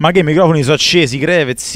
Ma che i microfoni sono accesi, Crevez?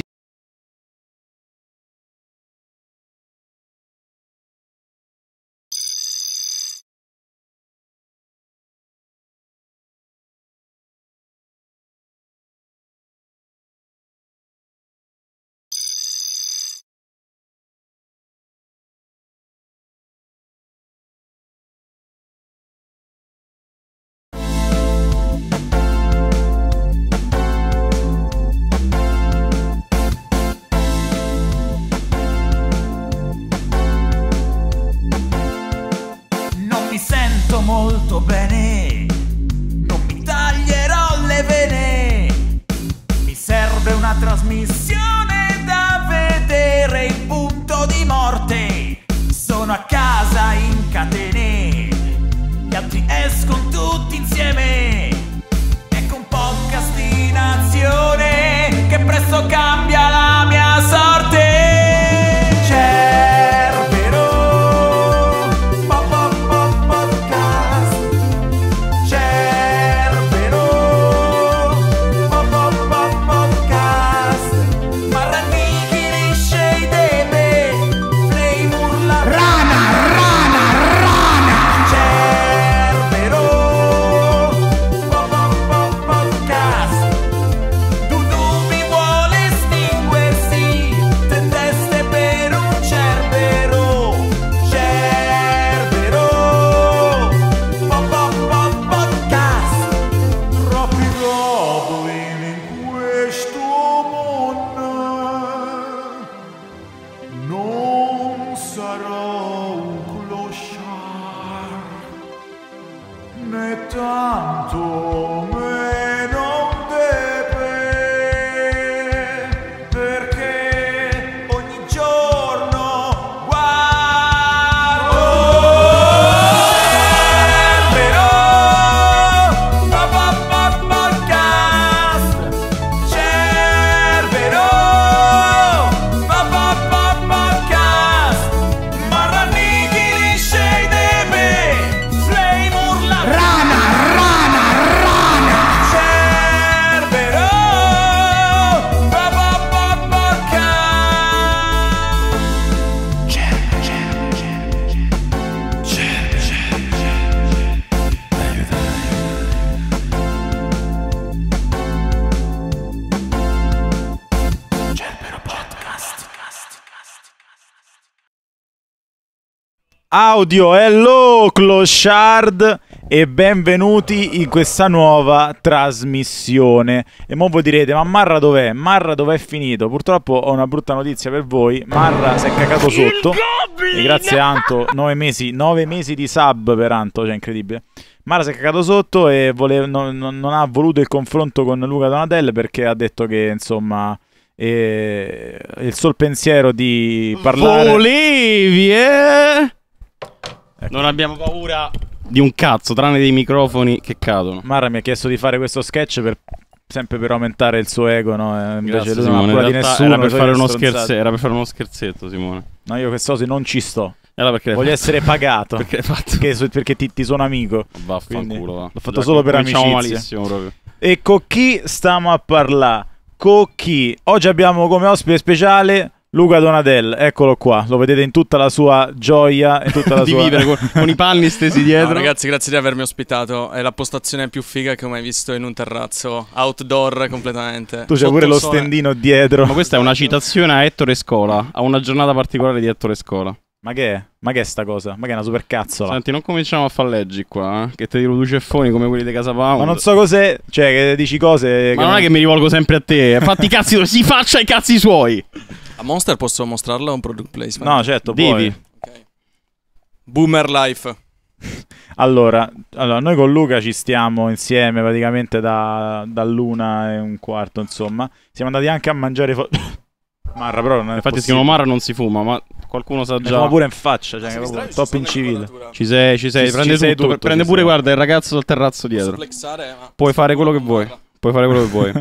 Claudio, hello Clochard e benvenuti in questa nuova trasmissione. E mo' voi direte, ma Marra dov'è? Marra dov'è finito? Purtroppo ho una brutta notizia per voi, Marra si è cacato sotto. E grazie Anto, 9 mesi, 9 mesi di sub per Anto, cioè incredibile. Marra si è cacato sotto e vole... non, non, ha voluto il confronto con Luca Donatelle perché ha detto che insomma eh, il sol pensiero di parlare volevi eh? Ecco. Non abbiamo paura di un cazzo, tranne dei microfoni che cadono. Mara mi ha chiesto di fare questo sketch per, sempre per aumentare il suo ego, no? Eh, invece Grazie, lui Simone. non ha di nessuno. Era per, fare uno scherze, era per fare uno scherzetto, Simone. No, io quest'osi non ci sto. Eh, allora Voglio essere pagato perché, perché, perché ti, ti, sono amico. Vaffanculo, va. L'ho fatto Già, solo per amicizia. malissimo proprio. E con chi stiamo a parlare? Cocchi. Oggi abbiamo come ospite speciale Luca Donadel, eccolo qua, lo vedete in tutta la sua gioia e tutta la di sua... vivere con, con, i panni stesi dietro. No, ragazzi, grazie di avermi ospitato. È la postazione più figa che ho mai visto in un terrazzo, outdoor completamente. Tu c'è pure lo sole. stendino dietro. Ma questa è una citazione a Ettore Scola, a una giornata particolare di Ettore Scola. Ma che è? Ma che è sta cosa? Ma che è una supercazzola? Senti, non cominciamo a far leggi qua, eh? che ti tiro due ceffoni come quelli di Casa Pound. Ma non so cos'è, cioè che dici cose... Ma non, non è che mi rivolgo sempre a te, eh, fatti i cazzi tuoi, si faccia i cazzi suoi! A Monster posso mostrarla un product placement? No, certo, Devi. Okay. Boomer Life. allora, allora, noi con Luca ci stiamo insieme praticamente da, dall'una e un quarto, insomma. Siamo andati anche a mangiare... Marra, però non è Infatti possibile. si chiama Marra non si fuma, ma qualcuno sa già. Ma pure in faccia, cioè, ah, proprio top in civile. Ci sei, ci sei, ci, prende ci sei tutto, tutto, prende pure sei. guarda il ragazzo dal terrazzo dietro. Flexare, Puoi fare quello che vuoi. Puoi fare quello che vuoi.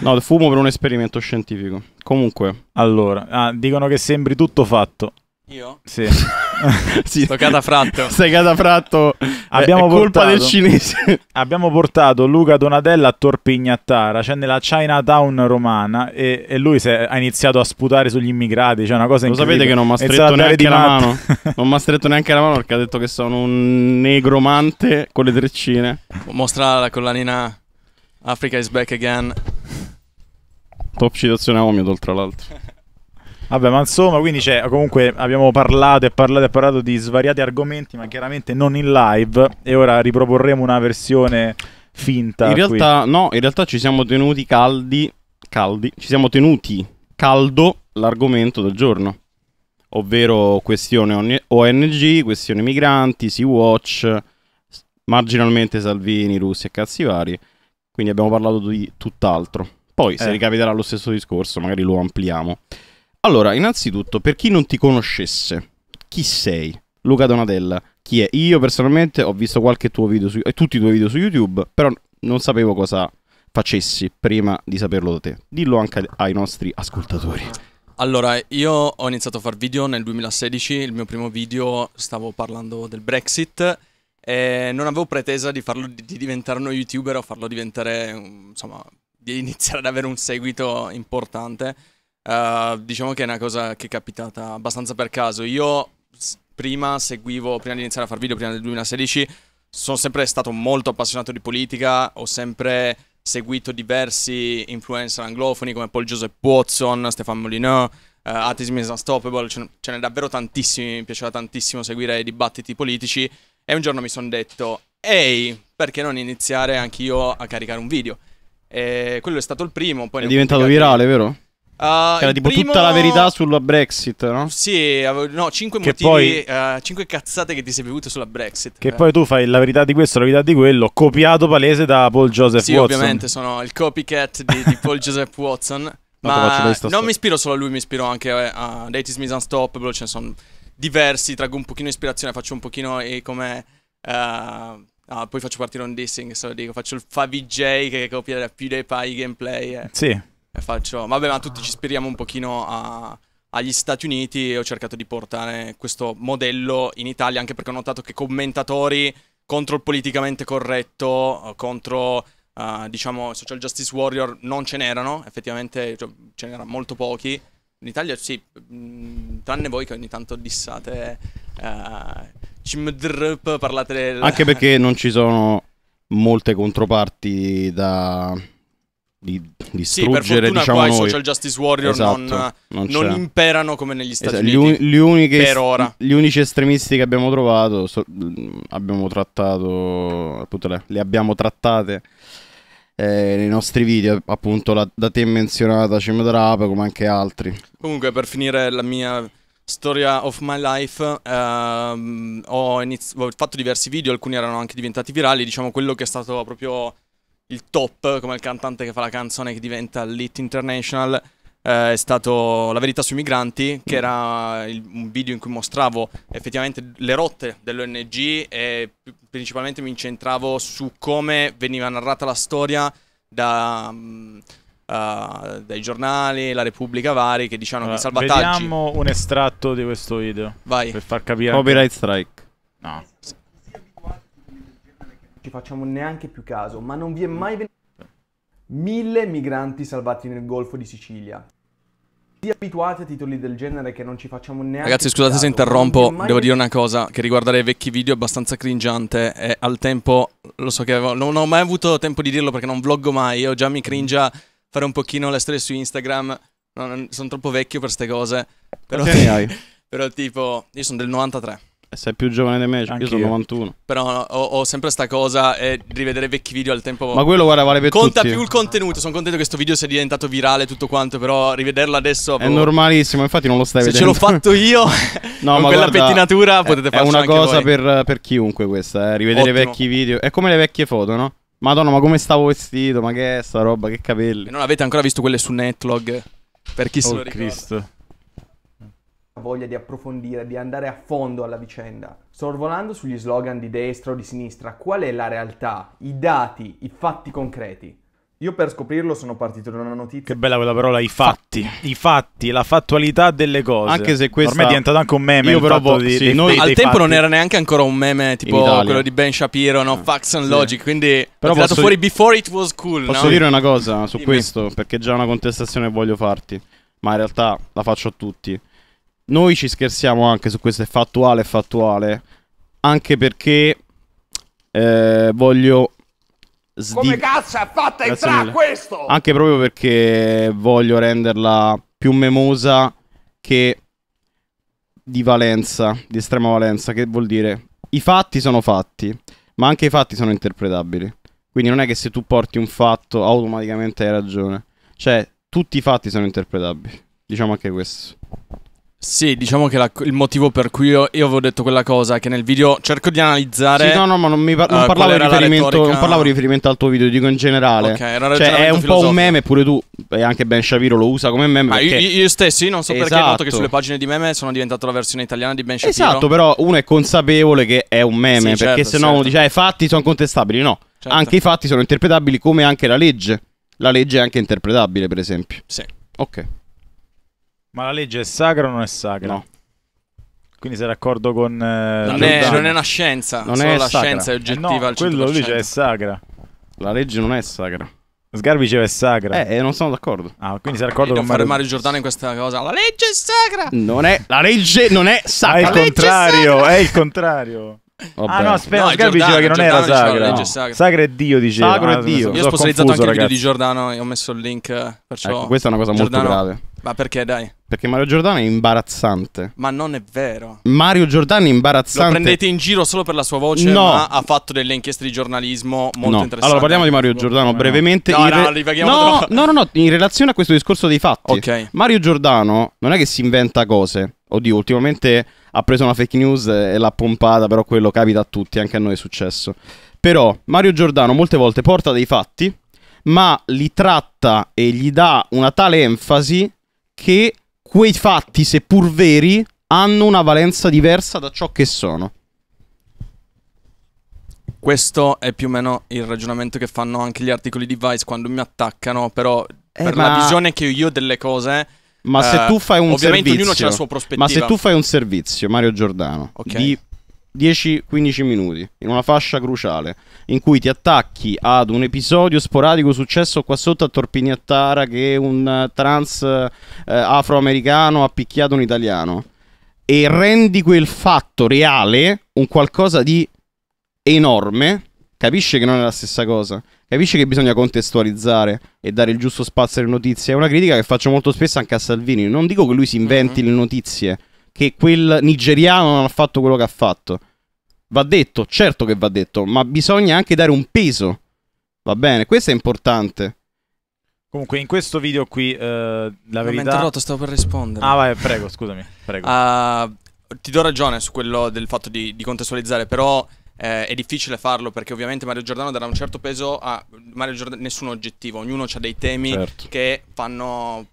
no, fumo per un esperimento scientifico. Comunque, allora, ah, dicono che sembri tutto fatto. Io? Sì. sì. catafratto. Sei catafratto. fratto. Abbiamo è portato, colpa del cinese. abbiamo portato Luca Donatella a Torpignattara, cioè nella Chinatown romana, e, e lui è, ha iniziato a sputare sugli immigrati. Cioè una cosa Lo sapete che non mi ha stretto neanche la mano. non mi ha stretto neanche la mano perché ha detto che sono un negromante con le treccine. Mostra la collanina Africa is back again. Top citazione a Omidol, tra l'altro. Vabbè, ma insomma, quindi c'è, comunque abbiamo parlato e parlato e parlato di svariati argomenti, ma chiaramente non in live. E ora riproporremo una versione finta. In realtà, qui. no, in realtà ci siamo tenuti caldi, caldi, ci siamo tenuti caldo l'argomento del giorno, ovvero questione ONG, questione migranti, Sea-Watch, marginalmente Salvini, Russia e cazzi vari. Quindi abbiamo parlato di tutt'altro. Poi, eh. se ricapiterà lo stesso discorso, magari lo ampliamo. Allora, innanzitutto, per chi non ti conoscesse, chi sei? Luca Donatella, chi è? Io personalmente ho visto qualche tuo video su, eh, tutti i tuoi video su YouTube, però non sapevo cosa facessi prima di saperlo da te. Dillo anche ai nostri ascoltatori. Allora, io ho iniziato a fare video nel 2016, il mio primo video stavo parlando del Brexit e non avevo pretesa di farlo di diventare uno youtuber o farlo diventare, insomma, di iniziare ad avere un seguito importante Uh, diciamo che è una cosa che è capitata abbastanza per caso. Io prima seguivo, prima di iniziare a fare video, prima del 2016, sono sempre stato molto appassionato di politica, ho sempre seguito diversi influencer anglofoni come Paul Joseph Watson, Stefan Molyneux, uh, eh, Atheism is Unstoppable, ce, ce n'è davvero tantissimi, mi piaceva tantissimo seguire i dibattiti politici e un giorno mi sono detto, ehi, perché non iniziare anch'io a caricare un video? E quello è stato il primo, poi... È diventato pubblicati... virale, vero? Uh, era tipo primo... tutta la verità sulla Brexit, no? Sì, no, 5 che motivi, poi... uh, 5 cazzate che ti sei bevuto sulla Brexit. Che eh. poi tu fai la verità di questo, la verità di quello, copiato palese da Paul Joseph sì, Watson. Sì, ovviamente sono il copycat di, di Paul Joseph Watson. ma non storia. mi ispiro solo a lui, mi ispiro anche eh, a Date is Mise Unstoppable, ce cioè ne sono diversi, traggo un pochino ispirazione, faccio un pochino e come... Uh, eh, no, ah, poi faccio partire un dissing, se lo dico, faccio il Favij che copia più dei i gameplay. Eh. Sì. E faccio, vabbè, ma tutti ci ispiriamo un pochino a, agli Stati Uniti e ho cercato di portare questo modello in Italia, anche perché ho notato che commentatori contro il politicamente corretto, eh, contro uh, diciamo social justice warrior non ce n'erano, effettivamente cioè, ce n'erano molto pochi. In Italia sì, mh, mm, tranne voi che ogni tanto dissate uh, eh, cimdrp, parlate del... Anche perché non ci sono molte controparti da di distruggere sì, diciamo qua noi. i social justice warrior esatto, non, non, non, imperano come negli Stati esatto, Uniti gli, uniche, per ora gli unici estremisti che abbiamo trovato so, abbiamo trattato appunto le, le abbiamo trattate eh, nei nostri video, appunto la, da te menzionata Cemedrapa come anche altri. Comunque, per finire la mia storia of my life, ehm, ho, ho, fatto diversi video, alcuni erano anche diventati virali, diciamo quello che è stato proprio il top, come il cantante che fa la canzone che diventa l'hit international, eh, è stato La verità sui migranti, che era il, un video in cui mostravo effettivamente le rotte dell'ONG e principalmente mi incentravo su come veniva narrata la storia da... Uh, dai giornali, la Repubblica vari che dicevano allora, che i salvataggi. Vediamo un estratto di questo video Vai. per far capire. Copyright anche... strike. No ci facciamo neanche più caso, ma non vi è mm. mai venuto... Mille migranti salvati nel Golfo di Sicilia. Si abituati a titoli del genere che non ci facciamo neanche Ragazzi, scusate caso, se interrompo, mai... devo dire una cosa che riguarda i vecchi video abbastanza cringiante e al tempo, lo so che avevo... non ho mai avuto tempo di dirlo perché non vloggo mai, io già mi mm. cringia fare un pochino le storie su Instagram, non, sono troppo vecchio per queste cose, però, però tipo, io sono del 93 sei più giovane di me, Anch'io. io sono 91. Però no, ho, ho, sempre questa cosa è eh, rivedere vecchi video al tempo. Ma quello guarda vale per Conta tutti. più il contenuto, sono contento che questo video sia diventato virale tutto quanto, però rivederlo adesso È normalissimo, infatti non lo stai se vedendo. Se ce l'ho fatto io no, ma quella guarda, pettinatura potete farlo È una cosa per, per, chiunque questa, eh, rivedere Ottimo. vecchi video. È come le vecchie foto, no? Madonna, ma come stavo vestito? Ma che è sta roba? Che capelli? E non avete ancora visto quelle su Netlog? Per chi oh se lo oh, ricorda. Cristo voglia di approfondire, di andare a fondo alla vicenda. Sorvolando sugli slogan di destra o di sinistra, qual è la realtà, i dati, i fatti concreti? Io per scoprirlo sono partito da una notizia. Che bella quella parola, i fatti. I fatti, la fattualità delle cose. Anche se questo. Ormai è diventato anche un meme. Io però vo- di, sì, noi, Al tempo fatti. non era neanche ancora un meme tipo quello di Ben Shapiro, no? Facts and sì. Logic. Quindi però ho tirato fuori Before It Was Cool. Posso no? dire una cosa su Dimmi. questo? Perché già una contestazione voglio farti. Ma in realtà la faccio a tutti noi ci scherziamo anche su questo, è fattuale, è fattuale, anche perché eh, voglio... Sdi- Come cazzo è fatta entrare questo? Anche proprio perché voglio renderla più memosa che di valenza, di estrema valenza, che vuol dire i fatti sono fatti, ma anche i fatti sono interpretabili. Quindi non è che se tu porti un fatto automaticamente hai ragione. Cioè, tutti i fatti sono interpretabili. Diciamo anche questo. Sì, diciamo che la, il motivo per cui io, io, avevo detto quella cosa è che nel video cerco di analizzare. Sì, no, no, ma non, mi par- non, eh, parlavo, di riferimento, non parlavo riferimento al tuo video, dico in generale. Ok, era cioè, è un po' un meme, pure tu, e anche Ben Shapiro lo usa come meme. Ma ah, perché... io, io stesso, io non so esatto. perché dato che esatto. sulle pagine di meme sono diventato la versione italiana di Ben Shapiro. Esatto, però uno è consapevole che è un meme, sì, perché certo, se no certo. uno dice, eh, i fatti sono contestabili. No, certo. anche i fatti sono interpretabili come anche la legge. La legge è anche interpretabile, per esempio. Sì. Ok. Ma la legge è sacra o non è sacra? No. Quindi sei d'accordo con... Eh, non, è, non, è, una scienza, non è la sacra. scienza è oggettiva eh no, al 100%. quello lui dice è sacra. La legge non è sacra. Sgarbi diceva è sacra. Eh, eh non sono d'accordo. Ah, quindi sei d'accordo eh, con Mario... Mario Giordano in questa cosa. La legge è sacra! Non è... La legge non è sacra. Ah, è il contrario, è, è il contrario. Vabbè. Ah no, aspetta, no, Sgarbi diceva che non Giordano era sacra. No. Sacra. sacra è Dio, diceva. Sacro ah, è Dio. Io ho sponsorizzato anche il video di Giordano e ho messo il link, eh, perciò... Ecco, questa è una cosa Giordano. molto grave. Ma perché, dai? Perché Mario Giordano è imbarazzante. Ma non è vero. Mario Giordano è imbarazzante. Lo prendete in giro solo per la sua voce, no. ma ha fatto delle inchieste di giornalismo molto no. interessanti. Allora parliamo di Mario Giordano no. brevemente. No, re... no, no, no, no, no, in relazione a questo discorso dei fatti. Okay. Mario Giordano non è che si inventa cose. Oddio, ultimamente ha preso una fake news e l'ha pompata, però quello capita a tutti, anche a noi è successo. Però Mario Giordano molte volte porta dei fatti, ma li tratta e gli dà una tale enfasi che quei fatti, seppur veri, hanno una valenza diversa da ciò che sono. Questo è più o meno il ragionamento che fanno anche gli articoli di Vice quando mi attaccano, però eh, per ma... la visione che io ho delle cose... Ma eh, se tu fai un ovviamente servizio... Ovviamente ognuno ha la sua prospettiva. Ma se tu fai un servizio, Mario Giordano, okay. di 10-15 minuti, in una fascia cruciale, in cui ti attacchi ad un episodio sporadico successo qua sotto a Torpignattara che un eh, trans eh, afroamericano ha picchiato un italiano e rendi quel fatto reale un qualcosa di enorme, capisci che non è la stessa cosa, Capisci che bisogna contestualizzare e dare il giusto spazio alle notizie. È una critica che faccio molto spesso anche a Salvini, non dico che lui si inventi mm-hmm. le notizie che quel nigeriano non ha fatto quello che ha fatto. Va detto, certo che va detto, ma bisogna anche dare un peso. Va bene, questo è importante. Comunque, in questo video qui, eh, la verità. Mi interrotto, stavo per rispondere. Ah, vai, prego, scusami. Prego. Uh, ti do ragione su quello del fatto di, di contestualizzare, però. Eh, è difficile farlo perché ovviamente Mario Giordano darà un certo peso a Mario Giordano, nessuno oggettivo, ognuno ha dei temi certo. che fanno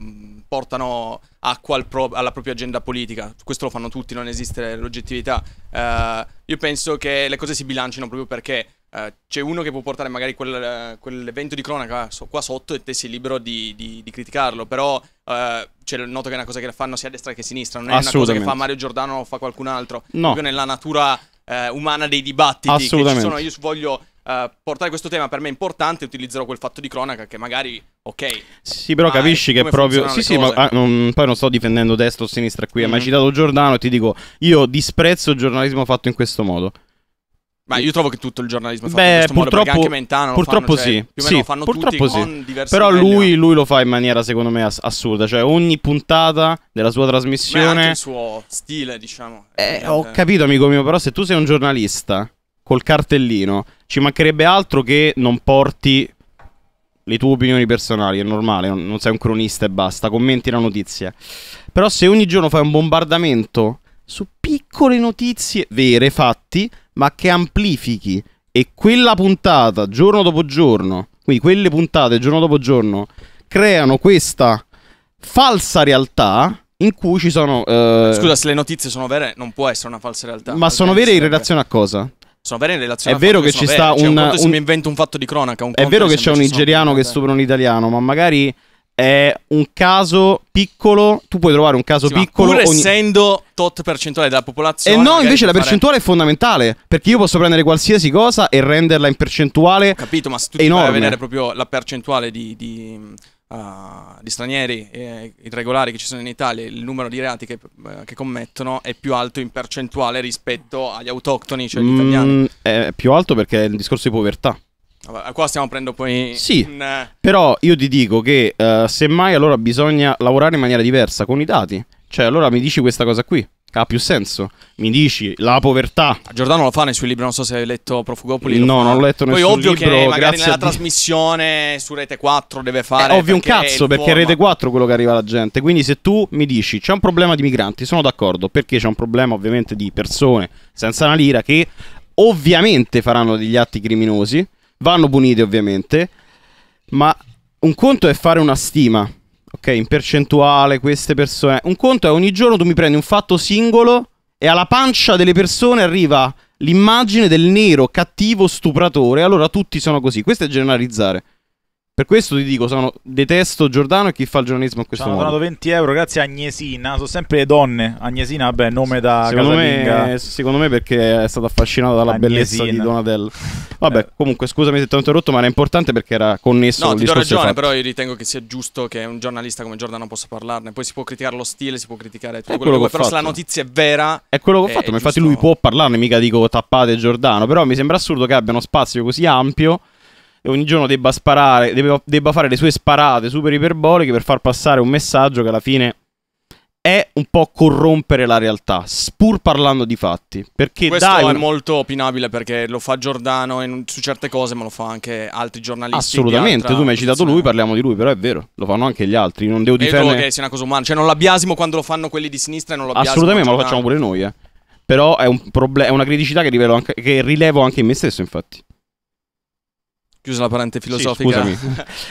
Mm, portano acqua al pro- alla propria agenda politica. Questo lo fanno tutti, non esiste l'oggettività. Uh, io penso che le cose si bilancino proprio perché uh, c'è uno che può portare magari quel, uh, quell'evento di cronaca qua sotto e te sei libero di, di, di criticarlo, però c'è cioè, il noto che è una cosa che fanno sia a destra che a sinistra, non è una cosa che fa Mario Giordano o fa qualcun altro, no. proprio nella natura umana dei dibattiti. Che ci sono. Io voglio portare questo tema, per me è importante, utilizzerò quel fatto di cronaca che magari Ok. Sì, però Vai, capisci che proprio. Sì, sì, ma ah, non, poi non sto difendendo destra o sinistra qui. Mm-hmm. Ma hai mm-hmm. citato Giordano e ti dico: io disprezzo il giornalismo fatto in questo modo. Ma io trovo che tutto il giornalismo sia Beh, purtroppo, modo, anche Mentano purtroppo fanno, cioè, sì, sì purtroppo sì. Però lui, lui, lo fa in maniera secondo me ass- assurda, cioè ogni puntata della sua trasmissione Beh, anche il suo stile, diciamo. Eh, ho capito amico mio, però se tu sei un giornalista col cartellino, ci mancherebbe altro che non porti le tue opinioni personali, è normale, non, sei un cronista e basta, commenti la notizia. Però se ogni giorno fai un bombardamento su piccole notizie vere, fatti, ma che amplifichi e quella puntata giorno dopo giorno, quindi quelle puntate giorno dopo giorno, creano questa falsa realtà in cui ci sono... Eh... Scusa, se le notizie sono vere non può essere una falsa realtà. Ma sono vere in relazione a cosa? sono vere in relazione È vero che, ci sta cioè, un, un, un... mi invento un fatto di cronaca, un È vero che c'è un nigeriano che stupra un italiano, ma magari è un caso piccolo. Tu puoi trovare un caso sì, piccolo. Pur ogni... essendo tot percentuale della popolazione. E eh no, invece la percentuale è fondamentale. Perché io posso prendere qualsiasi cosa e renderla in percentuale. Ho capito, ma se tu enorme. vedere proprio la percentuale di, di uh, di stranieri eh, irregolari che ci sono in Italia, il numero di reati che, eh, che commettono è più alto in percentuale rispetto agli autoctoni, cioè agli mm, italiani. È più alto perché è il discorso di povertà. Vabbè, qua stiamo prendendo poi. Sì, un... Eh, però io ti dico che uh, semmai allora bisogna lavorare in maniera diversa con i dati. Cioè, allora mi dici questa cosa qui ha più senso. Mi dici la povertà. Giordano lo fa nei suoi libri, non so se hai letto Profugopoli. No, non ho letto Poi nessun libro. Poi ovvio che magari nella trasmissione su Rete 4 deve eh, fare È ovvio un cazzo, perché è Rete 4 quello che arriva alla gente. Quindi se tu mi dici c'è un problema di migranti, sono d'accordo, perché c'è un problema ovviamente di persone senza una lira che ovviamente faranno degli atti criminosi, vanno punite ovviamente, ma un conto è fare una stima Ok, in percentuale queste persone. Un conto è ogni giorno tu mi prendi un fatto singolo e alla pancia delle persone arriva l'immagine del nero cattivo stupratore. Allora tutti sono così. Questo è generalizzare. Per questo ti dico, sono, detesto Giordano e chi fa il giornalismo in questo Ci hanno donato 20 euro grazie a Agnesina, sono sempre le donne. Agnesina, vabbè, nome da secondo casalinga. me, secondo me perché è stata affascinata dalla Agnesina. bellezza di Donatello. Vabbè, eh. comunque, scusami se ti ho interrotto, ma era importante perché era connesso no, con il discorso. No, ti do ragione, però io ritengo che sia giusto che un giornalista come Giordano possa parlarne. Poi si può criticare lo stile, si può criticare tutto è quello, quello che vuoi, però se la notizia è vera... È quello che ho fatto, ma infatti lui può parlarne, mica dico tappate Giordano, però mi sembra assurdo che abbia uno spazio così ampio ogni giorno debba sparare, debba, debba fare le sue sparate super iperboliche per far passare un messaggio che alla fine è un po' corrompere la realtà, pur parlando di fatti. Perché Questo dai, è una... molto opinabile perché lo fa Giordano in, su certe cose, ma lo fa anche altri giornalisti. Assolutamente, tu mi hai citato lui, parliamo di lui, però è vero, lo fanno anche gli altri. Non devo difendere. Io trovo che sia una cosa umana, cioè non l'abbiasimo quando lo fanno quelli di sinistra e non l'abbiasimo. Assolutamente, ma lo facciamo pure noi, eh. Però è, un proble- è una criticità che, anche, che rilevo anche in me stesso, infatti. Chiusa la parente filosofica. Sì,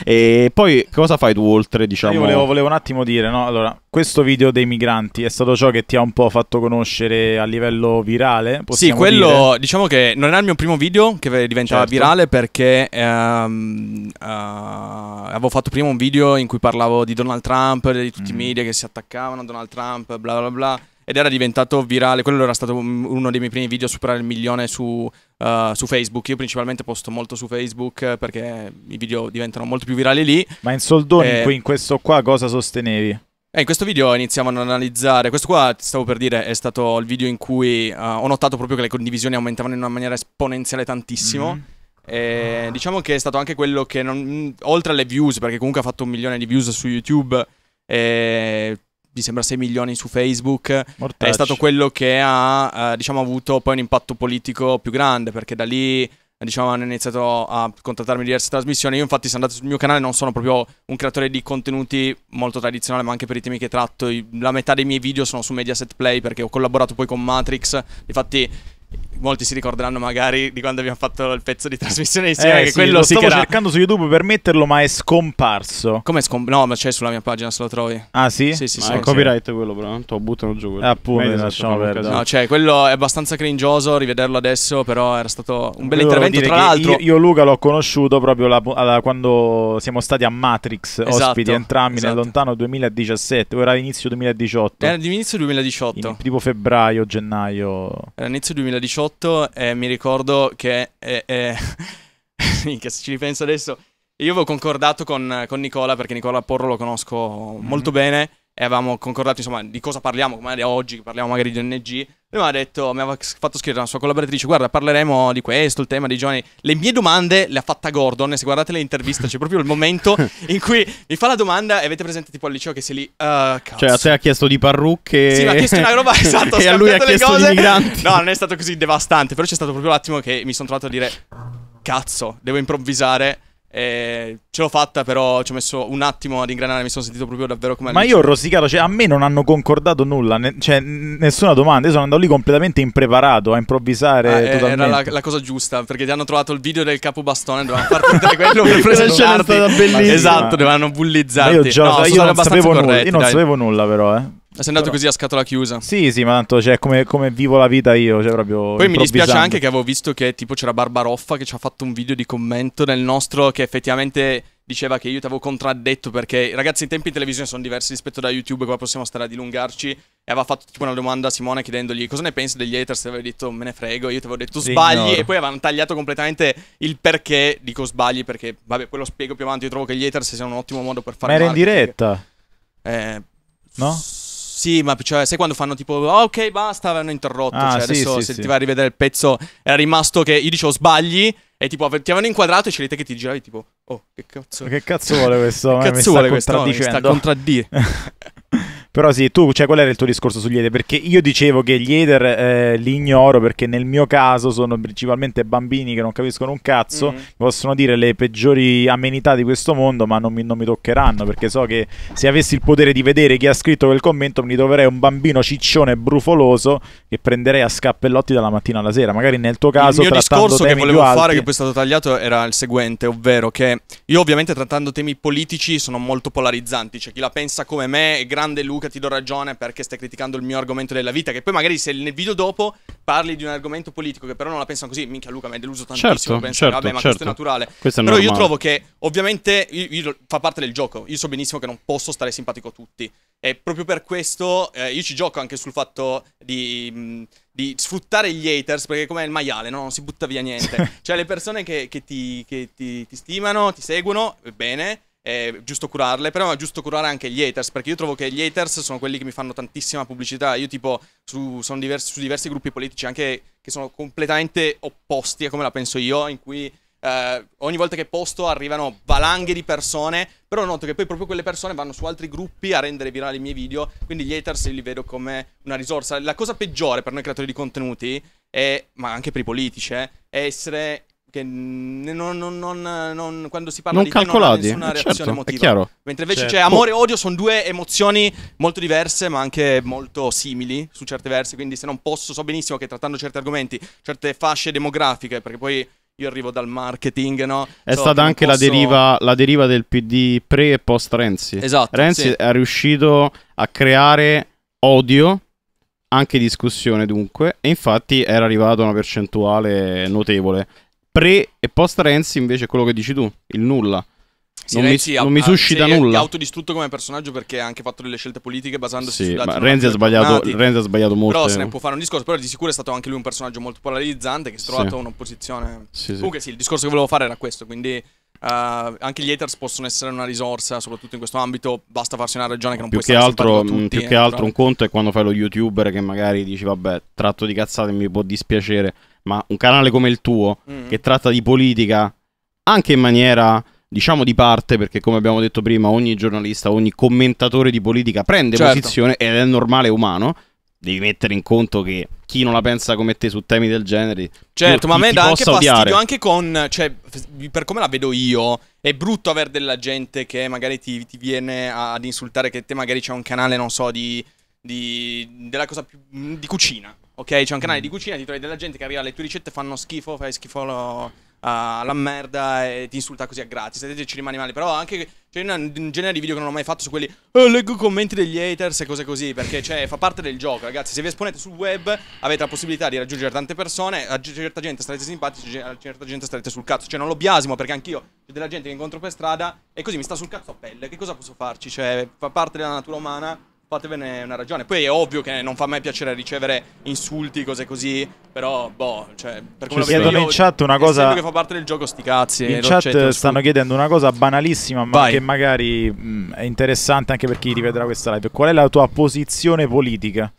e poi cosa fai tu oltre, diciamo? Io volevo, volevo un attimo dire, no? Allora, questo video dei migranti è stato ciò che ti ha un po' fatto conoscere a livello virale? Sì, quello dire. diciamo che non era il mio primo video che diventava certo. virale perché ehm, eh, avevo fatto prima un video in cui parlavo di Donald Trump, di tutti mm. i media che si attaccavano a Donald Trump, bla bla bla ed era diventato virale, quello era stato uno dei miei primi video a superare il milione su, uh, su Facebook, io principalmente posto molto su Facebook eh, perché i video diventano molto più virali lì. Ma in soldoni, e... Eh, in questo qua cosa sostenevi? Eh, in questo video iniziamo ad analizzare, questo qua stavo per dire è stato il video in cui uh, ho notato proprio che le condivisioni aumentavano in una maniera esponenziale tantissimo. Mm-hmm. E diciamo che è stato anche quello che, non, oltre alle views, perché comunque ha fatto un milione di views su YouTube, eh, mi sembra 6 milioni su Facebook, eh, Mortacci. è stato quello che ha eh, diciamo, avuto poi un impatto politico più grande, perché da lì diciamo, hanno iniziato a contattarmi diverse trasmissioni. Io infatti se andate sul mio canale non sono proprio un creatore di contenuti molto tradizionale, ma anche per i temi che tratto. La metà dei miei video sono su Mediaset Play perché ho collaborato poi con Matrix. Infatti molti si ricorderanno magari di quando abbiamo fatto il pezzo di trasmissione eh, insieme. Eh, che sì, quello lo sì stavo era... cercando su YouTube per metterlo, ma è scomparso. Come scomparso? No, ma c'è sulla mia pagina se lo trovi. Ah, sì? Sì, sì, ma sì. È copyright quello, però. Tanto buttano giù quello. Eh, appunto, esatto, lasciamo perdere. No, cioè, quello è abbastanza cringioso. Rivederlo adesso, però era stato un bel intervento. Tra l'altro, io, io, Luca l'ho conosciuto proprio la, la, quando siamo stati a Matrix, esatto, ospiti entrambi esatto. nel lontano 2017. Ora inizio 2018. Era inizio 2018. In, tipo febbraio, gennaio. Era inizio 2018 2018 eh, mi ricordo che... Eh, eh, minchia, se ci ripenso adesso... Io avevo concordato con, con Nicola, perché Nicola Porro lo conosco mm-hmm. molto bene e avevamo concordato insomma di cosa parliamo, come oggi parliamo magari di ONG, lui mi aveva detto, mi aveva fatto scrivere una sua collaboratrice, guarda parleremo di questo, il tema dei giovani, le mie domande le ha fatta Gordon, se guardate l'intervista c'è proprio il momento in cui mi fa la domanda e avete presente tipo al liceo che sei lì, uh, Cioè a te ha chiesto di parrucche Sì, ma ha chiesto una roba, esatto, e a lui ha chiesto cose. di migranti No, non è stato così devastante, però c'è stato proprio l'attimo che mi sono trovato a dire, cazzo, devo improvvisare eh, ce l'ho fatta, però ci ho messo un attimo ad ingranare. Mi sono sentito proprio davvero come. Ma io ho rosicato, cioè, a me non hanno concordato nulla, ne- cioè, nessuna domanda. Io sono andato lì completamente impreparato a improvvisare. Ah, eh, era la, la, cosa giusta, perché ti hanno trovato il video del capo bastone. Dovevano far prendere quello che presentarti. Esatto, dovevano bullizzarti. Ma io già, no, io non sapevo corretti, nulla. Io non dai. sapevo nulla, però, eh. Sei andato Però... così a scatola chiusa. Sì, sì, ma tanto cioè, come, come vivo la vita io, cioè proprio. Poi mi dispiace anche che avevo visto che tipo c'era Barbaroffa che ci ha fatto un video di commento nel nostro che effettivamente diceva che io ti avevo contraddetto perché ragazzi i tempi in televisione sono diversi rispetto da YouTube, qua possiamo stare a dilungarci. E aveva fatto tipo una domanda a Simone chiedendogli cosa ne pensi degli haters e aveva detto me ne frego, io ti avevo detto sbagli sì, e poi avevano tagliato completamente il perché, dico sbagli perché vabbè, poi lo spiego più avanti, io trovo che gli haters siano un ottimo modo per fare... Ma era in diretta? Eh... No? Sì, ma cioè, sai quando fanno tipo, ah, ok, basta, avevano interrotto. Ah, cioè, sì, adesso sì, se sì. ti vai a rivedere il pezzo, era rimasto che io dicevo sbagli. E tipo, ti avevano inquadrato e c'eri te che ti giravi tipo, oh, che cazzo. Che cazzo vuole questo? che cazzo vuole questo? No, mi sta contraddire. Però sì, tu, cioè, qual era il tuo discorso sugli Eder? Perché io dicevo che gli Eder eh, li ignoro perché nel mio caso sono principalmente bambini che non capiscono un cazzo, mm-hmm. possono dire le peggiori amenità di questo mondo, ma non mi, non mi, toccheranno perché so che se avessi il potere di vedere chi ha scritto quel commento mi troverei un bambino ciccione brufoloso che prenderei a scappellotti dalla mattina alla sera. Magari nel tuo caso... Il mio discorso che volevo fare, alti... che poi è stato tagliato, era il seguente, ovvero che io ovviamente trattando temi politici sono molto polarizzanti, cioè chi la pensa come me è grande Luca comunque ti do ragione perché stai criticando il mio argomento della vita. Che poi magari se nel video dopo parli di un argomento politico che però non la pensano così, minchia Luca mi ha deluso tantissimo. Certo, penso, certo, vabbè, ma certo. questo è certo. naturale. Questo è però normale. io trovo che ovviamente io, io, fa parte del gioco. Io so benissimo che non posso stare simpatico a tutti. E proprio per questo eh, io ci gioco anche sul fatto di... Mh, mm, di sfruttare gli haters perché come il maiale, no? non si butta via niente. cioè le persone che, che, ti, che ti, ti, stimano, ti seguono, bene, è giusto curarle, però è giusto curare anche gli haters, perché io trovo che gli haters sono quelli che mi fanno tantissima pubblicità. Io tipo su, sono diversi, su diversi gruppi politici, anche che sono completamente opposti a come la penso io, in cui eh, ogni volta che posto arrivano valanghe di persone, però noto che poi proprio quelle persone vanno su altri gruppi a rendere virali i miei video, quindi gli haters li vedo come una risorsa. La cosa peggiore per noi creatori di contenuti, è, ma anche per i politici, eh, è essere che non, non, non, quando si parla non di calcolati, te non ha nessuna certo, reazione certo, Mentre invece certo. c'è amore e odio, sono due emozioni molto diverse, ma anche molto simili su certe versi. Quindi, se non posso, so benissimo che trattando certi argomenti, certe fasce demografiche, perché poi io arrivo dal marketing, no? È so, stata anche posso... la, deriva, la, deriva, del PD pre e post Renzi. Esatto. Renzi sì. è riuscito a creare odio, anche discussione dunque, e infatti era arrivata una percentuale notevole pre e post Renzi invece è quello che dici tu, il nulla. Sì, non, Renzi mi, non ah, mi suscita nulla. È autodistrutto come personaggio perché ha anche fatto delle scelte politiche basandosi sì, su dati. Renzi ha, sbagliato, Renzi ha sbagliato molto. Però se ne può fare un discorso. Però di sicuro è stato anche lui un personaggio molto polarizzante che si è trovato sì. un'opposizione. Sì, Comunque, sì, il discorso che volevo fare era questo. Quindi Uh, anche gli haters possono essere una risorsa, soprattutto in questo ambito. Basta farsi una ragione che non più puoi che altro, tutti, Più che eh, però... altro, un conto è quando fai lo youtuber che magari dici, vabbè, tratto di cazzate mi può dispiacere, ma un canale come il tuo, mm. che tratta di politica anche in maniera diciamo di parte, perché come abbiamo detto prima, ogni giornalista, ogni commentatore di politica prende certo. posizione ed è normale umano devi mettere in conto che chi non la pensa come te su temi del genere. Certo, ma a me dà anche fastidio odiare. anche con. Cioè, per come la vedo io, è brutto avere della gente che magari ti, ti viene ad insultare, che te magari c'è un canale, non so, di. di della cosa più. di cucina. Ok, c'è un canale mm. di cucina, ti trovi della gente che arriva, le tue ricette fanno schifo, fai schifo. Lo alla ah, merda e ti insulta così a gratis. Se ci rimani male. Però anche c'è cioè, un, genere di video che non ho mai fatto su quelli. Eh, leggo commenti degli haters e cose così. Perché cioè, fa parte del gioco, ragazzi. Se vi esponete sul web avete la possibilità di raggiungere tante persone. A certa gente starete simpatici, a certa gente starete sul cazzo. Cioè, non lo biasimo perché anch'io c'è della gente che incontro per strada. E così mi sta sul cazzo a pelle. Che cosa posso farci? Cioè, fa parte della natura umana fatevene una ragione. Poi è ovvio che non fa mai piacere ricevere insulti, cose così, però boh, cioè, per come cioè, vedo in chat una cosa che fa parte del gioco sti cazzi. In chat stanno chiedendo una cosa banalissima, ma Vai. che magari mh, mm, è interessante anche per chi rivedrà questa live. Qual è la tua posizione politica?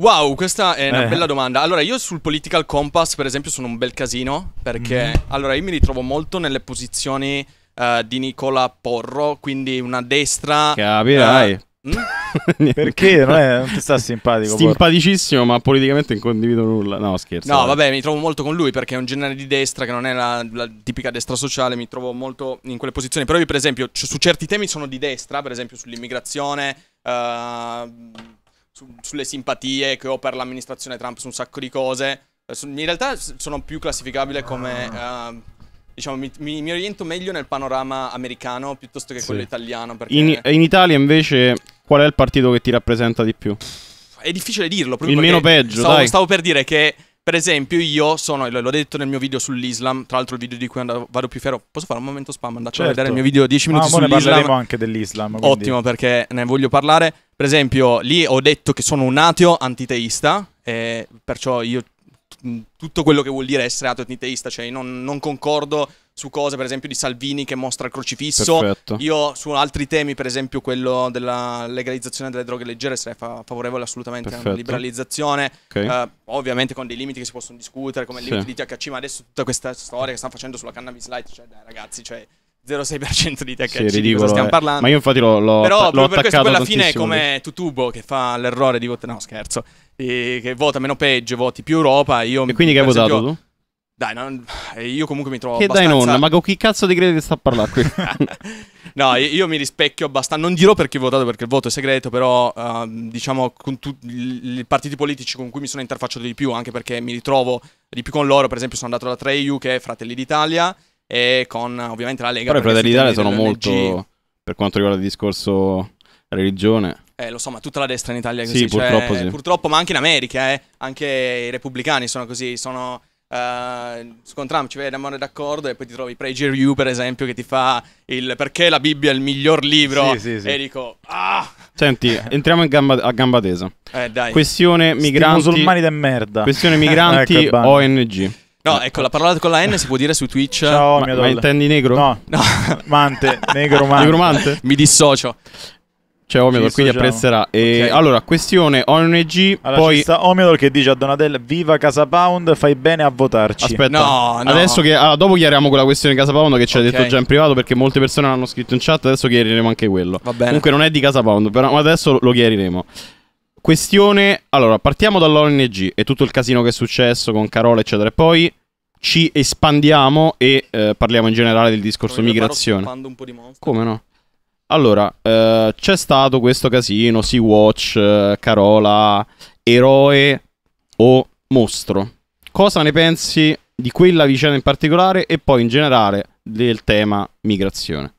Wow, questa è una eh. bella domanda. Allora, io sul political compass, per esempio, sono un bel casino, perché mm. allora io mi ritrovo molto nelle posizioni uh, di Nicola Porro, quindi una destra Capirai. Uh, Mm? Perché non, è, non sta simpatico? Simpaticissimo, ma politicamente non condivido nulla. No, scherzo. No, vabbè, mi trovo molto con lui perché è un generale di destra che non è la, la tipica destra sociale. Mi trovo molto in quelle posizioni. Però io, per esempio, c- su certi temi sono di destra, per esempio sull'immigrazione. Uh, su- sulle simpatie che ho per l'amministrazione Trump su un sacco di cose. Eh, in realtà sono più classificabile come. Uh, diciamo, mi, mi, mi, oriento meglio nel panorama americano piuttosto che sì. quello italiano. Perché... In, in Italia invece Qual è il partito che ti rappresenta di più? È difficile dirlo. Il meno peggio. Stavo, stavo, per dire che, per esempio, io sono. L'ho detto nel mio video sull'Islam. Tra l'altro, il video di cui andavo, vado più fiero. Posso fare un momento spam? Andate certo. a vedere il mio video 10 ah, minuti ah, sull'Islam. Ma ne anche dell'Islam. Quindi. Ottimo, perché ne voglio parlare. Per esempio, lì ho detto che sono un ateo antiteista. E perciò io. Tutto quello che vuol dire essere ateo antiteista, cioè non, non concordo su cose, per esempio, di Salvini che mostra il crocifisso. Perfetto. Io su altri temi, per esempio, quello della legalizzazione delle droghe leggere, sarei fa- favorevole assolutamente Perfetto. a una liberalizzazione. Okay. Uh, ovviamente con dei limiti che si possono discutere, come il sì. limite di THC, ma adesso tutta questa storia che stanno facendo sulla cannabis light, cioè, dai, ragazzi, cioè. 0,6% di THC sì, ridicolo, di cosa stiamo eh. parlando. Ma io infatti l'ho, l'ho Però l'ho per questo alla fine è come Tutubo che fa l'errore di votare, no scherzo, e, che vota meno peggio, voti più Europa. Io e quindi che hai votato tu? Dai, non... Eh, io comunque mi trovo. Che abbastanza... dai non, ma con chi cazzo di credi che sta a parlare qui? no, io mi rispecchio abbastanza. Non dirò perché ho votato perché il voto è segreto, però uh, diciamo con tutti i partiti politici con cui mi sono interfacciato di più, anche perché mi ritrovo di più con loro. Per esempio, sono andato da 3EU che è Fratelli d'Italia e con ovviamente la Lega. Però i Fratelli d'Italia sono molto per quanto riguarda il discorso religione. Eh, lo so, ma tutta la destra in Italia è così. Sì, cioè, purtroppo, sì. purtroppo, ma anche in America, eh, anche i repubblicani sono così, sono Uh, eh, con Trump ci vediamo d'accordo e poi ti trovi Prager You per esempio che ti fa il perché la Bibbia è il miglior libro sì, sì, sì. e dico ah! senti entriamo gamba, a gamba tesa eh, dai. questione migranti Sti musulmani da merda questione migranti ecco, ONG No, ecco, la parola con la N si può dire su Twitch. Ciao, ma, ma intendi negro? No, no. mante, negro mante. Negromante? Mi dissocio. C'è cioè, Omedor, quindi diciamo. apprezzerà. E okay. Allora, questione ONG. Allora, poi... sta Omedor che dice a Donatella: Viva Casa Pound, fai bene a votarci. Aspetta, no, no. adesso che. Allora, dopo chiariamo quella questione di Casa Pound che ci okay. ha detto già in privato perché molte persone l'hanno scritto in chat. Adesso chiariremo anche quello. Va bene. Comunque, non è di Casa Pound, però adesso lo chiariremo. Questione. Allora, partiamo dall'ONG e tutto il casino che è successo con Carola, eccetera. E poi ci espandiamo e eh, parliamo in generale del discorso Come migrazione. Un po di monster. Come no? Allora, eh, c'è stato questo casino, Sea Watch, eh, Carola, eroe o mostro. Cosa ne pensi di quella vicenda in particolare e poi in generale del tema migrazione?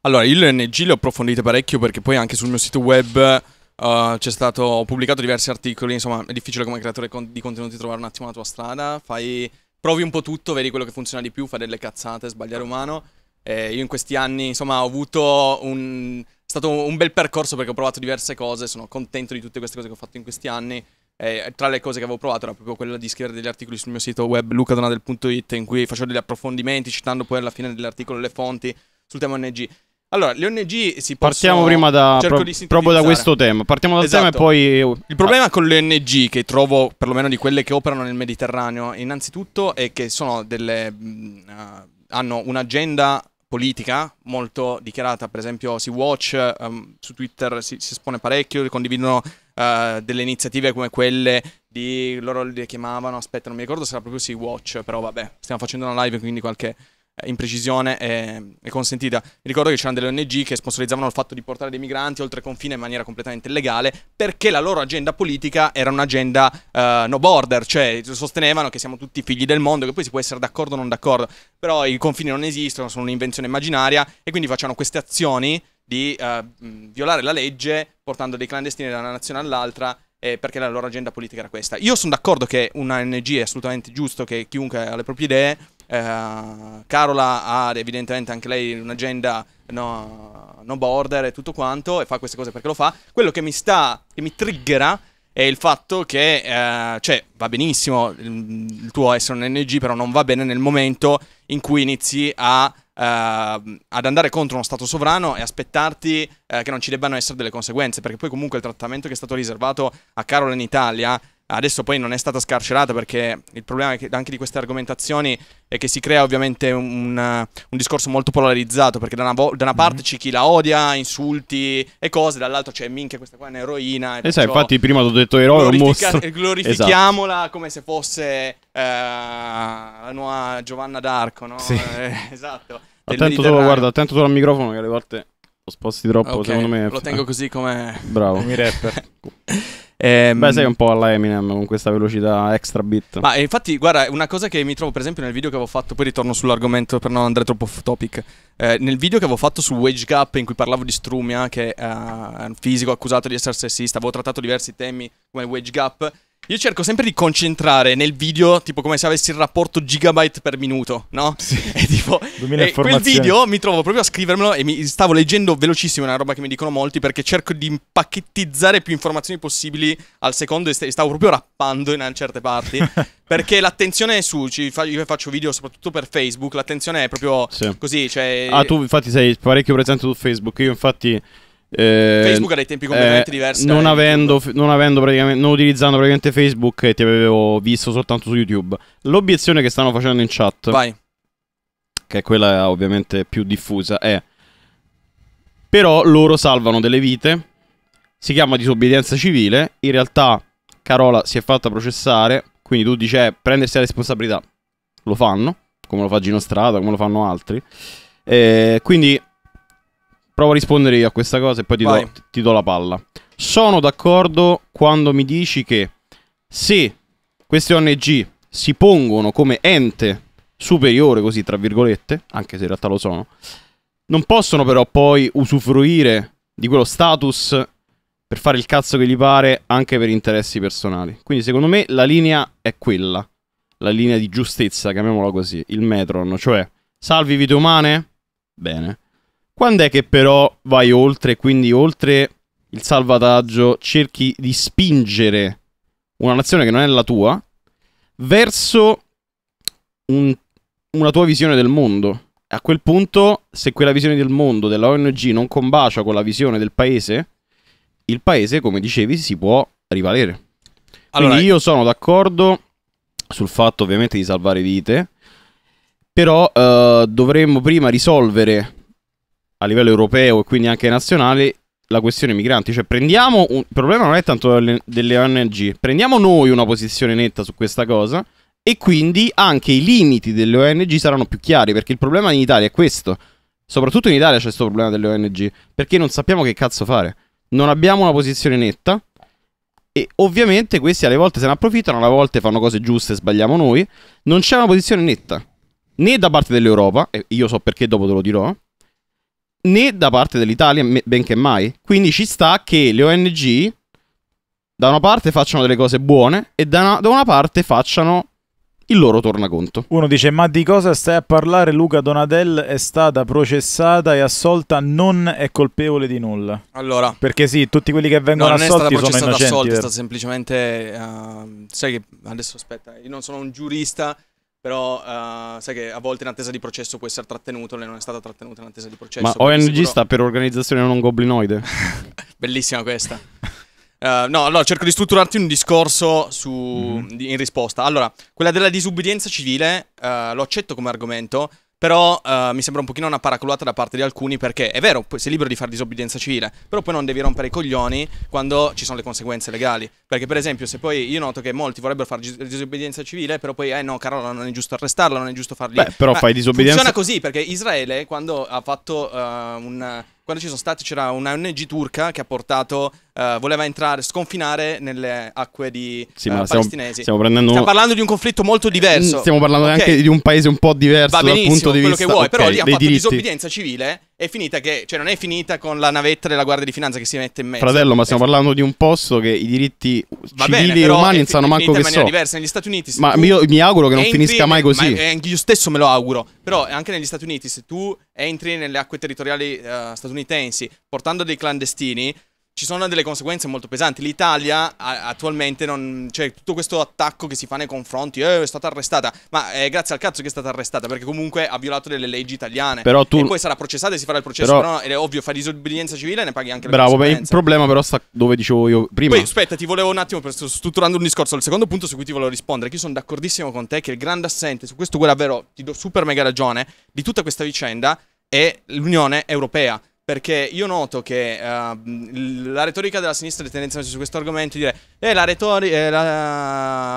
Allora, io l'ONG le ho parecchio perché poi anche sul mio sito web uh, c'è stato, ho pubblicato diversi articoli, insomma è difficile come creatore con- di contenuti trovare un attimo la tua strada, fai, provi un po' tutto, vedi quello che funziona di più, fai delle cazzate, sbagliare umano eh, io in questi anni, insomma, ho avuto un... È stato un bel percorso perché ho provato diverse cose, sono contento di tutte queste cose che ho fatto in questi anni. Eh, tra le cose che avevo provato era proprio quella di scrivere degli articoli sul mio sito web lucadonadel.it in cui facevo degli approfondimenti citando poi alla fine dell'articolo le fonti sul tema ONG. Allora, le ONG si possono... Partiamo prima da, pro, proprio da questo tema. Partiamo dal esatto. tema e esatto. poi... Il problema con le ONG, che trovo perlomeno di quelle che operano nel Mediterraneo, innanzitutto è che sono delle... Uh, hanno un'agenda politica molto dichiarata, per esempio si watch um, su Twitter si, si, espone parecchio, condividono uh, delle iniziative come quelle di loro le chiamavano, aspetta non mi ricordo se era proprio si watch, però vabbè, stiamo facendo una live quindi qualche eh, imprecisione è, è consentita. Mi ricordo che c'erano delle ONG che sponsorizzavano il fatto di portare dei migranti oltre confine in maniera completamente illegale perché la loro agenda politica era un'agenda uh, no border, cioè sostenevano che siamo tutti figli del mondo, che poi si può essere d'accordo o non d'accordo, però i confini non esistono, sono un'invenzione immaginaria e quindi facciano queste azioni di uh, violare la legge portando dei clandestini da una nazione all'altra eh, perché la loro agenda politica era questa. Io sono d'accordo che una ONG è assolutamente giusto che chiunque ha le proprie idee eh, Carola ha evidentemente anche lei un'agenda no, no, border e tutto quanto e fa queste cose perché lo fa. Quello che mi sta, che mi triggera è il fatto che, eh, cioè, va benissimo il, tuo essere un NG, però non va bene nel momento in cui inizi a, eh, ad andare contro uno Stato sovrano e aspettarti eh, che non ci debbano essere delle conseguenze, perché poi comunque il trattamento che è stato riservato a Carola in Italia Adesso poi non è stata scarcerata perché il problema anche di queste argomentazioni è che si crea ovviamente un, un discorso molto polarizzato perché da una, vo- da una parte mm-hmm. c'è chi la odia, insulti e cose, dall'altra c'è minchia questa qua è un'eroina. E, e eh, infatti prima ti ho detto eroe, glorifica- un mostro. Glorifichiamola esatto. come se fosse eh, la nuova Giovanna d'Arco, no? Sì. Eh, esatto. Attento solo, guarda, attento solo al microfono che alle volte... Lo sposti troppo, okay, secondo me. Lo tengo eh. così come. Bravo. Mi rapper. Ehm... Beh, sei un po' alla Eminem con questa velocità extra bit. Ma eh, infatti, guarda, una cosa che mi trovo, per esempio, nel video che avevo fatto, poi ritorno sull'argomento per non andare troppo off topic. Eh, nel video che avevo fatto su Wage Gap, in cui parlavo di Strumia, che eh, è un fisico accusato di essere sessista, avevo trattato diversi temi come Wage Gap. Io cerco sempre di concentrare nel video, tipo come se avessi il rapporto gigabyte per minuto, no? Sì. E tipo, e quel video mi trovo proprio a scrivermelo e mi stavo leggendo velocissimo, è una roba che mi dicono molti, perché cerco di impacchettizzare più informazioni possibili al secondo e stavo proprio rappando in certe parti. perché l'attenzione è su, io faccio video soprattutto per Facebook, l'attenzione è proprio sì. così, cioè... Ah, tu infatti sei parecchio presente su Facebook, io infatti... Eh, Facebook ha dei tempi completamente eh, diversi. Non avendo, non, avendo non utilizzando praticamente Facebook e eh, ti avevo visto soltanto su YouTube. L'obiezione che stanno facendo in chat, Vai. che è quella ovviamente più diffusa, è... Però loro salvano delle vite, si chiama disobbedienza civile, in realtà Carola si è fatta processare, quindi tu dici eh, prendersi la responsabilità. Lo fanno, come lo fa Gino Strada, come lo fanno altri. Eh, quindi Provo a rispondere io a questa cosa e poi ti do, ti do la palla. Sono d'accordo quando mi dici che se queste ONG si pongono come ente superiore, così tra virgolette, anche se in realtà lo sono, non possono però poi usufruire di quello status per fare il cazzo che gli pare anche per interessi personali. Quindi secondo me la linea è quella, la linea di giustezza, chiamiamola così, il metron, cioè salvi vite umane? Bene. Quando è che però vai oltre, quindi oltre il salvataggio, cerchi di spingere una nazione che non è la tua verso un, una tua visione del mondo? A quel punto, se quella visione del mondo della ONG non combacia con la visione del paese, il paese, come dicevi, si può rivalere. Allora, Quindi io sono d'accordo sul fatto ovviamente di salvare vite, però eh, dovremmo prima risolvere livello europeo e quindi anche nazionale la questione migranti. Cioè, prendiamo un... il problema non è tanto delle ONG, prendiamo noi una posizione netta su questa cosa. E quindi anche i limiti delle ONG saranno più chiari. Perché il problema in Italia è questo. Soprattutto in Italia c'è questo problema delle ONG. Perché non sappiamo che cazzo fare. Non abbiamo una posizione netta. E ovviamente questi alle volte se ne approfittano, alle volte fanno cose giuste e sbagliamo noi. Non c'è una posizione netta. Né da parte dell'Europa, e io so perché dopo te lo dirò né da parte dell'Italia, benché mai. Quindi ci sta che le ONG da una parte facciano delle cose buone e da una, da una parte facciano il loro tornaconto. Uno dice: Ma di cosa stai a parlare? Luca Donadel è stata processata e assolta, non è colpevole di nulla. Allora, perché sì, tutti quelli che vengono no, sono innocenti. non è stata processata, innocenti. Assolta, è stata semplicemente. Uh, sai che adesso aspetta, io non sono un giurista però uh, sai che a volte in attesa di processo può essere trattenuto, lei non è stata trattenuta in attesa di processo. Ma ONG sicuro... sta per organizzazione non goblinoide. Bellissima questa. uh, no, allora cerco di strutturarti un discorso su... mm. in risposta. Allora, quella della disubbidienza civile uh, lo accetto come argomento, però uh, mi sembra un pochino una paraculata da parte di alcuni perché è vero, sei libero di fare disobbedienza civile, però poi non devi rompere i coglioni quando ci sono le conseguenze legali. Perché per esempio se poi io noto che molti vorrebbero fare disobbedienza civile, però poi eh no Carola non è giusto arrestarla, non è giusto fargli... Beh, però Ma fai disobbedienza... Funziona così perché Israele quando ha fatto uh, un quando ci sono stati c'era una ONG turca che ha portato, uh, voleva entrare, sconfinare nelle acque di sì, uh, palestinesi. Stiamo, prendendo... stiamo, parlando di un conflitto molto diverso. Stiamo parlando okay. anche di un paese un po' diverso dal punto di vista quello che vuoi, okay, però lì ha fatto diritti. disobbedienza civile è finita che, cioè non è finita con la navetta della Guardia di Finanza che si mette in mezzo. Fratello, ma stiamo eh, parlando di un posto che i diritti civili bene, e umani non sanno manco che sono. diversa negli Stati Uniti. Ma io mi auguro che non finisca mai così. Ma io stesso me lo auguro, però anche negli Stati Uniti se tu entri nelle acque territoriali uh, statunitensi portando dei clandestini ci sono delle conseguenze molto pesanti. L'Italia attualmente non. cioè, tutto questo attacco che si fa nei confronti. Eh, è stata arrestata. Ma è grazie al cazzo che è stata arrestata, perché comunque ha violato delle leggi italiane. Però tu. E poi sarà processata e si farà il processo. Però, però è ovvio, fa disobbedienza civile e ne paghi anche Bravo, beh, il problema, però, sta dove dicevo io prima. Poi aspetta, ti volevo un attimo. Sto strutturando un discorso. Il secondo punto su cui ti volevo rispondere, che io sono d'accordissimo con te, che il grande assente, su questo guarda vero, ti do super mega ragione, di tutta questa vicenda è l'Unione Europea. Perché io noto che uh, la retorica della sinistra è tendenzialmente su questo argomento di dire eh, eh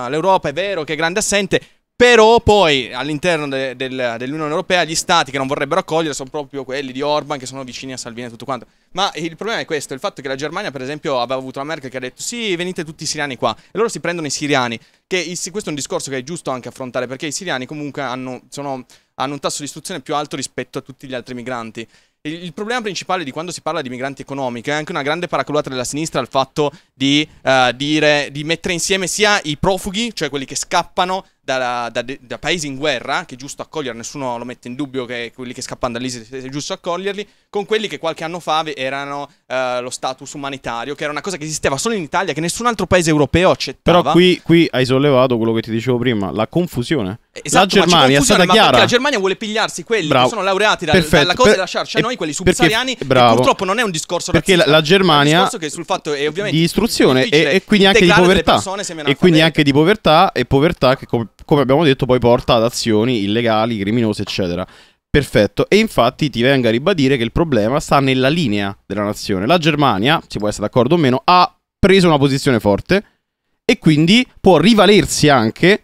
l'Europa eh, è vero che è grande assente, però poi all'interno de del dell'Unione Europea gli stati che non vorrebbero accogliere sono proprio quelli di Orban che sono vicini a Salvini e tutto quanto. Ma il problema è questo, il fatto che la Germania per esempio aveva avuto la Merkel che ha detto sì venite tutti i siriani qua e loro si prendono i siriani, che questo è un discorso che è giusto anche affrontare perché i siriani comunque hanno, sono, hanno un tasso di istruzione più alto rispetto a tutti gli altri migranti il problema principale di quando si parla di migranti economici è anche una grande paraculata della sinistra al fatto di, uh, dire, di mettere insieme sia i profughi, cioè quelli che scappano da, da, da, paesi in guerra, che è giusto accogliere, nessuno lo mette in dubbio che quelli che scappano dall'ISIS è giusto accoglierli, con quelli che qualche anno fa erano eh, lo status umanitario, che era una cosa che esisteva solo in Italia, che nessun altro paese europeo accettava. Però qui, qui hai sollevato quello che ti dicevo prima, la confusione. Eh, esatto, la Germania è stata chiara. La Germania vuole pigliarsi quelli bravo. che sono laureati da, dalla cosa per, e lasciarci a eh, noi quelli subsahariani. purtroppo non è un discorso perché razzista, la, Germania è un che sul fatto è ovviamente di istruzione e, e, quindi anche di povertà. E quindi anche di povertà e povertà che come come abbiamo detto, poi porta ad azioni illegali, criminose, eccetera. Perfetto, e infatti ti venga a ribadire che il problema sta nella linea della nazione. La Germania, si può essere d'accordo o meno, ha preso una posizione forte e quindi può rivalersi anche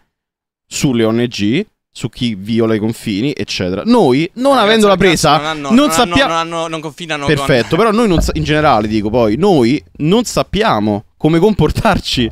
sulle ONG, su chi viola i confini, eccetera. Noi, non Ragazzi, avendola presa, non, hanno, non sappiamo... Non, hanno, non confinano Perfetto, con... però noi non sa- in generale dico poi, noi non sappiamo come comportarci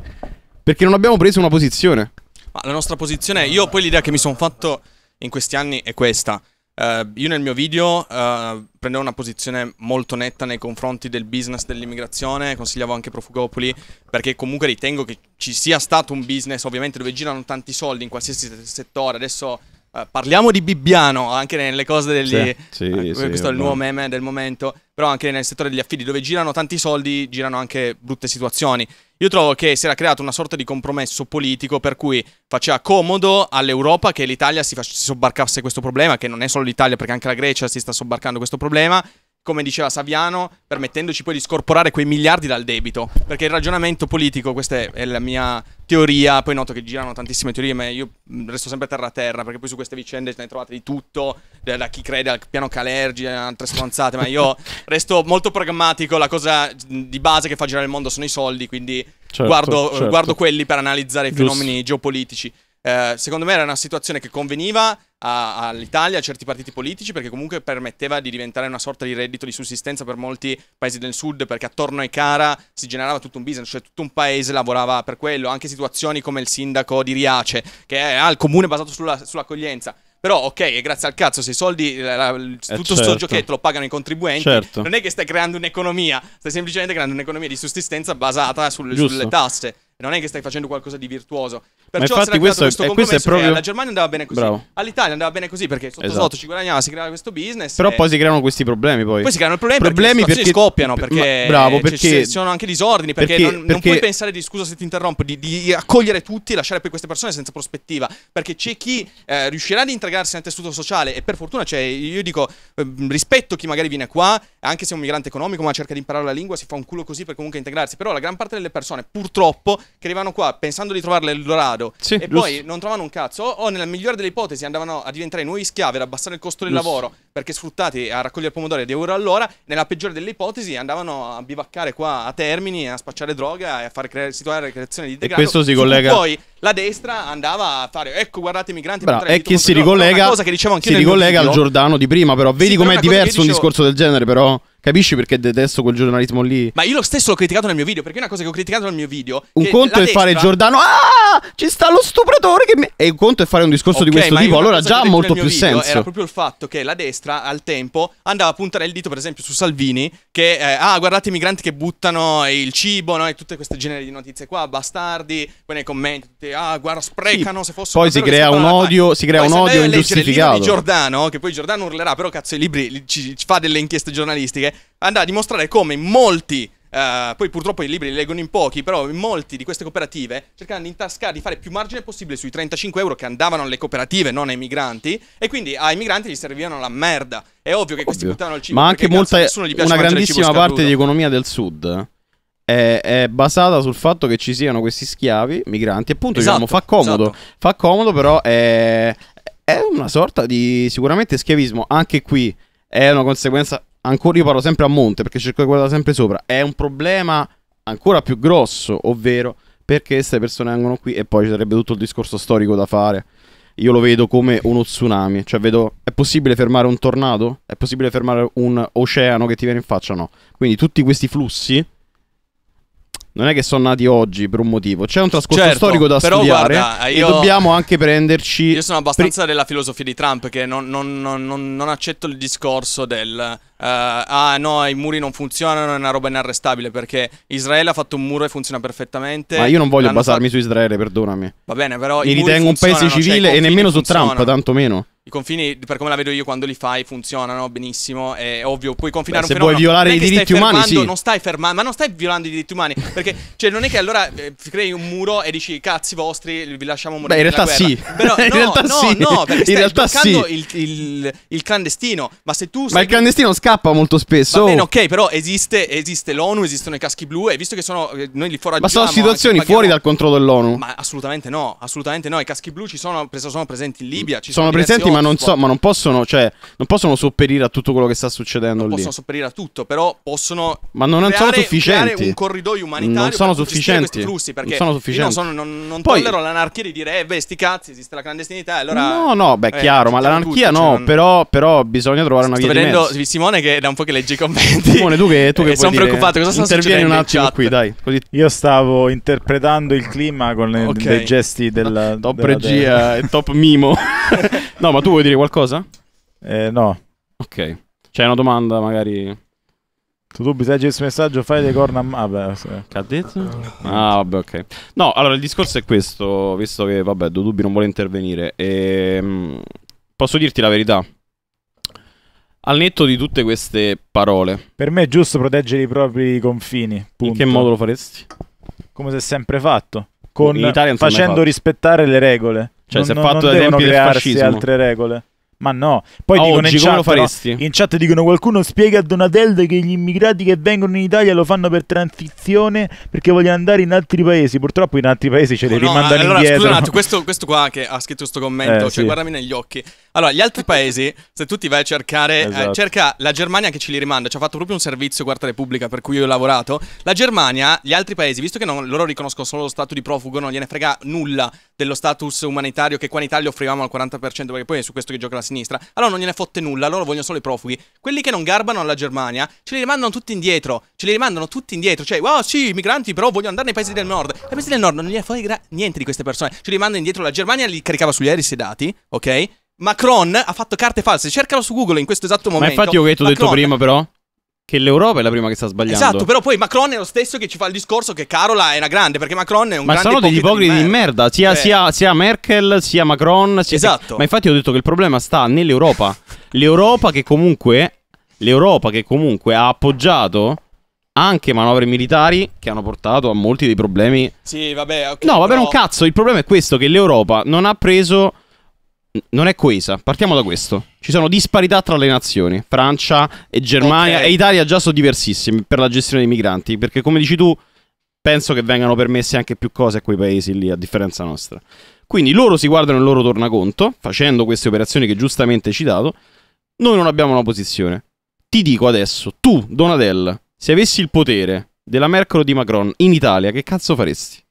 perché non abbiamo preso una posizione. Ma la nostra posizione, io poi l'idea che mi sono fatto in questi anni è questa. Uh, io nel mio video uh, eh, prendevo una posizione molto netta nei confronti del business dell'immigrazione, consigliavo anche Profugopoli, perché comunque ritengo che ci sia stato un business, ovviamente dove girano tanti soldi in qualsiasi settore, adesso eh, parliamo di Bibbiano anche nelle cose degli... Sì, eh, eh, sì, questo sì, è il nuovo meme del momento, però anche nel settore degli affidi dove girano tanti soldi, girano anche brutte situazioni. Io trovo che si era creato una sorta di compromesso politico per cui faceva comodo all'Europa che l'Italia si, si sobbarcasse questo problema, che non è solo l'Italia perché anche la Grecia si sta sobbarcando questo problema, come diceva Saviano, permettendoci poi di scorporare quei miliardi dal debito. Perché il ragionamento politico, questa è la mia teoria, poi noto che girano tantissime teorie, ma io resto sempre terra a terra, perché poi su queste vicende ce ne trovate di tutto, da chi crede al piano Calergi, altre stronzate, ma io resto molto pragmatico, la cosa di base che fa girare il mondo sono i soldi, quindi certo, guardo, certo. guardo, quelli per analizzare i fenomeni Just. geopolitici. Eh, secondo me era una situazione che conveniva all'Italia, a certi partiti politici, perché comunque permetteva di diventare una sorta di reddito di sussistenza per molti paesi del sud, perché attorno ai Cara si generava tutto un business, cioè tutto un paese lavorava per quello, anche situazioni come il sindaco di Riace, che ha il comune basato sulla, sull'accoglienza. Però, ok, e grazie al cazzo, se i soldi, la, la, eh, tutto questo certo. giochetto lo pagano i contribuenti, certo. non è che stai creando un'economia, stai semplicemente creando un'economia di sussistenza basata sul, sulle tasse non è che stai facendo qualcosa di virtuoso. Perciò Ma infatti questo, questo, è, questo è proprio... alla eh, Germania andava bene così, esatto. all'Italia andava bene così perché sotto esatto. sotto ci guadagnava, si creava questo business. Però e... poi si creano questi problemi poi. Poi si creano problemi, problemi perché, perché... scoppiano, perché, Bravo, perché... Cioè, ci sono anche disordini, perché, perché, non, perché, non, puoi pensare di scusa se ti interrompo, di, di accogliere tutti e lasciare poi queste persone senza prospettiva, perché c'è chi eh, riuscirà ad integrarsi nel tessuto sociale e per fortuna cioè, io dico ehm, rispetto chi magari viene qua, anche se è un migrante economico, ma cerca di imparare la lingua, si fa un culo così per comunque integrarsi, però la gran parte delle persone purtroppo che arrivano qua pensando di trovare l'Eldorado sì, e poi non trovano un cazzo. O, nella migliore delle ipotesi andavano a diventare nuovi schiavi, ad abbassare il costo del lavoro perché sfruttati a raccogliere pomodori ad euro all'ora. Nella peggiore delle ipotesi andavano a bivaccare qua a Termini, a spacciare droga e a far cre- situare la creazione di degrado. E questo si collega. Poi la destra andava a fare ecco guardate i migranti Bra, è che si ricollega, che si ricollega al Giordano di prima però vedi sì, com'è diverso dicevo... un discorso del genere però Capisci perché detesto quel giornalismo lì? Ma io lo stesso l'ho criticato nel mio video, perché una cosa che ho criticato nel mio video. Un conto è destra... fare Giordano, ah, ci sta lo stupratore che mi... E un conto è fare un discorso okay, di questo tipo, allora già ha molto più senso. Era proprio il fatto che la destra al tempo andava a puntare il dito, per esempio, su Salvini, che, eh, ah, guardate i migranti che buttano il cibo, no? E tutte queste genere di notizie qua, bastardi, poi nei commenti, tutti, ah, guarda, sprecano sì, se fossero Poi si crea un odio, si crea poi un odio ingiustificato. di Giordano, che poi Giordano urlerà, però cazzo i libri ci, ci fa delle inchieste giornalistiche, andrà a dimostrare come molti Uh, poi purtroppo i libri li leggono in pochi, però in molti di queste cooperative cercano di intascare, di fare più margine possibile sui 35 euro che andavano alle cooperative, non ai migranti, e quindi ai migranti gli servivano la merda. È ovvio che ovvio. questi buttavano il cibo. Ma anche molta, cazzo, una grandissima parte di economia del sud è, è, basata sul fatto che ci siano questi schiavi migranti. Appunto, esatto, diciamo, fa esatto, comodo. Esatto. Fa comodo, però è, è, una sorta di sicuramente schiavismo. Anche qui è una conseguenza. Ancora io parlo sempre a monte perché cerco di guardare sempre sopra. È un problema ancora più grosso, ovvero perché queste persone vengono qui e poi ci sarebbe tutto il discorso storico da fare. Io lo vedo come uno tsunami, cioè vedo è possibile fermare un tornado? È possibile fermare un oceano che ti viene in faccia? No. Quindi tutti questi flussi non è che sono nati oggi per un motivo. C'è un trascorso certo, storico da però studiare guarda, io, e dobbiamo anche prenderci. Io sono abbastanza pre- della filosofia di Trump che non, non, non, non accetto il discorso del. Uh, ah no, i muri non funzionano, è una roba inarrestabile perché Israele ha fatto un muro e funziona perfettamente. Ma io non voglio basarmi fatto... su Israele, perdonami. Va bene, però. Mi ritengo un paese civile cioè, e nemmeno funzionano. su Trump, tantomeno. I confini, per come la vedo io, quando li fai funzionano benissimo. È ovvio, puoi confinare Beh, un fenomeno. Se vuoi violare i diritti umani, fermando, sì. Non stai fermando, ma non stai violando i diritti umani. Perché, cioè, non è che allora eh, crei un muro e dici, cazzi vostri, vi lasciamo morire. Beh, in realtà sì. Però, in no, realtà no, sì. no, perché in realtà sì. Il, il, il, clandestino. Ma se tu. Sei... Ma il clandestino scappa molto spesso. Va bene, ok, però esiste, esiste l'ONU, esistono i caschi blu. E visto che sono. Eh, noi li foraggiamo. Ma sono situazioni anche, fuori dal controllo dell'ONU. Ma assolutamente no, assolutamente no. I caschi blu ci sono, sono presenti in Libia. Ci sono, sono presenti ma non, so, ma non possono, cioè, non possono sopperire a tutto quello che sta succedendo non lì. possono sopperire a tutto, però possono Ma non creare, sono sufficienti. un corridoio umanitario non sono sufficienti. flussi, perché non sono sufficienti. Io non, sono, non, non tollero l'anarchia di dire, eh, beh, sti cazzi, esiste la clandestinità, allora... No, no, beh, eh, chiaro, ma l'anarchia tutto, no, cioè, però, però, bisogna trovare una via di mezzo. Sto vedendo Simone che da un po' che legge i commenti. Simone, tu che, tu che eh, Sono dire? preoccupato, cosa sta Intervieni succedendo un attimo qui, dai. Così. Io stavo interpretando il clima con dei gesti del... Top regia e top mimo. No, ma tu vuoi dire qualcosa? Eh, no. Ok. C'è una domanda magari... Tu dubbi, leggi questo messaggio, fai dei corna Vabbè, ah, Che ha detto? Ah, vabbè, ok. No, allora il discorso è questo, visto che, vabbè, Dudubbi non vuole intervenire. E, ehm, posso dirti la verità? Al netto di tutte queste parole. Per me è giusto proteggere i propri confini. Punto. In che modo lo faresti? Come si è sempre fatto. Con, facendo rispettare le regole. Cioè, non, si è fatto non, non devono crearsi fascismo. altre regole. Ma no, poi dicono oggi, in, chat, no? in chat dicono qualcuno spiega a Donatello che gli immigrati che vengono in Italia lo fanno per transizione perché vogliono andare in altri paesi. Purtroppo in altri paesi ce li no, rimandano allora, indietro. Scusa un attimo, questo, questo, qua che ha scritto questo commento, eh, cioè sì. guardami negli occhi. Allora, gli altri paesi, se tu ti vai a cercare, eh, esatto. eh, cerca la Germania che ce li rimanda, ci ha fatto proprio un servizio Quarta Repubblica per cui io ho lavorato. La Germania, gli altri paesi, visto che non, loro riconoscono solo lo stato di profugo, non gliene frega nulla dello status umanitario che qua in Italia offrivamo al 40%, perché poi è su questo che gioca la sinistra. Allora non gliene fotte nulla, loro vogliono solo i profughi. Quelli che non garbano alla Germania ce li rimandano tutti indietro. Ce li rimandano tutti indietro. Cioè, wow, oh, sì, i migranti, però vogliono andare nei paesi del nord. Nei paesi del nord non gliene frega niente di queste persone. Ce li rimandano indietro la Germania, li caricava sugli aerei sedati, ok? Macron ha fatto carte false, cercalo su Google in questo esatto momento. Ma infatti io che ti ho detto prima però. Che l'Europa è la prima che sta sbagliando. Esatto, però poi Macron è lo stesso che ci fa il discorso che Carola è una grande, perché Macron è un ma grande. Ma sono degli ipocriti di merda, Sia, eh. sia, sia, Merkel, sia Macron. Sia esatto. Che... Ma infatti ho detto che il problema sta nell'Europa. L'Europa che comunque. L'Europa che comunque ha appoggiato anche manovre militari che hanno portato a molti dei problemi. Sì, vabbè. Okay, no, vabbè, però... un cazzo. Il problema è questo: che l'Europa non ha preso non è coesa. Partiamo da questo. Ci sono disparità tra le nazioni, Francia e Germania okay. e Italia già sono diversissime per la gestione dei migranti, perché come dici tu, penso che vengano permesse anche più cose a quei paesi lì, a differenza nostra. Quindi loro si guardano il loro tornaconto, facendo queste operazioni che giustamente hai citato, noi non abbiamo una posizione. Ti dico adesso, tu, Donatella, se avessi il potere della Merkel o di Macron in Italia, che cazzo faresti?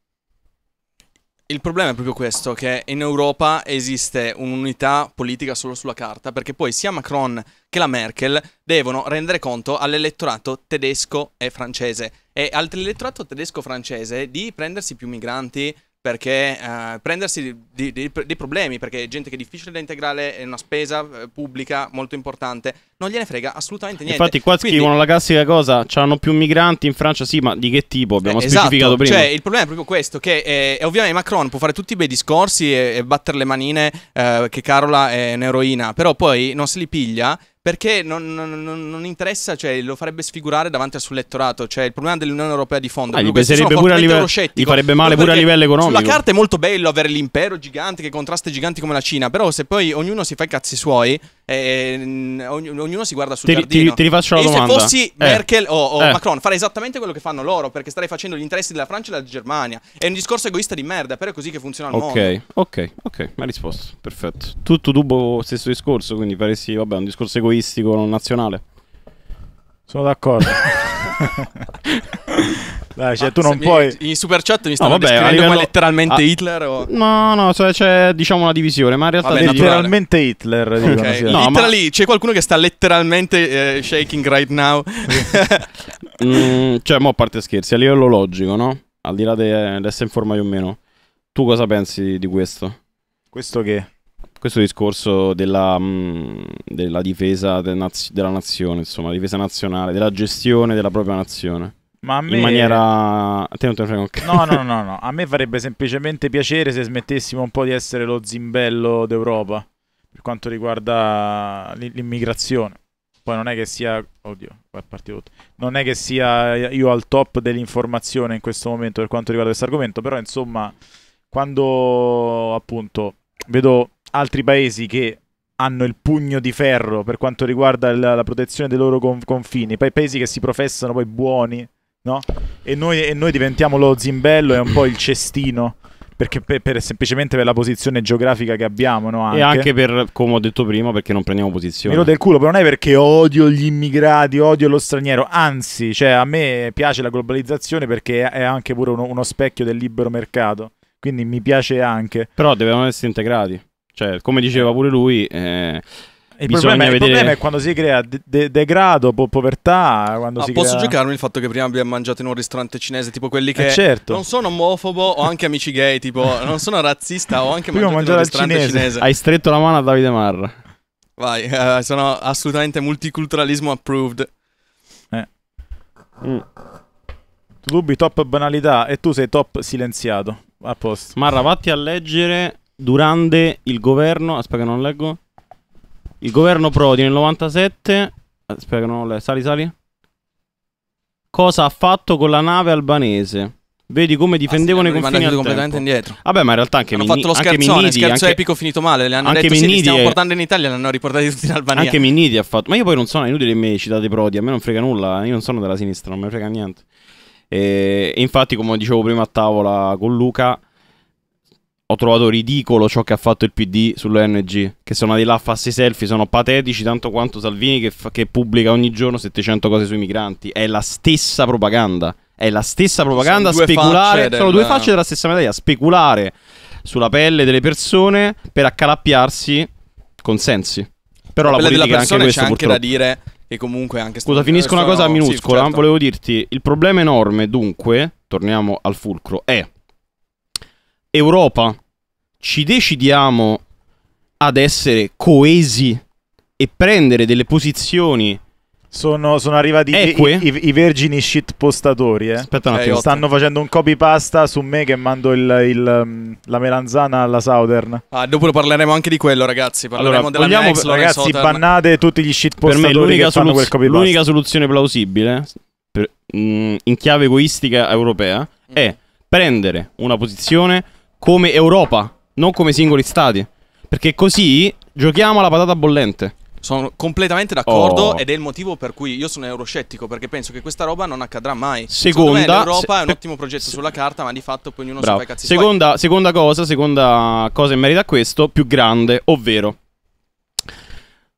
il problema è proprio questo, che in Europa esiste un'unità politica solo sulla carta, perché poi sia Macron che la Merkel devono rendere conto all'elettorato tedesco e francese e all'elettorato tedesco-francese di prendersi più migranti perché eh, prendersi dei problemi, perché gente che è difficile da integrare, è una spesa eh, pubblica molto importante, non gliene frega assolutamente niente. Infatti qua Quindi... scrivono la classica cosa, c'hanno più migranti in Francia, sì, ma di che tipo? Abbiamo eh, specificato esatto. prima. Cioè, il problema è proprio questo, che eh, ovviamente Macron può fare tutti i bei discorsi e, e battere le manine eh, che Carola è un'eroina, però poi non se li piglia perché non, non, non, interessa, cioè lo farebbe sfigurare davanti al suo elettorato. Cioè, il problema dell'Unione Europea di fondo. Ah, gli, pure a livello, gli farebbe male pure a livello economico. Sulla carta è molto bello avere l'impero gigante che contrasta giganti come la Cina. Però se poi ognuno si fa i cazzi suoi, eh, ogn- ognuno si guarda sul ti, giardino. Ti, ti rifaccio la e domanda. se fossi eh. Merkel o, o eh. Macron farei esattamente quello che fanno loro perché starei facendo gli interessi della Francia e della Germania. È un discorso egoista di merda, però è così che funziona il okay, mondo. Ok, ok, ok, mi ha risposto, perfetto. Tutto dubbo stesso discorso, quindi faresti, vabbè, un discorso egoistico non nazionale. Sono d'accordo. Dai, cioè, ah, tu non puoi. In super chat mi stanno no, vabbè, livello... letteralmente ah, Hitler. O... No, no, cioè, c'è diciamo una divisione, ma in realtà vabbè, letteralmente Hitler. Okay. Sì. No, ma... c'è qualcuno che sta letteralmente eh, shaking right now. mm, cioè, mo a parte scherzi, a livello logico, no? Al di là dell'essere in forma più o meno, tu cosa pensi di questo? Questo che? questo discorso della, mm, della difesa della nazione, insomma, difesa nazionale, della gestione della propria nazione. Ma a me... In maniera... Te te ne No, no, no, no. A me farebbe semplicemente piacere se smettessimo un po' di essere lo zimbello d'Europa per quanto riguarda l'immigrazione. Poi non è che sia... Oddio, qua è partito tutto. Non è che sia io al top dell'informazione in questo momento per quanto riguarda questo argomento, però insomma, quando appunto vedo altri paesi che hanno il pugno di ferro per quanto riguarda la, la protezione dei loro confini, poi paesi che si professano poi buoni no? E noi, e noi diventiamo lo zimbello e un po' il cestino perché per, per, semplicemente per la posizione geografica che abbiamo, no? Anche. E anche per, come ho detto prima, perché non prendiamo posizione. Mi del culo, però non è perché odio gli immigrati, odio lo straniero, anzi, cioè, a me piace la globalizzazione perché è anche pure uno, uno specchio del libero mercato, quindi mi piace anche. Però devono essere integrati, cioè, come diceva pure lui... Eh il problema, vedere... il problema, è quando si crea de- de- degrado, po- povertà. Quando ah, si posso crea... giocarmi il fatto che prima abbia mangiato in un ristorante cinese, tipo quelli eh, che eh certo. non sono omofobo, o anche amici gay, tipo non sono razzista, o anche prima mangiato in un ristorante cinese. cinese. Hai stretto la mano a Davide Marra. Vai, eh, sono assolutamente multiculturalismo approved. Eh. Mm. Dubbi top banalità e tu sei top silenziato. A posto. Marra, vatti a leggere durante il governo. Aspetta, che non leggo. Il governo Prodi nel 97... Aspetta che non le... Sali, sali. Cosa ha fatto con la nave albanese? Vedi come difendevano ah, sì, i confini al completamente tempo. indietro. Vabbè, ma in realtà anche Minniti. hanno Mini, fatto lo scherzone, anche scherzo anche, epico finito male, le hanno anche detto Minidi sì, stiamo è... portando in Italia, l'hanno riportati tutti in Albania. Anche Minniti ha fatto. Ma io poi non sono inutile me citate Prodi, a me non frega nulla, io non sono della sinistra, non mi frega niente. E, e infatti, come dicevo prima a tavola con Luca, ho trovato ridicolo ciò che ha fatto il PD sull'ONG, che sono di là a farsi selfie, sono patetici tanto quanto Salvini che, che pubblica ogni giorno 700 cose sui migranti. È la stessa propaganda. È la stessa propaganda sono speculare. Della... Sono due facce della stessa medaglia. Speculare sulla pelle delle persone per accalappiarsi consensi. Però la, la politica è anche questo, c'è anche da dire che comunque anche Scusa, finisco una cosa no, minuscola, sì, certo. volevo dirti, il problema enorme dunque, torniamo al fulcro, è Europa ci decidiamo ad essere coesi e prendere delle posizioni sono, sono, arrivati i, i, i, vergini shit postatori. Eh. Aspetta un cioè, attimo. Stanno facendo un copy pasta su me che mando il, il, mm, la melanzana alla Southern. Ah, dopo parleremo anche di quello, ragazzi. Parleremo allora, della vogliamo, ex, Ragazzi, Southern. bannate tutti gli shit postatori che fanno quel copy pasta. L'unica soluzione plausibile, per, mh, mm, in chiave egoistica europea, mm. è prendere una posizione come Europa non come singoli stati. Perché così giochiamo alla patata bollente. Sono completamente d'accordo oh. ed è il motivo per cui io sono euroscettico perché penso che questa roba non accadrà mai. Seconda, me, l'Europa se, è un ottimo progetto se, sulla carta, ma di fatto poi ognuno bravo. si fa i cazzi seconda, suoi. Seconda cosa, seconda cosa in merito a questo, più grande, ovvero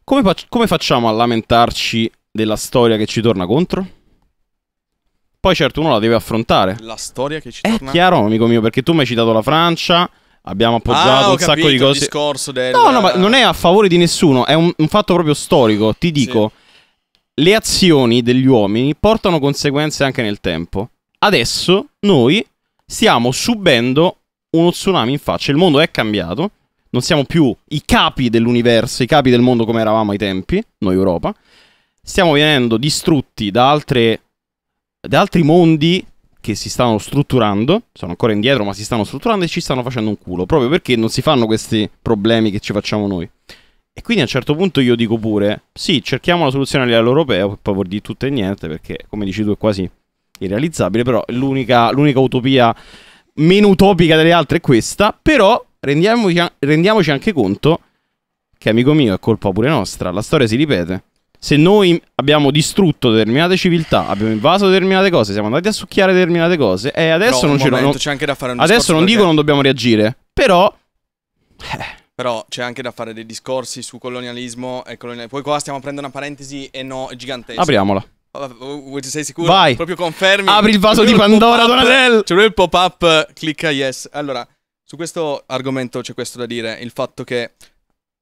come, fa come facciamo a lamentarci della storia che ci torna contro? Poi certo uno la deve affrontare. La storia che ci è torna contro. È chiaro, amico mio, perché tu mi hai citato la Francia Abbiamo appoggiato ah, un sacco di cose. Del... No, no, ma non è a favore di nessuno, è un, un fatto proprio storico. Ti dico, sì. le azioni degli uomini portano conseguenze anche nel tempo. Adesso noi stiamo subendo uno tsunami in faccia. Il mondo è cambiato. Non siamo più i capi dell'universo, i capi del mondo come eravamo ai tempi, noi Europa. Stiamo venendo distrutti da, altre, da altri mondi che si stanno strutturando, sono ancora indietro ma si stanno strutturando e ci stanno facendo un culo, proprio perché non si fanno questi problemi che ci facciamo noi. E quindi a un certo punto io dico pure, sì, cerchiamo una soluzione a livello europeo, che poi vuol dire tutto e niente, perché come dici tu è quasi irrealizzabile, però l'unica, l'unica utopia meno utopica delle altre è questa, però rendiamoci, rendiamoci anche conto che, amico mio, è colpa pure nostra, la storia si ripete se noi abbiamo distrutto determinate civiltà, abbiamo invaso determinate cose, siamo andati a succhiare determinate cose e adesso però, non ci non... c'è anche da fare un Adesso non dico che non dobbiamo reagire, però eh. Però c'è anche da fare dei discorsi su colonialismo e colonialismo. Poi qua stiamo aprendo una parentesi e no gigantesca. Apriamola. Vuoi sei sicuro? Vai. Proprio confermi. Apri il vaso di Pandora, Donatello. C'è proprio il pop-up, clicca yes. Allora, su questo argomento c'è questo da dire, il fatto che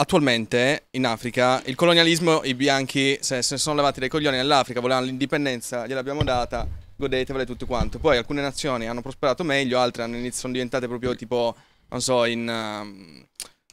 Attualmente in Africa il colonialismo, i bianchi se, ne sono levati dai coglioni nell'Africa, volevano l'indipendenza, gliel'abbiamo data, godetevele tutto quanto. Poi alcune nazioni hanno prosperato meglio, altre inizio, sono diventate proprio tipo, non so, in... Um,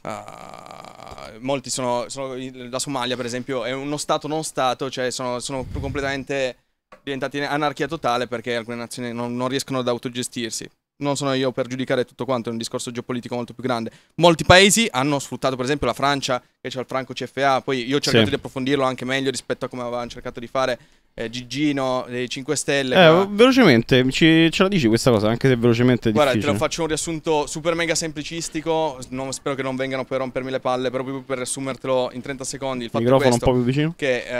Uh, molti sono, sono, La Somalia, per esempio, è uno stato non stato, cioè sono, sono completamente diventati anarchia totale perché alcune nazioni non, non riescono ad autogestirsi non sono io per giudicare tutto quanto, è un discorso geopolitico molto più grande. Molti paesi hanno sfruttato, per esempio, la Francia, che c'è il franco CFA, poi io ho cercato sì. di approfondirlo anche meglio rispetto a come avevano cercato di fare eh, Gigino dei 5 Stelle. Eh, ma... velocemente, ci, ce la dici questa cosa, anche se velocemente Guarda, difficile. te lo faccio un riassunto super mega semplicistico, non, spero che non vengano poi a rompermi le palle, però proprio per riassumertelo in 30 secondi. Il fatto microfono questo, un po' più vicino. Che eh,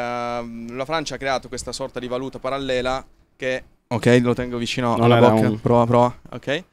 la Francia ha creato questa sorta di valuta parallela che Ok, lo tengo vicino non alla bocca. Un... Prova, prova. Ok.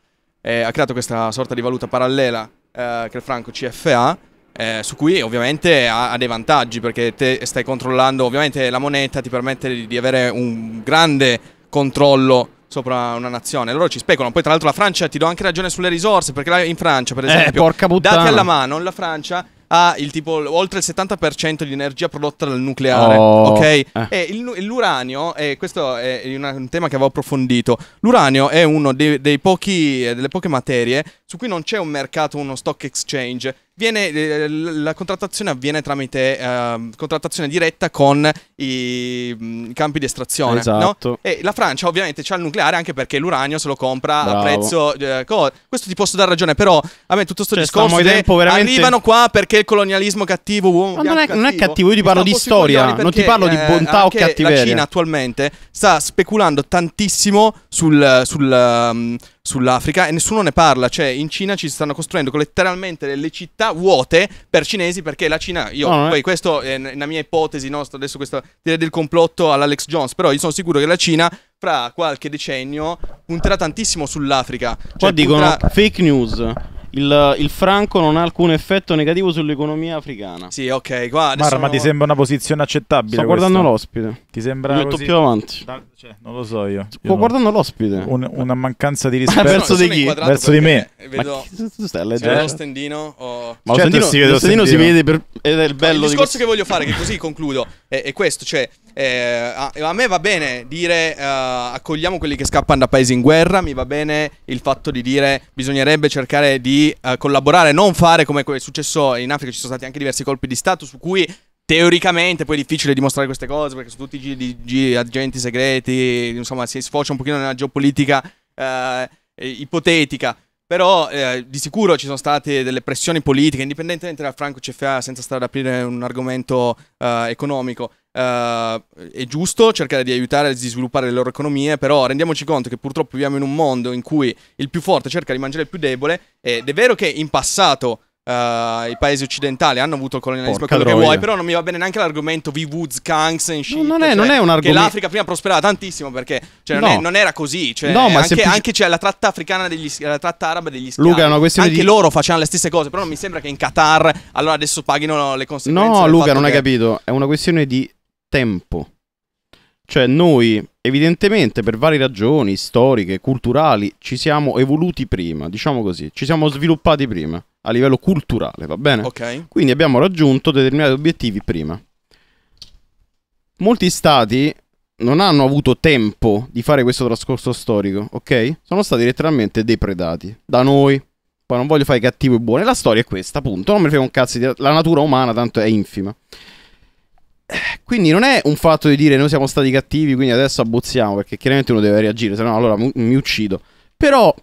Eh, ha creato questa sorta di valuta parallela eh, che è il franco CFA. Eh, su cui ovviamente ha, ha, dei vantaggi perché te stai controllando, ovviamente la moneta ti permette di, di avere un grande controllo sopra una nazione. Loro ci speculano. Poi, tra l'altro, la Francia ti do anche ragione sulle risorse. Perché in Francia, per eh, esempio, eh, porca puttana. dati alla mano, la Francia ha il tipo oltre il 70% di energia prodotta dal nucleare. Oh. Ok? Eh. E il, l'uranio, e questo è un tema che avevo approfondito. L'uranio è uno dei, dei pochi, delle poche materie su cui non c'è un mercato, uno stock exchange. Viene, eh, la contrattazione avviene tramite eh, contrattazione diretta con i campi di estrazione. Esatto. No? E la Francia ovviamente c'ha il nucleare anche perché l'uranio se lo compra Bravo. a prezzo... Eh, questo ti posso dare ragione, però a me tutto questo cioè, discorso di veramente... arrivano qua perché il colonialismo cattivo... Uomo no, non, è, cattivo. non è cattivo, io ti parlo di storia, perché, non ti parlo di bontà o cattiveria. La Cina attualmente sta speculando tantissimo sul... sul um, sull'Africa e nessuno ne parla, cioè in Cina ci stanno costruendo letteralmente delle città vuote per cinesi perché la Cina, io no, ah, eh. poi eh. questa è una mia ipotesi, no? adesso questa direi del complotto all'Alex Jones, però io sono sicuro che la Cina fra qualche decennio punterà tantissimo sull'Africa. Cioè, Qua dicono punterà... fake news. Il, il, franco non ha alcun effetto negativo sull'economia africana. Sì, ok. Qua Marra, ma ti sembra una posizione accettabile? Sto guardando questa. l'ospite. Ti sembra. Lo metto così... più avanti. Da... Cioè, non lo so io. Sto guardando l'ospite. Un, una mancanza di ah, rispetto. Ma verso di chi? Verso di me. Vedo... Ma stai a Lo stendino. O... Ma certo, lo stendino, si vede, lo stendino si vede per... ed è il bello. No, il discorso di... che voglio fare, che così concludo, è, è questo. Cioè eh, a, a, me va bene dire eh, accogliamo quelli che scappano da paesi in guerra, mi va bene il fatto di dire bisognerebbe cercare di eh, collaborare, non fare come è successo in Africa, ci sono stati anche diversi colpi di Stato su cui teoricamente poi è difficile dimostrare queste cose perché sono tutti g- g- agenti segreti, insomma si sfocia un pochino nella geopolitica eh, ipotetica. Però eh, di sicuro ci sono state delle pressioni politiche, indipendentemente dal Franco CFA, senza stare ad aprire un argomento eh, economico. Uh, è giusto cercare di aiutare di sviluppare le loro economie, però rendiamoci conto che purtroppo viviamo in un mondo in cui il più forte cerca di mangiare il più debole ed è vero che in passato uh, i paesi occidentali hanno avuto il colonialismo Porca quello droga. che vuoi, però non mi va bene neanche l'argomento V-Woods, Kangs and shit. No, non, è, cioè, non è un argomento. Che l'Africa prima prosperava tantissimo perché cioè, non, no. è, non, era così. Cioè, no, ma anche, semplici... anche cioè, la tratta africana degli, la tratta araba degli schiavi. Luca, è una questione anche di... loro facevano le stesse cose, però non mi sembra che in Qatar allora adesso paghino le conseguenze. No, Luca, non hai capito. È una questione di tempo. Cioè noi evidentemente per varie ragioni storiche, culturali, ci siamo evoluti prima, diciamo così, ci siamo sviluppati prima a livello culturale, va bene? Okay. Quindi abbiamo raggiunto determinati obiettivi prima. Molti stati non hanno avuto tempo di fare questo trascorso storico, ok? Sono stati letteralmente depredati da noi. Poi non voglio fare cattivo e buono, la storia è questa, appunto. Non me ne frega un cazzo, di... la natura umana tanto è infima. Quindi non è un fatto di dire noi siamo stati cattivi, quindi adesso abbozziamo, perché chiaramente uno deve reagire, se no allora mi, mi uccido. Però,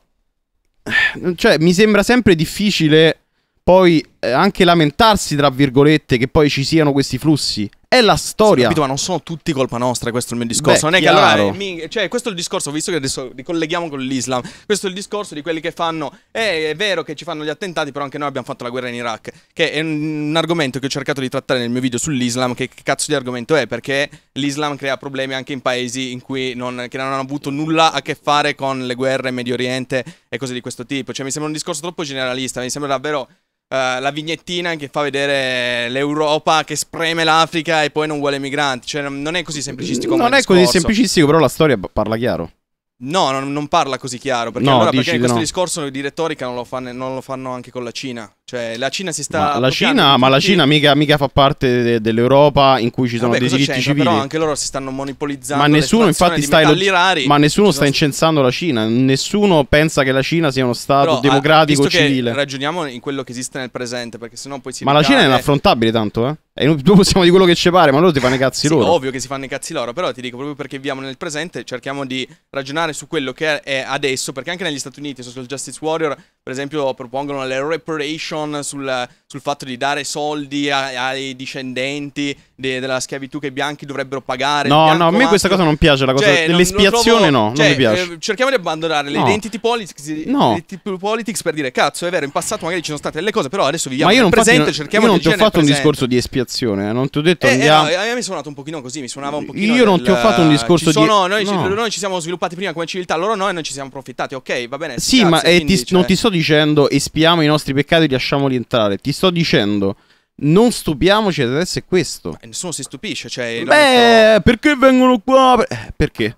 eh, cioè, mi sembra sempre difficile poi eh, anche lamentarsi, tra virgolette, che poi ci siano questi flussi. È la storia. capito, ma non sono tutti colpa nostra, questo è il mio discorso. Beh, non è chiaro. che allora. Mi, cioè, questo è il discorso, visto che adesso ricolleghiamo con l'Islam. Questo è il discorso di quelli che fanno. Eh, è vero che ci fanno gli attentati, però anche noi abbiamo fatto la guerra in Iraq. Che è un, un argomento che ho cercato di trattare nel mio video sull'Islam. Che, che cazzo di argomento è? Perché l'Islam crea problemi anche in paesi in cui non, che non hanno avuto nulla a che fare con le guerre in Medio Oriente e cose di questo tipo. Cioè, mi sembra un discorso troppo generalista. Mi sembra davvero eh, la vignettina che fa vedere l'Europa che spreme l'Africa e poi non vuole migranti. Cioè, non è così semplicistico. Non è discorso. così semplicistico, però la storia parla chiaro. No, non, non parla così chiaro. Perché no, allora perché questo no. discorso di retorica non lo, fanno, non lo fanno anche con la Cina. Cioè, la Cina si sta. Ma la Cina, ma la Cina mica, mica, fa parte de dell'Europa in cui ci sono Vabbè, dei diritti civili. Però anche loro si stanno monopolizzando. Ma nessuno, infatti, sta, rari, ma nessuno sta incensando la Cina. Nessuno pensa che la Cina sia uno Stato però, ah, democratico civile. ragioniamo in quello che esiste nel presente, perché sennò poi si. Ma la Cina è inaffrontabile, tanto, eh? E noi possiamo di quello che ci pare, ma loro ti fanno i cazzi sì, loro. Ovvio che si fanno i cazzi loro, però ti dico proprio perché viviamo nel presente, cerchiamo di ragionare su quello che è adesso, perché anche negli Stati Uniti, il Justice Warrior per esempio propongono le reparation sul, sul fatto di dare soldi a, ai discendenti de, della schiavitù che i bianchi dovrebbero pagare. No, no, a me questa cosa non piace, la cosa cioè, dell'espiazione trovo, no, cioè, non mi piace. Eh, cerchiamo di abbandonare no. le identity politics, no. identity politics per dire, cazzo, è vero, in passato magari ci sono state delle cose, però adesso viviamo Ma io non cerchiamo di cerchiamo io non ti ho fatto un discorso di espiazione, eh, non ti ho detto eh, andiamo... eh, no, eh, a me suonato un pochino così, mi suonava un pochino Io del... non ti ho fatto un discorso sono, di... No, noi, no. Ci, noi ci siamo sviluppati prima come civiltà, loro no e non ci siamo approfittati, ok, va bene. Sì, ma eh, non cioè. ti sto dicendo espiamo i nostri peccati e lasciamoli entrare. Ti sto dicendo non stupiamoci adesso è questo. Ma eh, nessuno si stupisce, cioè... Beh, detto... perché vengono qua? Eh, perché?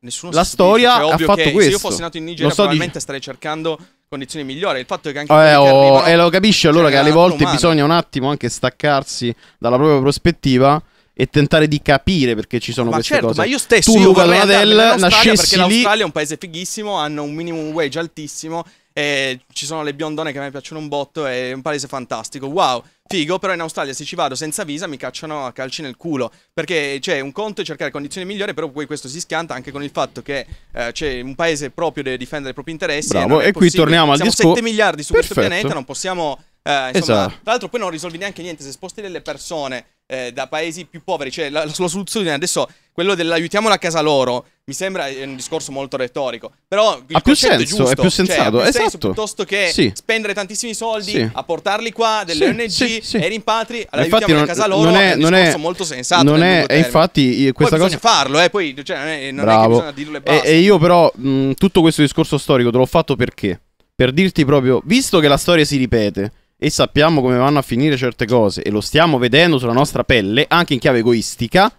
Nessuno la storia cioè, ha fatto questo. Se io fossi nato in Nigeria, so probabilmente di... starei cercando condizioni migliori. Il fatto è che anche eh, oh, arrivano, eh lo capisci allora cioè, che alle volte umano. bisogna un attimo anche staccarsi dalla propria prospettiva e tentare di capire perché ci sono ma queste certo, cose. Ma io stesso, tu, io Luca Donadel, nascessi perché l'Australia lì... è un paese fighissimo, hanno un minimum wage altissimo e ci sono le biondone che a me piacciono un botto, è un paese fantastico. Wow, figo, però in Australia se ci vado senza visa mi cacciano a calci nel culo. Perché c'è cioè, un conto è cercare condizioni migliori, però poi questo si schianta anche con il fatto che eh, c'è un paese proprio deve difendere i propri interessi. Bravo, e, e qui torniamo al discorso. 7 miliardi su Perfetto. questo pianeta, non possiamo eh, insomma, esatto. Tra l'altro poi non risolvi neanche niente se sposti delle persone eh, da paesi più poveri. Cioè, la, la sua soluzione adesso, quello dell'aiutiamola a casa loro, mi sembra eh, un discorso molto retorico. Però il ha più senso, è, è più cioè, sensato. Cioè, più esatto. piuttosto che sì. spendere tantissimi soldi sì. a portarli qua, delle sì, ONG e rimpatri, all'aiutiamola a casa loro, non è, è un non discorso è, molto sensato. Non è, e infatti questa poi cosa... bisogna farlo, eh, poi cioè, non, è, non Bravo. è che bisogna dirlo e basta. E, e io però mh, tutto questo discorso storico te l'ho fatto perché? Per dirti proprio, visto che la storia si ripete e sappiamo come vanno a finire certe cose e lo stiamo vedendo sulla nostra pelle, anche in chiave egoistica,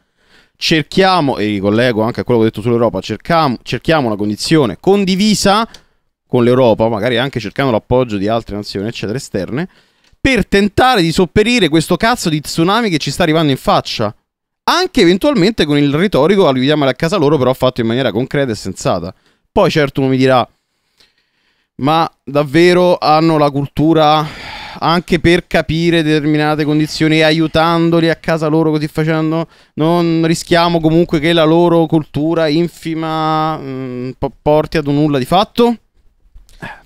cerchiamo, e ricollego anche a quello che ho detto sull'Europa, cerchiamo, cerchiamo una condizione condivisa con l'Europa, magari anche cercando l'appoggio di altre nazioni, eccetera, esterne, per tentare di sopperire questo cazzo di tsunami che ci sta arrivando in faccia. Anche eventualmente con il retorico, alludiamole ah, a casa loro, però fatto in maniera concreta e sensata. Poi certo uno mi dirà, ma davvero hanno la cultura anche per capire determinate condizioni e aiutandoli a casa loro così facendo non rischiamo comunque che la loro cultura infima mh, mm, porti ad un nulla di fatto?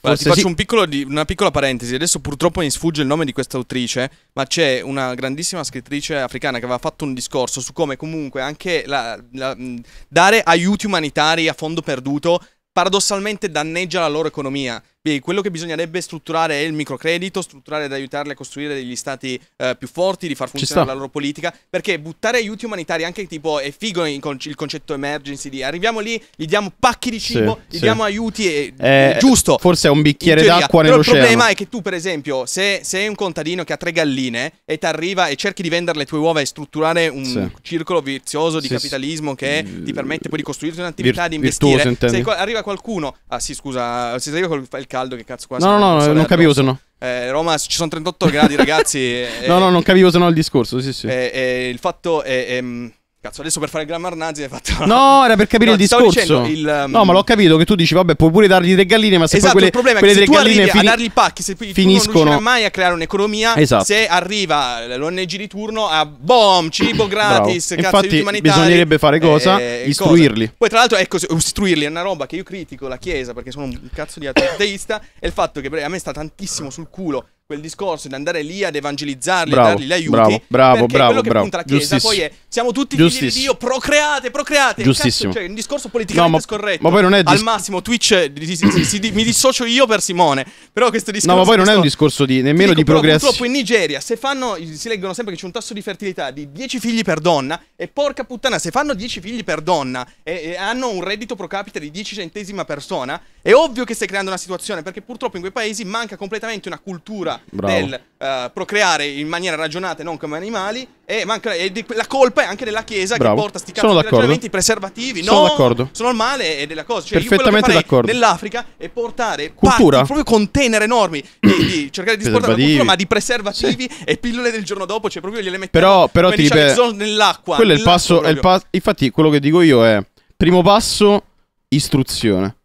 Guarda, ti faccio sì. un piccolo, una piccola parentesi. Adesso purtroppo mi sfugge il nome di questa autrice, ma c'è una grandissima scrittrice africana che aveva fatto un discorso su come comunque anche la, la, mm, dare aiuti umanitari a fondo perduto paradossalmente danneggia la loro economia. Beh, quello che bisognerebbe strutturare è il microcredito, strutturare ed aiutarli a costruire degli stati eh, più forti, di far funzionare la loro politica, perché buttare aiuti umanitari anche tipo è figo il concetto emergency di arriviamo lì, gli diamo pacchi di cibo, sì, gli sì. diamo aiuti e eh, giusto. Forse è un bicchiere d'acqua nell'oceano. Il problema è che tu per esempio se sei un contadino che ha tre galline e ti arriva e cerchi di vendere le tue uova e strutturare un sì. circolo vizioso di capitalismo che ti permette poi di costruirti un'attività, Vir- di investire. se arriva qualcuno, ah sì scusa, se arriva il caldo, che cazzo quasi. No, no, no, non capivo se no. Eh, Roma ci sono 38 gradi, ragazzi. Eh, no, no, eh. non capivo se no il discorso. Sì, sì. Eh, il fatto è ehm, cazzo. Adesso per fare il grammar nazi hai fatto. No, era per capire no, il discorso. Il, um... No, ma l'ho capito che tu dici, vabbè, puoi pure dargli tre galline, ma se esatto, poi quelle, quelle se tre galline fini... a dargli i pacchi, se finiscono... non riuscirà mai a creare un'economia esatto. se arriva l'ONG di turno a boom, cibo gratis, Bravo. cazzo, Infatti, bisognerebbe fare eh, cosa? Eh, istruirli. Cosa. Poi tra l'altro ecco, istruirli è una roba che io critico la chiesa perché sono un cazzo di ateista è il fatto che a me sta tantissimo sul culo quel discorso di andare lì ad evangelizzarli, bravo, dargli gli aiuti. Bravo, bravo, bravo, bravo. Punta la Chiesa poi è siamo tutti figli di Dio, procreate, procreate. Giustissimo. Cazzo, cioè, un discorso politicamente no, ma, scorretto. Ma poi non è dis- al massimo Twitch eh, si, si, di, mi dissocio io per Simone, però questo discorso No, ma poi non è un discorso di nemmeno dico, di progresso. Purtroppo in Nigeria se fanno si leggono sempre che c'è un tasso di fertilità di 10 figli per donna e porca puttana, se fanno 10 figli per donna e, e hanno un reddito pro capita di 10 centesima persona, è ovvio che stai creando una situazione perché purtroppo in quei paesi manca completamente una cultura colpa Bravo. del uh, procreare in maniera ragionata e non come animali e, manca, e di, la colpa è anche della Chiesa Bravo. che porta sti cazzo sono di ragionamenti preservativi sono no, d'accordo sono il male e della cosa cioè perfettamente d'accordo dell'Africa è portare cultura patti, proprio container enormi di, di cercare di esportare la cultura ma di preservativi sì. e pillole del giorno dopo cioè proprio gli elementi però, però ti diciamo, ripeto nell'acqua quello è il passo è il pa- infatti quello che dico io è primo passo istruzione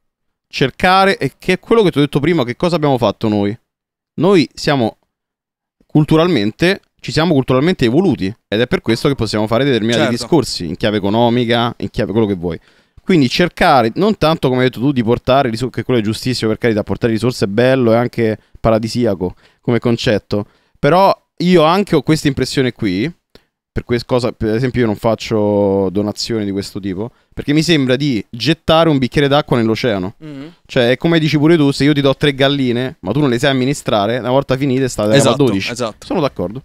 cercare, e che è quello che ti ho detto prima, che cosa abbiamo fatto noi. Noi siamo culturalmente, ci siamo culturalmente evoluti ed è per questo che possiamo fare determinati certo. discorsi in chiave economica, in chiave quello che vuoi. Quindi cercare, non tanto come hai detto tu, di portare risorse, che quello è giustissimo per carità, portare risorse è bello e anche paradisiaco come concetto, però io anche ho questa impressione qui, per, cosa, per esempio io non faccio donazioni di questo tipo, perché mi sembra di gettare un bicchiere d'acqua nell'oceano. Mm-hmm. Cioè, è come dici pure tu, se io ti do tre galline, ma tu non le sai amministrare, una volta finite state esatto, a 12. Esatto. Sono d'accordo.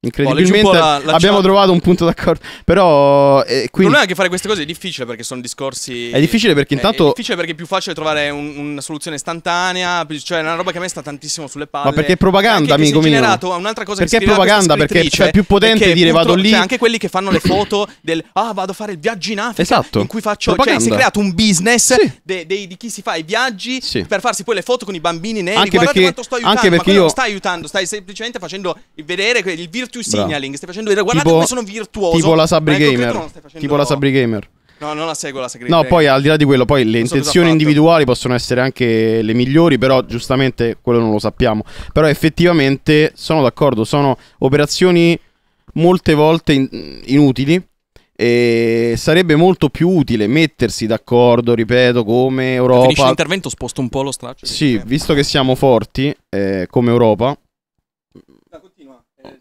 Incredibilmente la, la abbiamo chat. trovato un punto d'accordo. Però eh, quindi... non è che fare queste cose è difficile perché sono discorsi. È difficile perché eh, intanto. È, difficile perché è più facile trovare un, una soluzione istantanea. Cioè, è una roba che a me sta tantissimo sulle palle. Ma perché è propaganda, anche amico mio. Generato, un'altra cosa perché è propaganda? Perché cioè, è più eh, potente dire vado lì. Cioè, anche quelli che fanno le foto del ah, vado a fare il viaggio in Africa. Esatto. In cui faccio. Propaganda. Cioè, si è creato un business sì. de, de, di chi si fa i viaggi sì. per farsi poi le foto con i bambini neri. Anche Guardate perché, quanto sto aiutando. Anche perché io... non stai aiutando, stai semplicemente facendo vedere il virus virtue signaling. Stai facendo vedere, guardate tipo, come sono virtuoso. Tipo la Sabri ecco, Gamer. Tipo la Sabri Gamer. No, non la seguo la segreta. No, poi al di là di quello, poi le non intenzioni so individuali possono essere anche le migliori, però giustamente quello non lo sappiamo. Però effettivamente sono d'accordo, sono operazioni molte volte in- inutili. E sarebbe molto più utile mettersi d'accordo, ripeto, come Europa. Finisce l'intervento, sposto un po' lo straccio. Sì, visto che siamo forti eh, come Europa,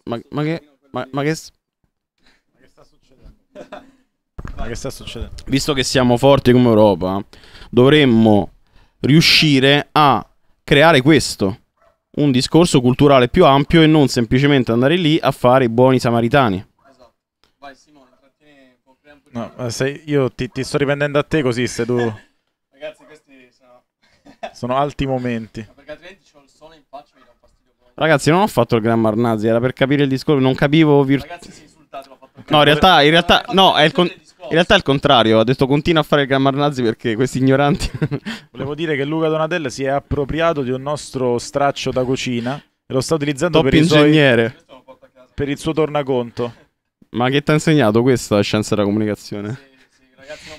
ma, ma, che, ma, ma, che, ma che sta succedendo? ma che sta succedendo? Visto che siamo forti come Europa, dovremmo riuscire a creare questo, un discorso culturale più ampio e non semplicemente andare lì a fare i buoni samaritani. Esatto. Vai Simone, trattieni un po' No, eh, io ti, ti, sto riprendendo a te così se tu... Ragazzi, questi sono... sono alti momenti. No, perché altrimenti Ragazzi, non ho fatto il Gran Marnazzi, era per capire il discorso, non capivo virtù. Ragazzi, si insultate, l'ho fatto No, in realtà, in realtà no, è il con- in realtà è il contrario, ha detto continua a fare il Gran Marnazzi perché questi ignoranti Volevo dire che Luca Donatella si è appropriato di un nostro straccio da cucina e lo sta utilizzando top per, i suoi- per il suo tornaconto. Ma che ti ha insegnato questa scienza della comunicazione? Sì, Ragazzi, non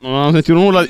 non hanno sentito nulla.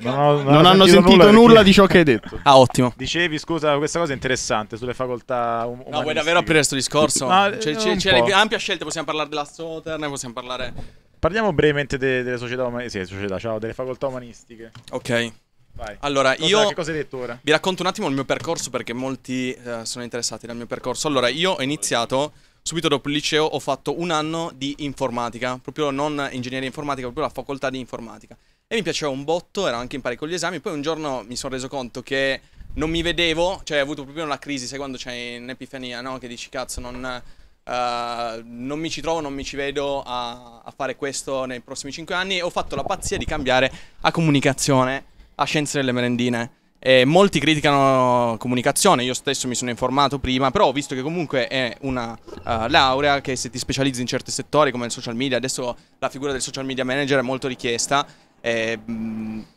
Non, ho, non, non hanno sentito, nulla, nulla di ciò che hai detto. Ah, ottimo. Dicevi, scusa, questa cosa è interessante sulle facoltà um- No, vuoi davvero aprire questo discorso? No, c'è, c'è, c'è ampia scelta, possiamo parlare della Sotern, possiamo parlare... Parliamo brevemente de- delle società umanistiche, sì, società, ciao, delle facoltà umanistiche. Ok. Vai. Allora, cosa, io... Che cosa hai detto ora? Vi racconto un attimo il mio percorso perché molti eh, sono interessati dal mio percorso. Allora, io ho iniziato subito dopo il liceo ho fatto un anno di informatica, proprio non ingegneria informatica, proprio la facoltà di informatica. E mi piaceva un botto, ero anche in pari con gli esami, poi un giorno mi sono reso conto che non mi vedevo, cioè ho avuto proprio una crisi, sai quando c'è un'epifania, no? Che dici cazzo, non... Uh, non mi ci trovo, non mi ci vedo a, a fare questo nei prossimi cinque anni e ho fatto la pazzia di cambiare a comunicazione, a scienze delle merendine. Eh, molti criticano comunicazione, io stesso mi sono informato prima, però ho visto che comunque è una uh, laurea che se ti specializzi in certi settori come il social media, adesso la figura del social media manager è molto richiesta, eh,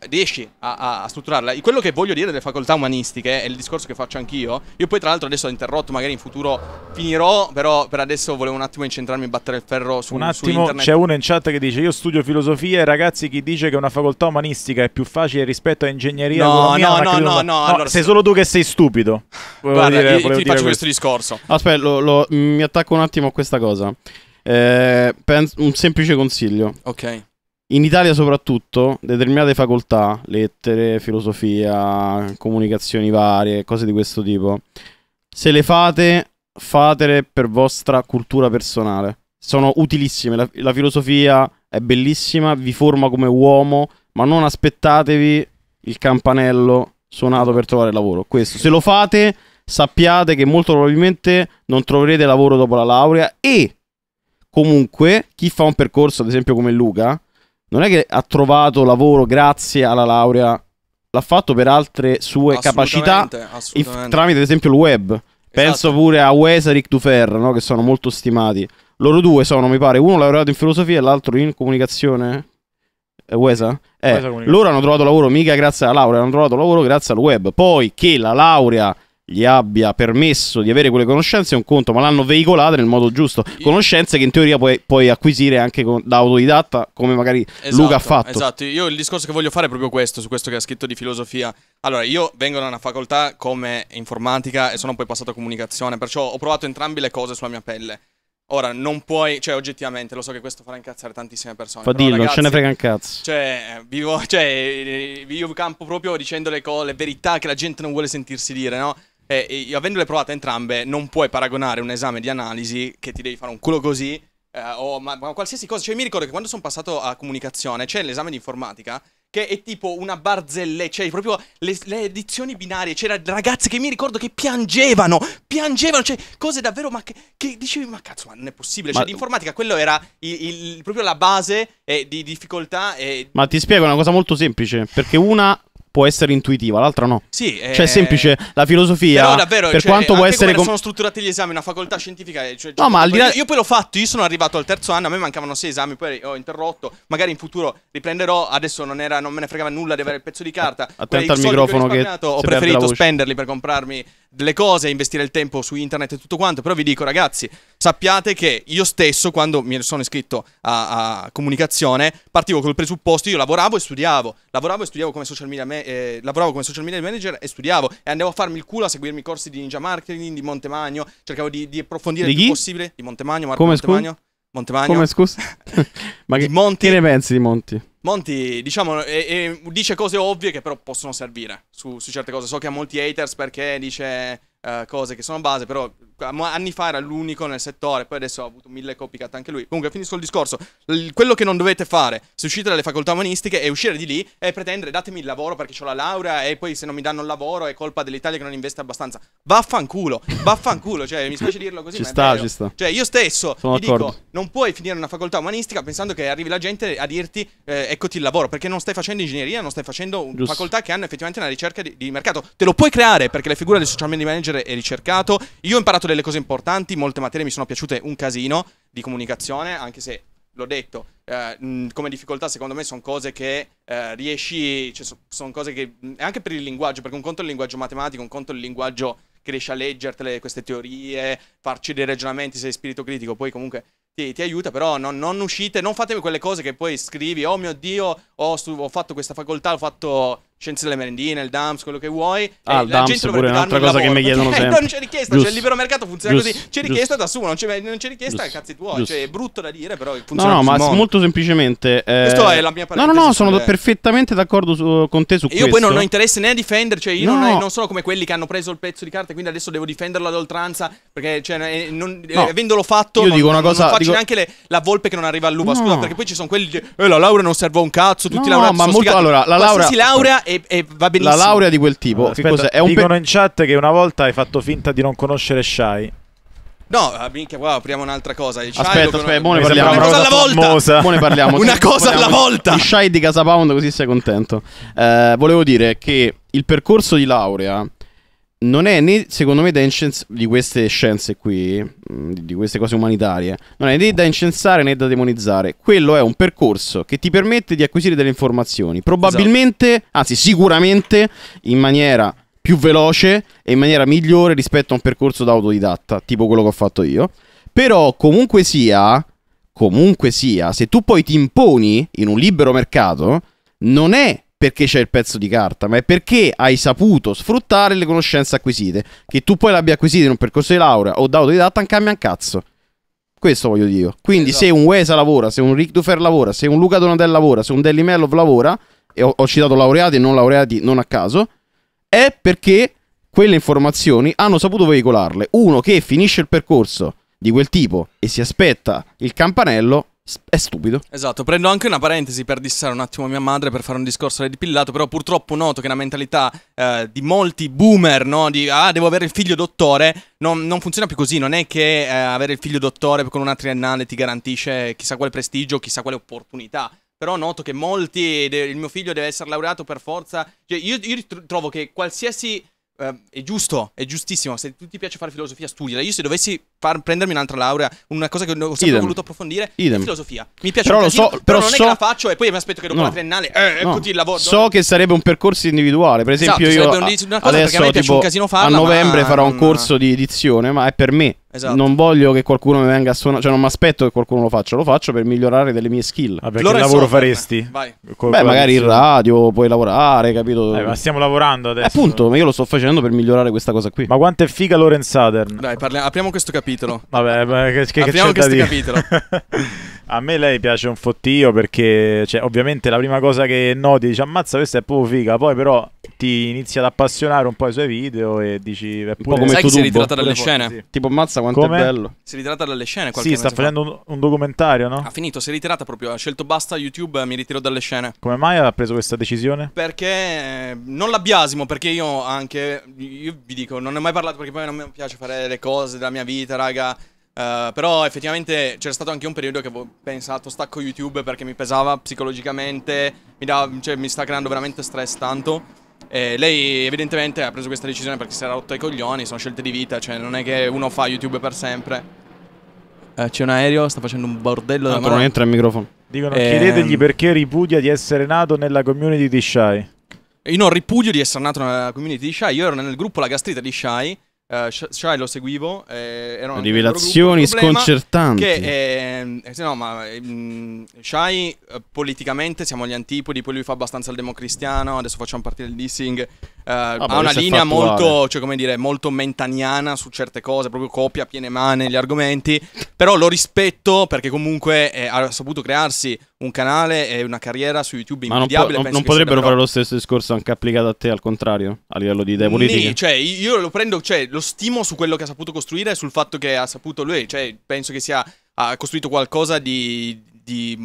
riesci a, a, strutturarla. quello che voglio dire delle facoltà umanistiche è il discorso che faccio anch'io. Io poi, tra l'altro, adesso ho interrotto, magari in futuro finirò, però per adesso volevo un attimo incentrarmi e battere il ferro su, un attimo, C'è uno in chat che dice: Io studio filosofia e ragazzi, chi dice che una facoltà umanistica è più facile rispetto a ingegneria? No, no, no, no, no, allora, Sei solo tu che sei stupido. Guarda, dire, io, ti faccio questo discorso. Aspetta, mi attacco un attimo a questa cosa. Eh, un semplice consiglio. Ok in Italia soprattutto determinate facoltà, lettere, filosofia, comunicazioni varie, cose di questo tipo, se le fate, fatele per vostra cultura personale. Sono utilissime, la, la filosofia è bellissima, vi forma come uomo, ma non aspettatevi il campanello suonato per trovare lavoro. Questo, se lo fate, sappiate che molto probabilmente non troverete lavoro dopo la laurea e comunque chi fa un percorso, ad esempio come Luca, non è che ha trovato lavoro grazie alla laurea, l'ha fatto per altre sue capacità assolutamente. tramite ad esempio il web. Esatto. Penso pure a Wes e Rick Dufer, no? che sono molto stimati. Loro due sono, mi pare, uno laureato in filosofia e l'altro in comunicazione. Wesa? Eh, Wesa eh, loro hanno trovato lavoro mica grazie alla laurea, hanno trovato lavoro grazie al web. Poi che la laurea gli abbia permesso di avere quelle conoscenze è un conto, ma l'hanno veicolata nel modo giusto. Conoscenze che in teoria puoi, puoi acquisire anche con, da autodidatta, come magari esatto, Luca ha esatto, fatto. Esatto, io il discorso che voglio fare è proprio questo, su questo che ha scritto di filosofia. Allora, io vengo da una facoltà come informatica e sono poi passato a comunicazione, perciò ho provato entrambe le cose sulla mia pelle. Ora, non puoi, cioè, oggettivamente, lo so che questo farà incazzare tantissime persone. Fa dillo, non ce ne frega un cazzo. Cioè, vivo, cioè, vivo campo proprio dicendo le, cose, le verità che la gente non vuole sentirsi dire, no? eh, avendole provate entrambe, non puoi paragonare un esame di analisi che ti devi fare un culo così eh, o ma, ma qualsiasi cosa. Cioè, mi ricordo che quando sono passato a comunicazione c'è l'esame di informatica che è tipo una barzelletta, cioè proprio le, le, edizioni binarie, c'era ragazze che mi ricordo che piangevano, piangevano, cioè cose davvero, ma che, che dicevi, ma cazzo, ma non è possibile, cioè ma... l'informatica quello era il, il, proprio la base eh, di difficoltà. Eh... Ma ti spiego una cosa molto semplice, perché una può essere intuitiva, l'altra no. Sì, cioè, è eh, semplice la filosofia. Però davvero, per cioè, quanto può essere com- sono strutturati gli esami, una facoltà scientifica, eh, cioè, no, ma cioè, al di là... io, poi l'ho fatto, io sono arrivato al terzo anno, a me mancavano sei esami, poi ho interrotto, magari in futuro riprenderò, adesso non, era, non me ne fregava nulla di avere il pezzo di carta. Attento al microfono che ho preferito spenderli per comprarmi delle cose, investire il tempo su internet e tutto quanto, però vi dico ragazzi, sappiate che io stesso quando mi sono iscritto a, a comunicazione partivo col presupposto, io lavoravo e studiavo, lavoravo e studiavo come social media, eh, lavoravo come social media manager e studiavo e andavo a farmi il culo a seguirmi i corsi di ninja marketing, di Montemagno, cercavo di, di approfondire di il più possibile, di Montemagno, Marco come Montemagno. School? Montemagno. Come scusa? Ma che, Monti... che, ne pensi di Monti? Monti, diciamo, è, è, dice cose ovvie che però possono servire su, su, certe cose. So che ha molti haters perché dice eh, cose che sono base, però anni fa era l'unico nel settore, poi adesso ha avuto mille copycat anche lui. Comunque finisco il discorso, L- quello che non dovete fare se uscite dalle facoltà umanistiche è uscire di lì e pretendere datemi il lavoro perché ho la laurea e poi se non mi danno il lavoro è colpa dell'Italia che non investe abbastanza. Vaffanculo, vaffanculo, cioè mi spiace dirlo così. Ci sta, ci sta. Cioè io stesso sono d'accordo. Dico, non puoi finire una facoltà umanistica pensando che arrivi la gente a dirti eh, eccoti il lavoro perché non stai facendo ingegneria, non stai facendo un- facoltà che hanno effettivamente una ricerca di, di mercato. Te lo puoi creare perché le figure del social media manager difficile e ricercato. Io ho imparato delle cose importanti, molte materie mi sono piaciute un casino di comunicazione, anche se l'ho detto, eh, come difficoltà secondo me sono cose che eh, riesci, cioè, sono cose che, anche per il linguaggio, perché un conto è il linguaggio matematico, un conto è il linguaggio che riesci a leggertele queste teorie, farci dei ragionamenti se hai spirito critico, poi comunque ti, ti aiuta, però non, non, uscite, non fatemi quelle cose che poi scrivi, oh mio Dio, ho, ho fatto questa facoltà, ho fatto Scienze delle merendine, il DAMS, quello che vuoi. Ah, eh, il DAMS pure è un'altra cosa lavoro, che mi chiedono perché, sempre. Eh, non c'è richiesta, Giusto. cioè il libero mercato funziona Giusto. così. C'è richiesta, Giusto. da assumo, non c'è, non c'è richiesta, Giusto. cazzi tuoi. Cioè è brutto da dire, però funziona No, no, ma modo. molto semplicemente... Eh... Questa è la mia parentesi. No, no, no, sono sulle... perfettamente d'accordo su, con te su e questo. Io poi non ho interesse né a difendere, cioè io no. non, non, sono come quelli che hanno preso il pezzo di carta, quindi adesso devo difenderlo ad oltranza, perché cioè, eh, non, eh, no. eh, avendolo fatto... Io non, dico una cosa... Non faccio neanche la volpe che non arriva all'uva, scusa, perché poi ci sono quelli che... Eh, la laurea non serve a un cazzo, tutti lavorati sono Allora, la laurea... laurea e, e, va benissimo. La laurea di quel tipo. aspetta, che cos'è? È un dicono pe- in chat che una volta hai fatto finta di non conoscere Shai. No, ah, minchia, qua apriamo un'altra cosa. Il aspetta, aspetta, con... ne parliamo. Una cosa alla volta. Mo ne parliamo. una cosa alla volta. Di Shai di Casa Pound, così sei contento. Eh, volevo dire che il percorso di laurea non è né, secondo me, da incensare di queste scienze qui, mm, di queste cose umanitarie, non è né da incensare né da demonizzare. Quello è un percorso che ti permette di acquisire delle informazioni, esatto. probabilmente, esatto. anzi sicuramente, in maniera più veloce e in maniera migliore rispetto a un percorso da autodidatta, tipo quello che ho fatto io. Però comunque sia, comunque sia, se tu poi ti imponi in un libero mercato, non è perché c'è il pezzo di carta, ma è perché hai saputo sfruttare le conoscenze acquisite. Che tu poi le abbia acquisite in un percorso di laurea o da autodidatta non cambia un cazzo. Questo voglio dire. Quindi esatto. se un Wesa lavora, se un Rick Dufer lavora, se un Luca Donadel lavora, se un Deli Mellov lavora, e ho, ho citato laureati e non laureati non a caso, è perché quelle informazioni hanno saputo veicolarle. Uno che finisce il percorso di quel tipo e si aspetta il campanello è stupido. Esatto, prendo anche una parentesi per dissare un attimo mia madre per fare un discorso di Pillato, però purtroppo noto che la mentalità eh, di molti boomer, no? di ah devo avere il figlio dottore, non, non funziona più così, non è che eh, avere il figlio dottore con una triennale ti garantisce chissà quale prestigio, chissà quale opportunità. Però noto che molti, de- il mio figlio deve essere laureato per forza. Cioè, io, io trovo che qualsiasi... Eh, è giusto, è giustissimo. Se tu ti piace fare filosofia, studia. Io se dovessi far, prendermi un'altra laurea, una cosa che ho sempre Idem. voluto approfondire, Idem. è filosofia. Mi piace però un casino, so, però, però non so... è che la faccio e poi mi aspetto che dopo no. la triennale eh, no. eccoti il lavoro. So no? che sarebbe un percorso individuale, per esatto, esempio esatto, io un, una cosa adesso, a tipo, farla, a novembre ma... farò un corso di edizione, ma è per me. Esatto. Non voglio che qualcuno mi venga a suonare, cioè non mi aspetto che qualcuno lo faccia, lo faccio per migliorare delle mie skill. Vabbè, che lavoro faresti? Vai. Beh, magari in radio puoi lavorare, capito? Eh, ma stiamo lavorando adesso. appunto, ma io lo sto facendo per migliorare questa cosa qui. Ma quanto è figa Lorenz Sadern? Dai, parla- apriamo questo capitolo capitolo. Vabbè, ma che, che, Apriamo che c'è da capitolo. a me lei piace un fottio perché, cioè, ovviamente la prima cosa che noti dice ammazza questa è proprio figa, poi però ti inizi ad appassionare un po' ai suoi video e dici è pure... come Sai che si è ritirata dalle scene sì. tipo mazza quanto come? è bello si è ritirata dalle scene sì sta facendo un, un, documentario no? ha finito si è ritirata proprio ha scelto basta YouTube mi ritiro dalle scene come mai ha preso questa decisione? perché eh, non la biasimo perché io anche io vi dico non ne ho mai parlato perché poi non mi piace fare le cose della mia vita raga Uh, però effettivamente c'era stato anche un periodo che avevo pensato stacco YouTube perché mi pesava psicologicamente, mi, da, cioè, mi sta creando veramente stress tanto. E eh, lei evidentemente ha preso questa decisione perché si era rotto i coglioni, sono scelte di vita, cioè non è che uno fa YouTube per sempre. Eh, c'è un aereo, sta facendo un bordello da Non entra il microfono. Dicono ehm... chiedetegli perché ripudia di essere nato nella community di Shy. Io non ripudio di essere nato nella community di Shy, io ero nel gruppo La Gastrita di Shy Uh, Shai lo seguivo. Eh, erano Rivelazioni sconcertanti. Che, ehm, eh, no, ma ehm, eh, Shai politicamente siamo agli antipodi. Poi lui fa abbastanza il democristiano. Adesso facciamo partire il dissing Uh, ha una linea molto, cioè, come dire, molto mentaniana su certe cose, proprio copia piene mani gli argomenti, però lo rispetto perché comunque eh, ha saputo crearsi un canale e una carriera su YouTube Ma non, po- non potrebbero fare lo stesso discorso anche applicato a te al contrario, a livello di idee politiche? Sì, cioè, io lo prendo, cioè, lo stimo su quello che ha saputo costruire e sul fatto che ha saputo lui, cioè, penso che sia, ha costruito qualcosa di, di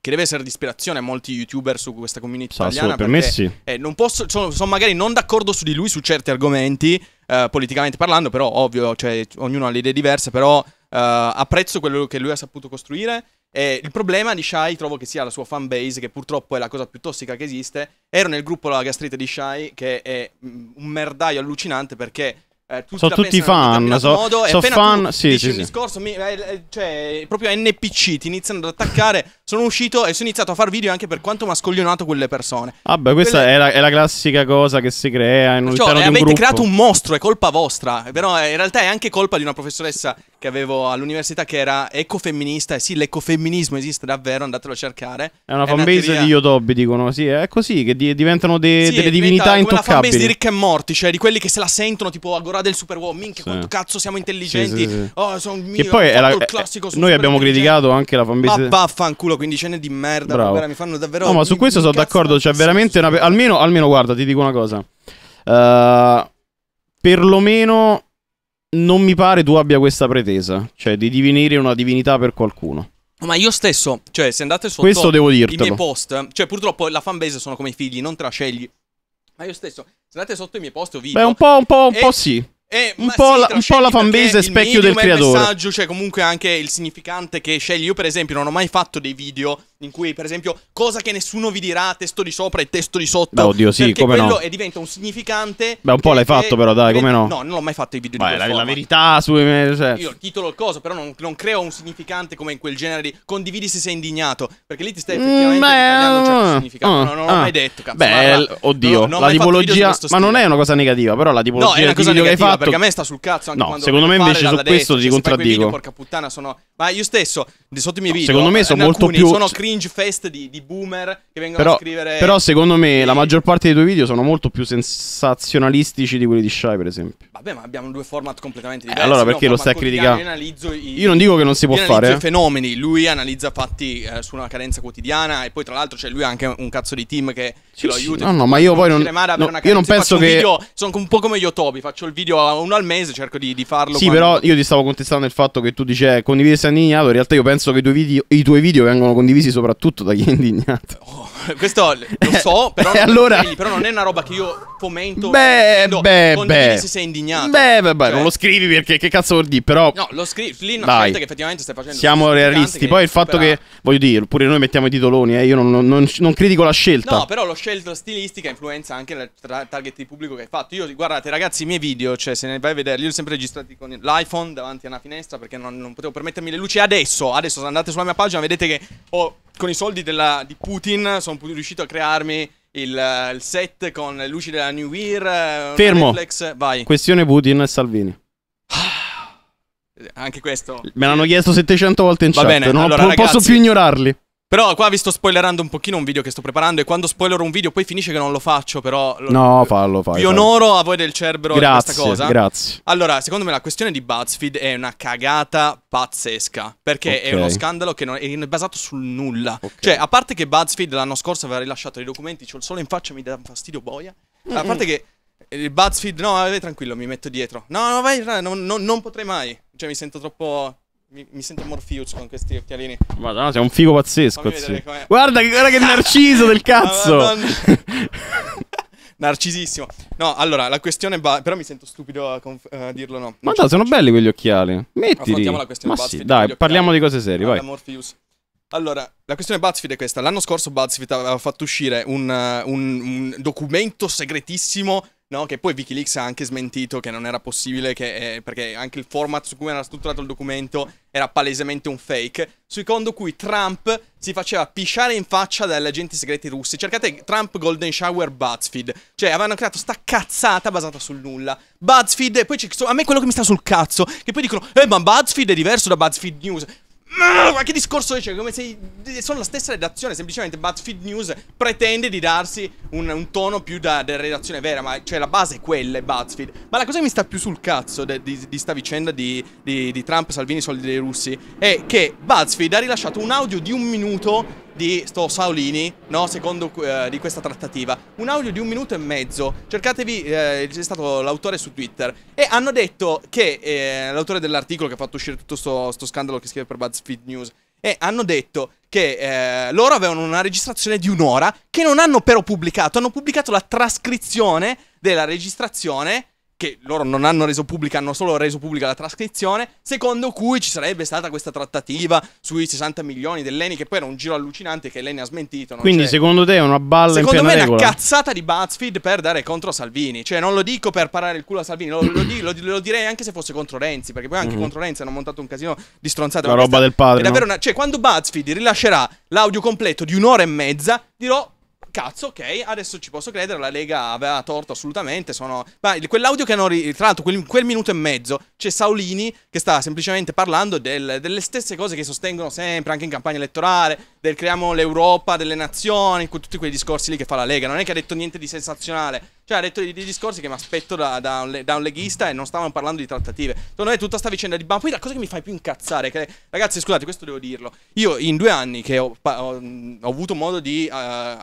che deve essere di ispirazione a molti youtuber su questa community Sasso, italiana. Per me sì. Eh, non posso, sono, sono, magari non d'accordo su di lui su certi argomenti, eh, politicamente parlando, però ovvio, cioè, ognuno ha le idee diverse, però eh, apprezzo quello che lui ha saputo costruire. E il problema di Shai trovo che sia la sua fanbase, che purtroppo è la cosa più tossica che esiste. Ero nel gruppo La Gastrite di Shai, che è mm, un merdaio allucinante perché eh, tutti sono tutti fan, sono so fan, sì, sì, sì. discorso, mi, eh, eh cioè, proprio NPC ti iniziano ad attaccare, sono uscito e sono iniziato a fare video anche per quanto mi ha scoglionato quelle persone. Vabbè, questa quelle... è, la, è, la, classica cosa che si crea in un cioè, eh, di un avete gruppo. creato un mostro, è colpa vostra, però in realtà è anche colpa di una professoressa che avevo all'università che era ecofemminista. E sì, l'ecofemminismo esiste davvero, andatelo a cercare. È una fanbase di Yodobi, dicono, sì, è così, che di- diventano de- sì, delle diventa divinità intoccabili. È una fanbase di Rick e Morti, cioè di quelli che se la sentono, tipo Agora del Superuomo, minchia, sì. quanto cazzo siamo intelligenti. Sì, sì, oh, sono mio, e poi è la, eh, classico è, Noi abbiamo criticato anche la fanbase. Ma vaffanculo, quindicenne di merda, Bravo. mi fanno davvero... No, ma su questo sono d'accordo, cioè veramente una... Almeno, almeno, guarda, ti dico una cosa. Uh, perlomeno non mi pare tu abbia questa pretesa, cioè di divenire una divinità per qualcuno. Ma io stesso, cioè, se andate sotto i miei post, cioè, purtroppo la fanbase sono come i figli, non trascegli. Ma io stesso, se andate sotto i miei post, ho video. Beh, un po', un po', un po' sì. Eh, un, po sì, la, un po' la, fanbase specchio del creatore. Il messaggio, cioè comunque anche il significante che scegli. Io per esempio non ho mai fatto dei video in cui per esempio cosa che nessuno vi dirà, testo di sopra e testo di sotto. Beh, oddio sì, come quello no. E diventa un significante. Beh, un po' l'hai fatto però dai, come no? No, non ho mai fatto i video Vai, di la, forma. la verità su... Eh, cioè. Io il titolo il coso, però non, non, creo un significante come in quel genere di condividi se sei indignato. Perché lì ti stai mm, effettivamente mm, beh, un certo ah, significato. Uh, no, non l'ho uh, mai detto, cazzo. Beh, guarda, oddio, no, la tipologia... Ma non è una cosa negativa, però la tipologia di è che hai fatto Certo. perché a me sta sul cazzo anche no, quando secondo me invece su questo ti cioè, contraddico. Video, porca puttana, sono ma io stesso sotto i miei no, video secondo me sono molto più sono cringe fest di, di boomer che vengono però, a scrivere Però secondo me e... la maggior parte dei tuoi video sono molto più sensazionalistici di quelli di Shy, per esempio. Vabbè, ma abbiamo due format completamente eh, diversi. Eh, allora perché lo stai a criticare? Io, io, non dico che non si può fare. i eh. fenomeni, lui analizza fatti eh, su una carenza quotidiana e poi tra l'altro c'è cioè, lui ha anche un cazzo di team che sì, lo aiuta. Sì, no, no, ma io poi non, cioè, io non penso che sono un po' come gli Yotobi, faccio il video uno, al mese cerco di, di farlo. Sì, quando... però io ti stavo contestando il fatto che tu dici eh, condividi è indignato. In realtà io penso che i tuoi video, i tuoi video vengono condivisi soprattutto da chi è indignato. Oh. Questo lo eh, so, però, eh, non, allora... però non è una roba che io fomento. Beh, no, beh, beh. se sei indignato. Beh, beh, beh, cioè... non lo scrivi perché che cazzo vuol dire, però... No, lo scrivi, lì non Dai. che effettivamente stai facendo... Siamo realisti, poi il fatto supera... che, voglio dire, pure noi mettiamo i titoloni, eh, io non, non, non, non critico la scelta. No, però la scelta stilistica influenza anche il target di pubblico che hai fatto. Io, guardate ragazzi, i miei video, cioè se ne vai a vedere, io li ho sempre registrati con l'iPhone davanti a una finestra perché non, non potevo permettermi le luci. Adesso, adesso andate sulla mia pagina, vedete che ho con i soldi della, di Putin sono riuscito a crearmi il, il, set con le luci della New Year. Eh, Fermo. Reflex, vai. Questione Putin e Salvini. Ah, anche questo. Me l'hanno chiesto 700 volte in Va chat. Bene, non, allora, non ragazzi, posso più ignorarli. Però qua vi sto spoilerando un pochino un video che sto preparando e quando spoilero un video poi finisce che non lo faccio, però... No, fallo, fallo. Vi onoro a voi del Cerbero grazie, questa cosa. Grazie, Allora, secondo me la questione di BuzzFeed è una cagata pazzesca, perché okay. è uno scandalo che non è, è basato sul nulla. Okay. Cioè, a parte che BuzzFeed l'anno scorso aveva rilasciato i documenti, c'ho il sole in faccia, mi dà un fastidio boia. Mm-hmm. A parte che il eh, BuzzFeed, no, eh, vai tranquillo, mi metto dietro. No, no, vai, no, no, non potrei mai. Cioè, mi sento troppo... Mi, mi sento Morpheus con questi occhialini. Madonna, sei un figo pazzesco. Sì. Guarda, guarda che narciso del cazzo. Narcisissimo. No, allora, la questione ba- Però mi sento stupido a uh, dirlo no. Ma dai, sono belli quegli occhiali. Mettili. La questione Ma sì, dai, parliamo di cose serie, vai. Morpheus. Allora, la questione BuzzFeed è questa. L'anno scorso BuzzFeed aveva fatto uscire un, uh, un, un documento segretissimo no? Che poi Wikileaks ha anche smentito che non era possibile, che, eh, perché anche il format su cui era strutturato il documento era palesemente un fake, secondo cui Trump si faceva pisciare in faccia dagli agenti segreti russi. Cercate Trump Golden Shower BuzzFeed. Cioè, avevano creato sta cazzata basata sul nulla. BuzzFeed, e poi a me quello che mi sta sul cazzo, che poi dicono, eh ma BuzzFeed è diverso da BuzzFeed News. Ma che discorso è? Cioè, come se sono la stessa redazione, semplicemente Badfeed News pretende di darsi un, un tono più da, da, redazione vera, ma cioè la base è quella, è Buzzfeed. Ma la cosa che mi sta più sul cazzo di, di, di sta vicenda di, di, di Trump, Salvini, soldi dei russi, è che Buzzfeed ha rilasciato un audio di un minuto di sto Saolini, no, secondo eh, di questa trattativa. Un audio di un minuto e mezzo, cercatevi, eh, c'è stato l'autore su Twitter, e hanno detto che, eh, l'autore dell'articolo che ha fatto uscire tutto sto, sto scandalo che scrive per BuzzFeed News, e hanno detto che eh, loro avevano una registrazione di un'ora che non hanno però pubblicato, hanno pubblicato la trascrizione della registrazione che loro non hanno reso pubblica, hanno solo reso pubblica la trascrizione, secondo cui ci sarebbe stata questa trattativa sui 60 milioni dell'Eni, che poi era un giro allucinante che l'Eni ha smentito. Quindi c'è. secondo te è una balla Secondo me è una cazzata di BuzzFeed per dare contro Salvini, cioè non lo dico per parare il culo a Salvini, lo, lo, di, lo, lo direi anche se fosse contro Renzi, perché poi anche mm-hmm. contro Renzi hanno montato un casino di stronzate. La roba del padre. È no? una... Cioè quando BuzzFeed rilascerà l'audio completo di un'ora e mezza, dirò cazzo, ok, adesso ci posso credere, la Lega aveva torto assolutamente, sono... Ma quell'audio che hanno... Tra l'altro, quel, quel, minuto e mezzo c'è Saulini che sta semplicemente parlando del, delle stesse cose che sostengono sempre, anche in campagna elettorale, del creiamo l'Europa, delle nazioni, tutti quei discorsi lì che fa la Lega. Non è che ha detto niente di sensazionale. Cioè, ha detto dei, discorsi che mi aspetto da, da, un, da, un, leghista e non stavano parlando di trattative. Secondo me tutta sta vicenda di... Ma poi la cosa che mi fa più incazzare è che... Ragazzi, scusate, questo devo dirlo. Io in due anni che ho, ho, ho avuto modo di... Uh,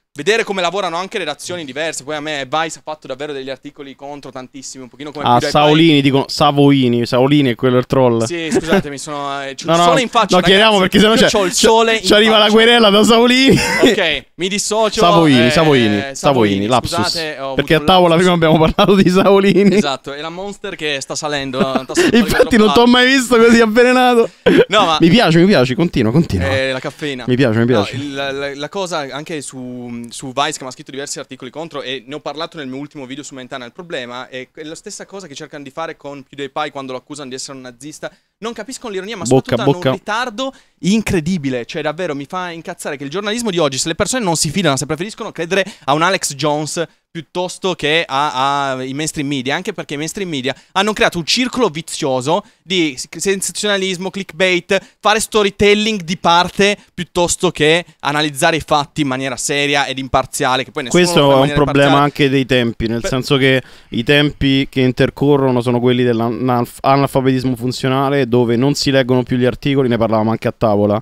vedere come lavorano anche le nazioni diverse. Poi a me Vice ha fatto davvero degli articoli contro tantissimi, un pochino come Ah, PewDiePie. Saolini, dicono Savoini, Saolini è quello il troll. Sì, scusatemi, sono eh, No, il no, sole in faccia. No, chiediamo perché sennò c'è il sole Ci arriva la querella da Saolini. Ok, mi dissocio. Savoini, eh, Savoini, Savoini, lapsus. scusate, Perché a tavola prima abbiamo parlato di Saolini. Esatto, è la Monster che sta salendo. Infatti non troppo t'ho mai visto così avvelenato. No, ma- Mi piace, mi piace, continua, continua. Eh, la caffeina. Mi piace, mi piace. No, il- la, la cosa anche su su Vice che mi ha scritto diversi articoli contro e ne ho parlato nel mio ultimo video su Mentana. Il problema è, è la stessa cosa che cercano di fare con PewDiePie quando lo accusano di essere un nazista. Non capiscono l'ironia, ma bocca, soprattutto bocca. hanno un ritardo incredibile. Cioè, davvero mi fa incazzare che il giornalismo di oggi, se le persone non si fidano, se preferiscono credere a un Alex Jones piuttosto che ai mainstream media, anche perché i mainstream media hanno creato un circolo vizioso di sensazionalismo, clickbait, fare storytelling di parte piuttosto che analizzare i fatti in maniera seria ed imparziale. Questo è un problema anche dei tempi, nel per... senso che i tempi che intercorrono sono quelli dell'analfabetismo funzionale, dove non si leggono più gli articoli, ne parlavamo anche a tavola,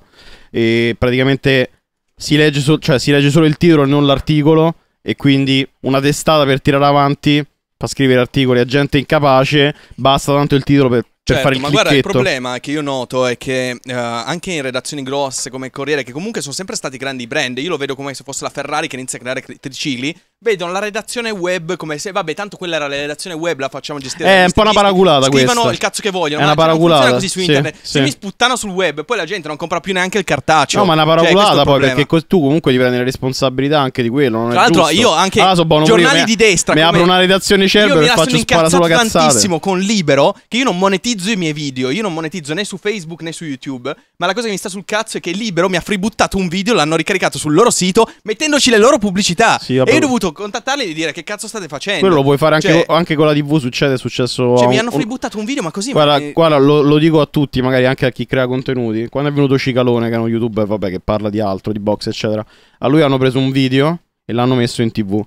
e praticamente si legge, so- cioè, si legge solo il titolo e non l'articolo e quindi una testata per tirare avanti fa scrivere articoli a gente incapace, basta tanto il titolo per per certo, fare il ma clicchetto. guarda, il problema che io noto è che uh, anche in redazioni grosse come Corriere, che comunque sono sempre stati grandi brand, io lo vedo come se fosse la Ferrari che inizia a creare tricicli, vedono la redazione web come se, vabbè, tanto quella era la redazione web, la facciamo gestire. È un po' una paragolata scrivono questa. Scrivono il cazzo che vogliono. È una paragolata. così su internet. Sì, se sì. mi sputtano sul web, poi la gente non compra più neanche il cartaceo. No, ma è una paragolata cioè, è poi, perché co- tu comunque ti prendi le responsabilità anche di quello. Non Tra l'altro, giusto. io anche ah, so giornali pure, di destra. Mi apro una redazione Cerbero e faccio sparare sulla cazzata. tantissimo con Libero che io non monetizzo monetizzo i miei video. Io non monetizzo né su Facebook né su YouTube. Ma la cosa che mi sta sul cazzo è che Libero mi ha fributtato un video, l'hanno ricaricato sul loro sito, mettendoci le loro pubblicità. Sì, e io ho dovuto contattarli e dire che cazzo state facendo. Quello lo puoi fare anche, cioè, anche con la TV. Succede, è successo. Cioè, un, mi hanno fributtato un video, ma così. Guarda, ma... guarda lo, lo, dico a tutti, magari anche a chi crea contenuti. Quando è venuto Cicalone, che è uno youtuber, vabbè, che parla di altro, di box, eccetera. A lui hanno preso un video e l'hanno messo in TV.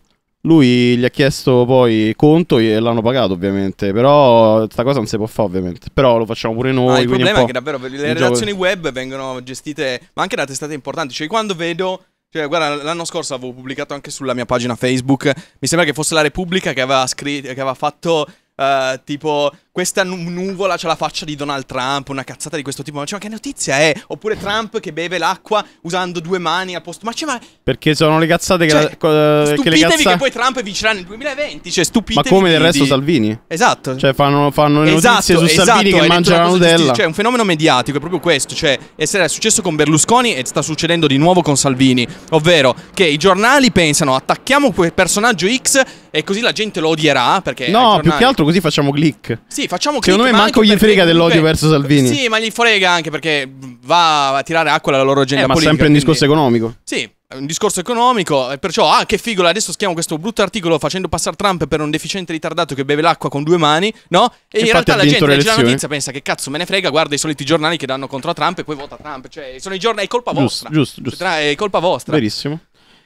Lui gli ha chiesto poi conto e l'hanno pagato ovviamente, però questa cosa non si può fare ovviamente, però lo facciamo pure noi. Ah, il problema è che davvero le relazioni gioco... web vengono gestite, ma anche da testate importanti, cioè quando vedo... Cioè, guarda, l'anno scorso avevo pubblicato anche sulla mia pagina Facebook, mi sembra che fosse la Repubblica che aveva, scritto, che aveva fatto Uh, tipo questa nu nuvola c'ha la faccia di Donald Trump, una cazzata di questo tipo. Ma, cioè, ma che notizia è? Oppure Trump che beve l'acqua usando due mani al posto. Ma c'è ma. Perché sono le cazzate che. Cioè, la, che le cazzate... che poi Trump vincerà nel 2020. Cioè, stupitevi. Ma come del resto Salvini. Esatto. Cioè, fanno, fanno le esatto, notizie su esatto, Salvini che mangia la Nutella. Cioè, un fenomeno mediatico è proprio questo. Cioè, essere successo con Berlusconi e sta succedendo di nuovo con Salvini. Ovvero che i giornali pensano attacchiamo quel personaggio X e così la gente lo odierà. Perché. No, giornali... più che altro così facciamo click. Sì, sì, facciamo che. Secondo me manco gli frega dell'odio verso Salvini. Sì, ma gli frega anche perché va a tirare acqua alla loro agenda eh, politica. Ma sempre un discorso economico. Sì, un discorso economico, perciò, ah, che figo, adesso schiamo questo brutto articolo facendo passare Trump per un deficiente ritardato che beve l'acqua con due mani, no? E, e in realtà la gente legge la notizia pensa che cazzo me ne frega, guarda i soliti giornali che danno contro Trump e poi vota Trump, cioè sono i giornali, è colpa giusto, vostra. Giusto, giusto. È colpa vostra. Verissimo.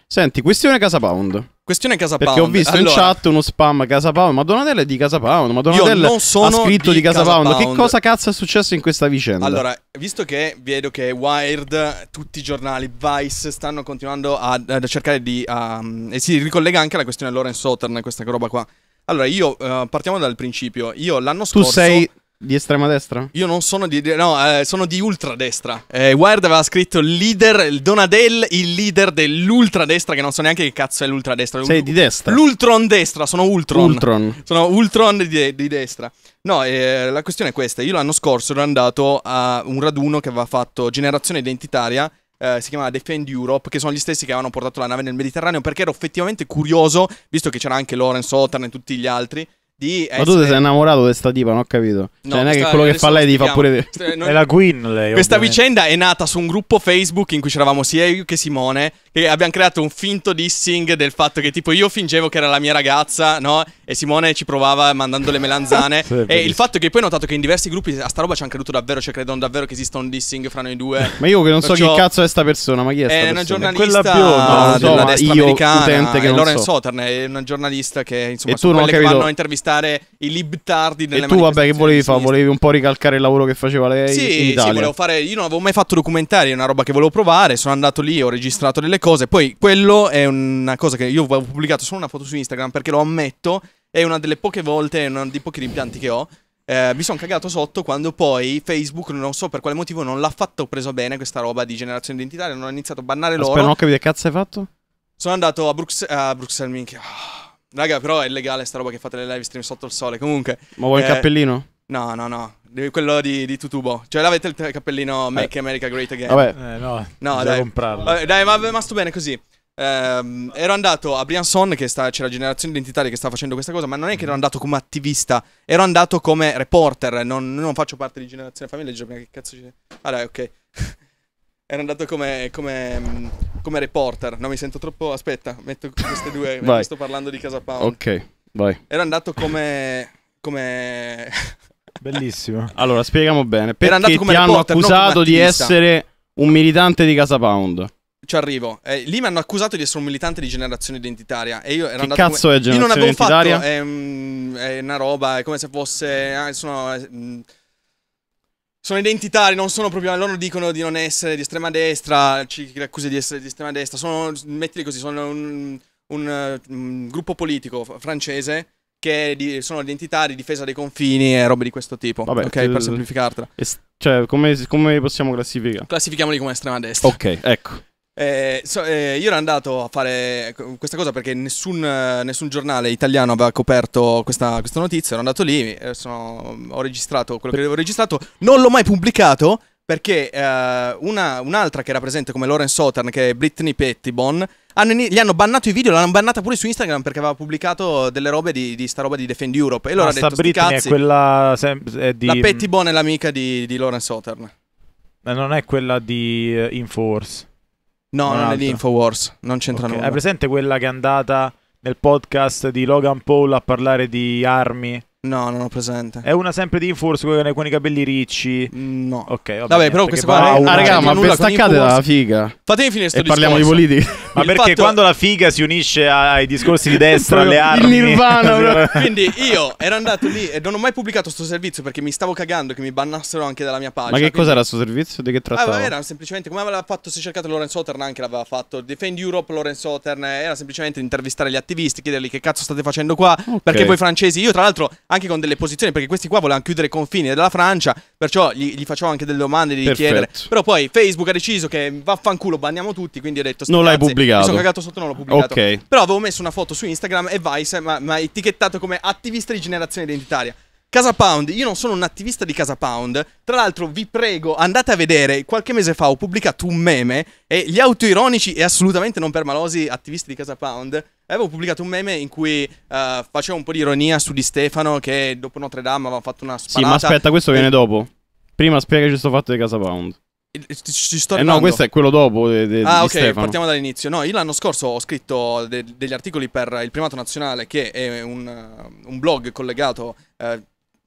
Senti, questione Casa Pound. Questione Casa Perché ho visto allora... in chat uno spam Casa Pound. Ma Donatella è di Casa Pound. Ma Donatella ha scritto di, di Casa, Casa Pound. Pound. Che cosa cazzo è successo in questa vicenda? Allora, visto che vedo che Wired, tutti i giornali, Vice stanno continuando a, a cercare di. Um, e si ricollega anche alla questione Lawrence Southern, questa roba qua. Allora, io uh, partiamo dal principio. Io l'anno scorso. Tu sei di estrema destra? Io non sono di... No, eh, sono di ultradestra. Eh, Wired aveva scritto il leader, il Donadel, il leader dell'ultradestra, che non so neanche che cazzo è l'ultradestra. Sei di destra. L'ultron destra, sono Ultron. Ultron. Sono Ultron di, di destra. No, eh, la questione è questa. Io l'anno scorso ero andato a un raduno che aveva fatto Generazione Identitaria Uh, si chiamava Defend Europe, che sono gli stessi che avevano portato la nave nel Mediterraneo, perché ero effettivamente curioso, visto che c'era anche Lawrence Otan e tutti gli altri, di essere... Ma tu ti sei innamorato di questa tipa, non ho capito. No, cioè, non è che quello che fa lei ti fa pure te. Cioè, è la Queen lei. Questa ovviamente. vicenda è nata su un gruppo Facebook in cui c'eravamo sia io che Simone E abbiamo creato un finto dissing del fatto che tipo io fingevo che era la mia ragazza, no? E Simone ci provava mandando le melanzane sì, e il fatto che poi ho notato che in diversi gruppi a sta roba ci hanno creduto davvero, cioè credono davvero che esista un dissing fra noi due. ma io che non so Perciò... chi cazzo è sta persona, ma chi è sta è persona? È una giornalista Quella più... no, della so, destra io, americana, che Lauren so. Sotern, è una giornalista che insomma e tu non che vanno a intervistare stare i libtardi nelle E tu vabbè che volevi fare? Volevi un po' ricalcare il lavoro che faceva lei sì, in Italia? Sì, volevo fare, io non avevo mai fatto documentari, è una roba che volevo provare, sono andato lì, ho registrato delle cose, poi quello è una cosa che io avevo pubblicato solo una foto su Instagram perché lo ammetto, è una delle poche volte, è uno dei pochi rimpianti che ho. Eh, mi sono cagato sotto quando poi Facebook, non so per quale motivo, non l'ha fatto preso bene questa roba di generazione identitaria, non ha iniziato a bannare Aspetta, loro. Aspetta, non ho capito che cazzo hai fatto? Sono andato a, Brux- a Bruxelles, minchia. Raga, però è legale sta roba che fate le live stream sotto il sole. Comunque. Ma vuoi eh, il cappellino? No, no, no. Quello di, di Tutubo. Cioè, l'avete il cappellino Make eh. America Great Again. Vabbè, eh, no. No, dai. comprarlo. Eh, dai, ma, ma sto bene così. Eh, ero andato a Brianson, che sta, c'è la generazione identitaria che sta facendo questa cosa, ma non è che ero mm. andato come attivista, ero andato come reporter. Non, non faccio parte di generazione famiglia. Che cazzo c'è? Ah, dai, ok. ero andato come. come mm, come reporter. No, mi sento troppo. Aspetta, metto queste due. Vai. Sto parlando di Casa Pound. Ok, vai. Era andato come. come... Bellissimo. allora, spieghiamo bene. Perché ti reporter, hanno accusato di essere un militante di Casa Pound. Ci arrivo. Eh, lì mi hanno accusato di essere un militante di generazione identitaria. E io ero che andato. cazzo come... è generazione identitaria? Fatto, ehm, è, è, una roba, è come se fosse. Ah, sono, eh, sono identitari, non sono proprio. Loro dicono di non essere di estrema destra, ci accusi di essere di estrema destra. Sono, mettili così, sono un, un, un mm, gruppo politico francese che di, sono identitari, difesa dei confini e robe di questo tipo. Vabbè, ok, eh, per semplificartela. cioè, come, come possiamo classificare? Classifichiamoli come estrema destra. Ok, ecco. Eh, so, eh, io ero andato a fare questa cosa perché nessun, nessun giornale italiano aveva coperto questa, questa notizia. Ero andato lì, eh, sono, ho registrato quello che avevo registrato, non l'ho mai pubblicato perché eh, una, un'altra che era presente come Lauren Sottern, che è Britney Pettibon, hanno, gli hanno bannato i video, l'hanno bannata pure su Instagram perché aveva pubblicato delle robe di, di sta roba di Defend Europe. E loro allora ah, hanno detto: Britney cazzi, è quella sem- è di... La Pettibon è l'amica di, di Lauren Sottern. Ma non è quella di uh, Inforce. No, non, non è di Infowars, non c'entra okay. nulla. Hai presente quella che è andata nel podcast di Logan Paul a parlare di armi? No, non ho presente. È una sempre di Inforce con, con i capelli ricci. Mm, no. Ok, vabbè, vabbè però questa qua Ah, raga, ma nulla, staccate dalla figa. Fatemi finire sto e discorso. parliamo di politica. Ma il perché fatto... quando la figa si unisce ai discorsi di destra, alle armi. Il nirvana. Quindi io ero andato lì e non ho mai pubblicato sto servizio perché mi stavo cagando che mi bannassero anche dalla mia pagina. Ma che quindi... cos'era sto servizio? Di che ah, trattava? Ah, era semplicemente come aveva fatto se cercate Lorenzo Ottern anche l'aveva fatto. Defend Europe Lorenzo Ottern era semplicemente intervistare gli attivisti, chiedergli che cazzo state facendo qua, okay. perché voi francesi, io tra l'altro anche con delle posizioni, perché questi qua volevano chiudere i confini della Francia, perciò gli, gli facevo anche delle domande, di chiedere. Però poi Facebook ha deciso che vaffanculo, banniamo tutti, quindi ho detto... Non l'hai pubblicato. Mi sono cagato sotto, non l'ho pubblicato. Ok. Però avevo messo una foto su Instagram e Vice mi ha etichettato come attivista di generazione identitaria. Casa Pound, io non sono un attivista di Casa Pound, tra l'altro vi prego andate a vedere, qualche mese fa ho pubblicato un meme e gli autoironici e assolutamente non permalosi attivisti di Casa Pound avevo pubblicato un meme in cui uh, eh, facevo un po' di ironia su Di Stefano che dopo Notre Dame aveva fatto una sparata. Sì, ma aspetta, questo e... viene dopo. Prima spiegaci questo fatto di Casa Pound. Ci, ci sto eh no, questo è quello dopo. De, de, ah, ok, Stefano. partiamo dall'inizio. No, io l'anno scorso ho scritto de, degli articoli per il Primato Nazionale, che è un, un blog collegato eh,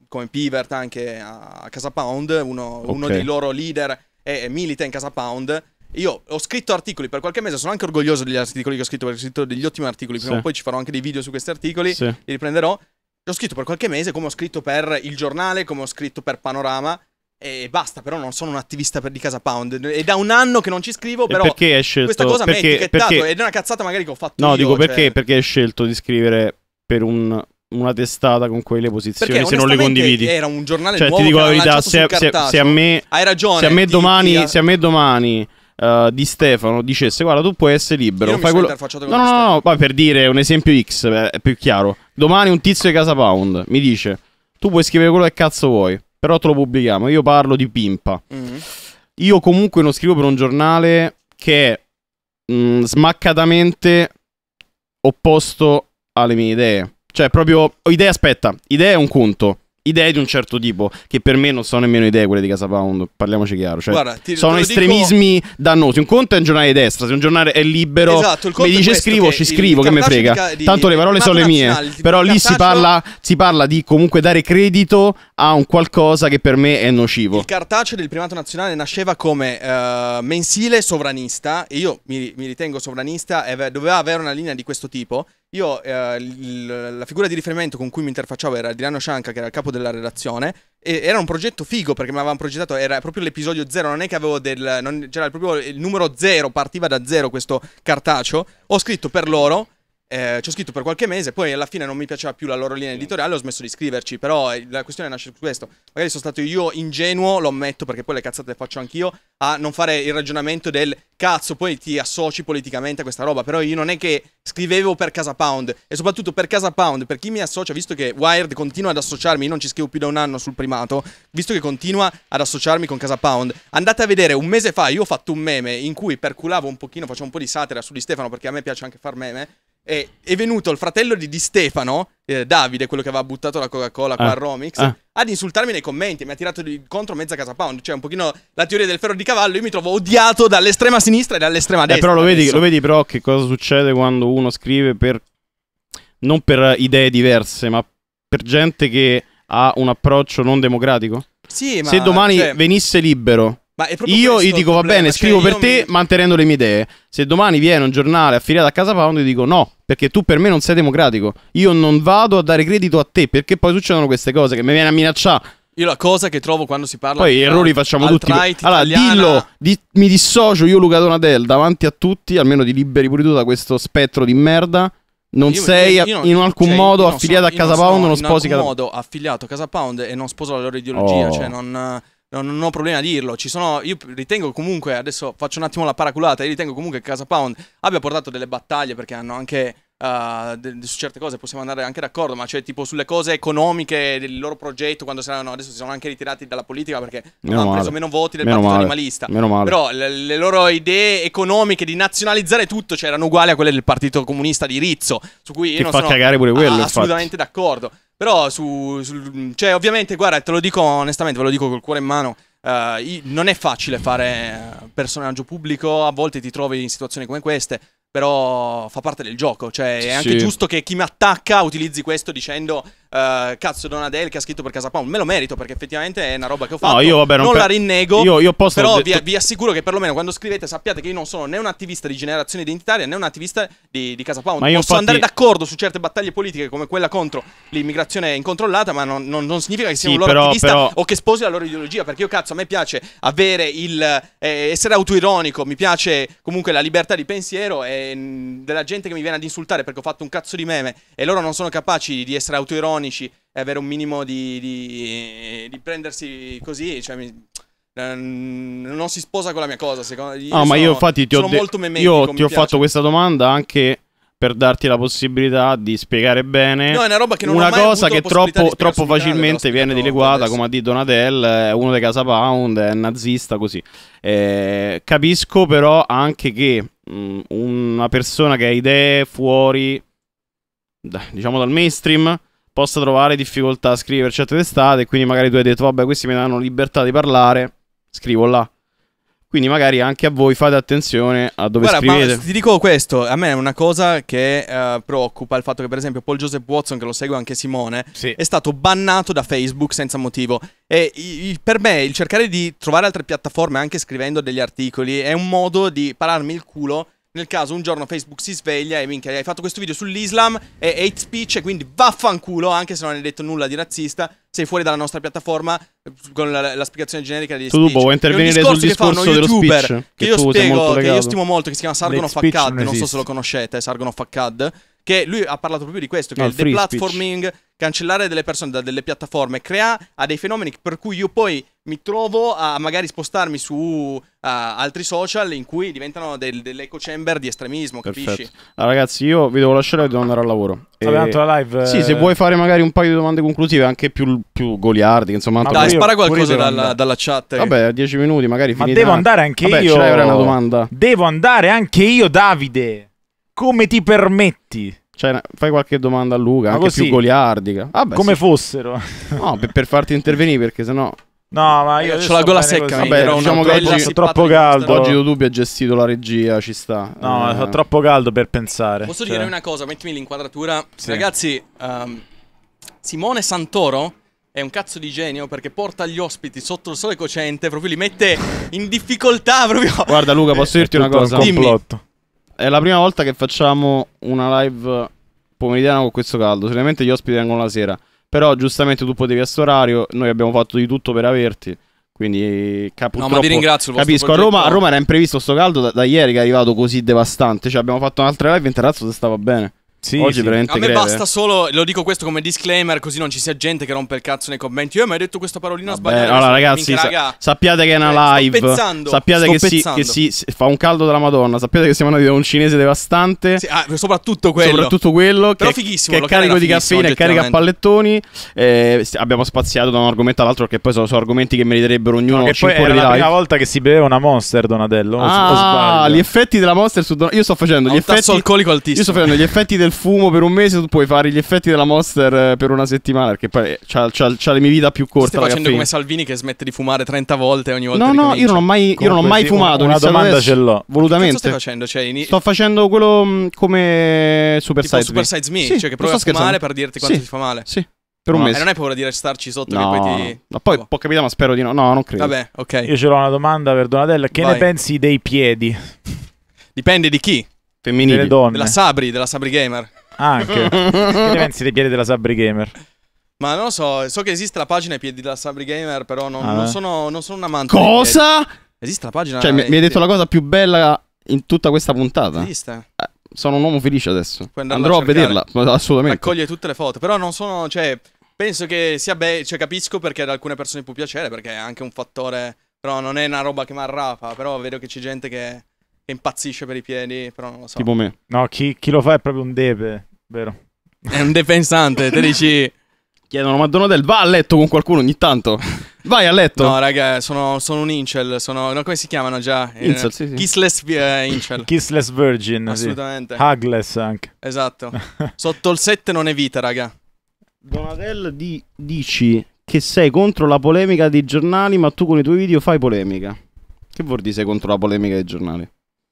come Pivert anche a, Casa Pound, uno, okay. uno dei loro leader è, e milita in Casa Pound. Io ho scritto articoli per qualche mese, sono anche orgoglioso degli articoli che ho scritto, perché ho scritto degli ottimi articoli, prima o poi ci farò anche dei video su questi articoli, sì. li riprenderò. L'ho scritto per qualche mese, come ho scritto per il giornale, come ho scritto per Panorama. E basta, però non sono un attivista per di Casa Pound. È da un anno che non ci scrivo, però. E perché hai scelto? Questa cosa perché, mi è etichettato perché... ed è una cazzata magari che ho fatto. No, io, dico cioè... perché, perché hai scelto di scrivere per un una testata con quelle posizioni Perché, se non le condividi. Era un giornale cioè, nuovo ti dico la verità, se, se, se, a me hai ragione. Se a me domani, ti, ti... se a me domani eh, di Stefano dicesse guarda tu puoi essere libero. Fai quello... No, no, no, no, poi per dire un esempio X, è più chiaro. Domani un tizio di Casa Pound mi dice tu puoi scrivere quello che cazzo vuoi, però te lo pubblichiamo. Io parlo di pimpa. Mm. Io comunque non scrivo per un giornale che è mh, mm, smaccatamente opposto alle mie idee. Cioè, proprio oh, idee, aspetta, idee è un conto, idee di un certo tipo, che per me non sono nemmeno idee quelle di Casa Pound, parliamoci chiaro. Cioè, Guarda, ti, sono estremismi dico... dannosi. Un conto è un giornale di destra, se un giornale è libero, esatto, mi dice scrivo, ci scrivo, che me frega. Di... Tanto le parole sono le mie. Però lì si parla, si parla di comunque dare credito a un qualcosa che per me è nocivo. Il cartaceo del primato nazionale nasceva come uh, mensile sovranista, e io mi, mi ritengo sovranista, e doveva avere una linea di questo tipo io eh, il, la figura di riferimento con cui mi interfacciavo era Adriano Scianca, che era il capo della redazione, e era un progetto figo perché mi avevano progettato, era proprio l'episodio zero, non è che avevo del... Non, c'era proprio il numero zero, partiva da zero questo cartaceo, ho scritto per loro eh, ci ho scritto per qualche mese, poi alla fine non mi piaceva più la loro linea editoriale, ho smesso di scriverci, però eh, la questione nasce su questo. Magari sono stato io ingenuo, lo ammetto perché poi le cazzate le faccio anch'io, a non fare il ragionamento del cazzo, poi ti associ politicamente a questa roba, però io non è che scrivevo per Casa Pound e soprattutto per Casa Pound, per chi mi associa, visto che Wired continua ad associarmi, io non ci scrivo più da un anno sul primato, visto che continua ad associarmi con Casa Pound, andate a vedere un mese fa io ho fatto un meme in cui perculavo un pochino, facevo un po' di satira su di Stefano perché a me piace anche far meme è, è venuto il fratello di Di Stefano, eh, Davide, quello che aveva buttato la Coca-Cola qua ah. a Romix, ah. ad insultarmi nei commenti. Mi ha tirato di contro mezza casa pound. Cioè, un pochino la teoria del ferro di cavallo. Io mi trovo odiato dall'estrema sinistra e dall'estrema destra. eh, però lo vedi, lo vedi, però, che cosa succede quando uno scrive per. Non per idee diverse, ma per gente che ha un approccio non democratico? Sì, ma. Se domani cioè... venisse libero io gli dico va bene, scrivo cioè, per te mi... mantenendo le mie idee. Se domani viene un giornale affiliato a Casa Pound, io dico no, perché tu per me non sei democratico. Io non vado a dare credito a te perché poi succedono queste cose che mi viene a minacciare. Io la cosa che trovo quando si parla Poi errori facciamo tutti. Allora, dillo, di, mi dissocio io Luca Donadel davanti a tutti, almeno di liberi pure tu da questo spettro di merda. Non io, sei io, io non, in alcun cioè, modo affiliato sono, a Casa non Pound, non sposi Casa Pound. In alcun modo affiliato a Casa Pound e non sposo la loro ideologia, oh. cioè non No, non ho problemi a dirlo. Ci sono, io ritengo comunque, adesso faccio un attimo la paraculata, io ritengo comunque che Casa Pound abbia portato delle battaglie perché hanno anche... Uh, de, de, su certe cose possiamo andare anche d'accordo, ma cioè tipo sulle cose economiche del loro progetto, quando saranno adesso si sono anche ritirati dalla politica perché meno hanno male. preso meno voti del meno partito male. animalista. Meno male. Però le, le, loro idee economiche di nazionalizzare tutto cioè, erano uguali a quelle del partito comunista di Rizzo, su cui io che non fa sono cagare pure quello, assolutamente infatti. d'accordo. Però su, su, Cioè, ovviamente, guarda, te lo dico onestamente, ve lo dico col cuore in mano. Eh, non è facile fare eh, personaggio pubblico, a volte ti trovi in situazioni come queste, però fa parte del gioco. Cioè, è anche giusto che chi mi attacca utilizzi questo dicendo uh, cazzo Adele che ha scritto per Casa Pound. Me lo merito perché effettivamente è una roba che ho fatto. No, io vabbè, non, non per... la rinnego. Io, io posso però vi, vi, assicuro che perlomeno quando scrivete sappiate che io non sono né un attivista di generazione identitaria né un attivista di, di Casa Pound. Ma io posso infatti... andare d'accordo su certe battaglie politiche come quella contro l'immigrazione incontrollata, ma non, non, non significa che sia sì, un loro però, attivista però... o che sposi la loro ideologia. Perché io cazzo a me piace avere il eh, essere autoironico, mi piace comunque la libertà di pensiero e mm, della gente che mi viene ad insultare perché ho fatto un cazzo di meme e loro non sono capaci di essere autoironici ironici e avere un minimo di, di, di prendersi così, cioè mi, ehm, non si sposa con la mia cosa. Secondo, io no, sono, ma io infatti ti ho, de- io ti ho fatto questa domanda anche per darti la possibilità di spiegare bene no, è una, roba che non una cosa che troppo, troppo facilmente viene dileguata, come ha detto Donatelle, uno di Casa Pound, è nazista, così. Eh, capisco però anche che mh, mm, una persona che ha idee fuori, diciamo dal mainstream, possa trovare difficoltà a scrivere certe testate, quindi magari tu hai detto vabbè questi mi danno libertà di parlare, scrivo là. Quindi magari anche a voi fate attenzione a dove Guarda, scrivete. Ma ti dico questo, a me è una cosa che uh, preoccupa il fatto che per esempio Paul Joseph Watson, che lo segue anche Simone, sì. è stato bannato da Facebook senza motivo. E il, per me il cercare di trovare altre piattaforme anche scrivendo degli articoli è un modo di pararmi il culo nel caso un giorno Facebook si sveglia e minchia, hai fatto questo video sull'Islam, è hate speech e quindi vaffanculo, anche se non hai detto nulla di razzista, sei fuori dalla nostra piattaforma eh, con la, la spiegazione generica di speech. Tu vuoi intervenire sul discorso dello speech, che, che io spiego, che io stimo molto, che si chiama Sargono Faccad, non so se lo conoscete, Sargono Faccad che lui ha parlato proprio di questo, che no, il deplatforming, cancellare delle persone da delle piattaforme, crea a dei fenomeni per cui io poi mi trovo a magari spostarmi su uh, altri social in cui diventano del, dell'eco chamber di estremismo, Perfetto. capisci? Allora, ragazzi, io vi devo lasciare, devo andare al lavoro. Abbiamo e... la live. Sì, se eh, vuoi fare magari un paio di domande conclusive, anche più, più goliardi, insomma. Dai, spara qualcosa dalla, dalla, chat. Vabbè, 10 minuti, magari. Ma devo andare anche Vabbè, io. Vabbè, una domanda. Devo andare anche io, Davide come ti permetti? Cioè, fai qualche domanda a Luca, Ma anche così, più goliardica. Vabbè, come sì. fossero. No, per, per farti intervenire, perché sennò No, ma io eh, ho la gola secca. Così. Vabbè, diciamo che oggi è troppo caldo. Oggi Dubbio ha gestito la regia, ci sta. No, eh. troppo caldo per pensare. Posso cioè. dire una cosa, mettimi l'inquadratura. Sì. Ragazzi, um, Simone Santoro è un cazzo di genio perché porta gli ospiti sotto il sole cocente, proprio li mette in difficoltà proprio. Guarda Luca, posso dirti una cosa? Un complotto. Dimmi è la prima volta che facciamo una live pomeridiana con questo caldo. Solitamente gli ospiti vengono la sera. Però giustamente tu potevi a sto orario, noi abbiamo fatto di tutto per averti. Quindi cap- no, ma ti ringrazio. Capisco, a Roma, a Roma, era imprevisto sto caldo da, da, ieri che è arrivato così devastante. Cioè abbiamo fatto un'altra live in terrazzo se stava bene. Sì, Oggi sì. veramente a me greve. basta eh. solo, lo dico questo come disclaimer, così non ci sia gente che rompe il cazzo nei commenti. Io mi hai detto questa parolina Vabbè, sbagliata. Allora, ragazzi, sa- raga. sappiate che è una live. Sto pensando, sappiate sto che, pensando. Si, che si, fa un caldo della Madonna. Sappiate che siamo andati da un cinese devastante. Sì, ah, soprattutto quello. Soprattutto quello Però che, che è carico di caffeina, è carico a pallettoni. Eh, abbiamo spaziato da un argomento all'altro, perché poi sono, sono argomenti che meriterebbero ognuno. No, poi era la live. prima volta che si beveva una Monster, Donatello. Ah, gli effetti della Monster su Donatello. Io sto facendo gli effetti. alcolico altissimo. Io sto facendo gli effetti del il fumo per un mese, tu puoi fare gli effetti della Monster eh, per una settimana. Perché poi eh, c'ha, c'ha, c'ha le mie vita più corte. Stai facendo come Salvini che smette di fumare 30 volte ogni volta. No, no, io non ho mai, io non ho mai fumato. Una domanda ce l'ho. Volutamente. Che stai facendo? Cioè, in... Sto facendo quello mm, come Super tipo Size Super Size Me. Sì, cioè, che provi a fumare per dirti quanto sì, ti fa male. Sì. Per un no, eh, mese. E non hai paura di restarci sotto? No, poi ti... no. poi oh. può capire, ma spero di no. No, non credo. Vabbè, ok. Io ce l'ho una domanda per Donatella. Che Vai. ne pensi dei piedi? Dipende di chi femminili. Delle donne. Della Sabri, della Sabri Gamer. Anche. che ne pensi dei piedi della Sabri Gamer? Ma non lo so, so che esiste la pagina ai piedi della Sabri Gamer, però non, ah, non, eh. sono, non sono un amante. Cosa? Esiste la pagina? Cioè, mi, mi hai detto la cosa più bella in tutta questa puntata. Esiste. Eh, sono un uomo felice adesso. Andrò a, a vederla, assolutamente. Raccoglie tutte le foto, però non sono, cioè, penso che sia bello, cioè capisco perché ad alcune persone può piacere, perché è anche un fattore, però non è una roba che mi arrapa, però vedo che c'è gente che che impazzisce per i piedi, però non lo so. Tipo me. No, chi, chi lo fa è proprio un debe, vero? È un defensante, te dici... Chiedono, ma Donadel va a letto con qualcuno ogni tanto? Vai a letto. No, raga, sono, sono un incel, sono... No, come si chiamano già? Eh, incel, eh, sì, sì. Kissless eh, incel. Kissless virgin. Assolutamente. Sì. Hugless anche. Esatto. Sotto il 7 non è vita, raga. Donadel di, dici che sei contro la polemica dei giornali, ma tu con i tuoi video fai polemica. Che vuol dire sei contro la polemica dei giornali?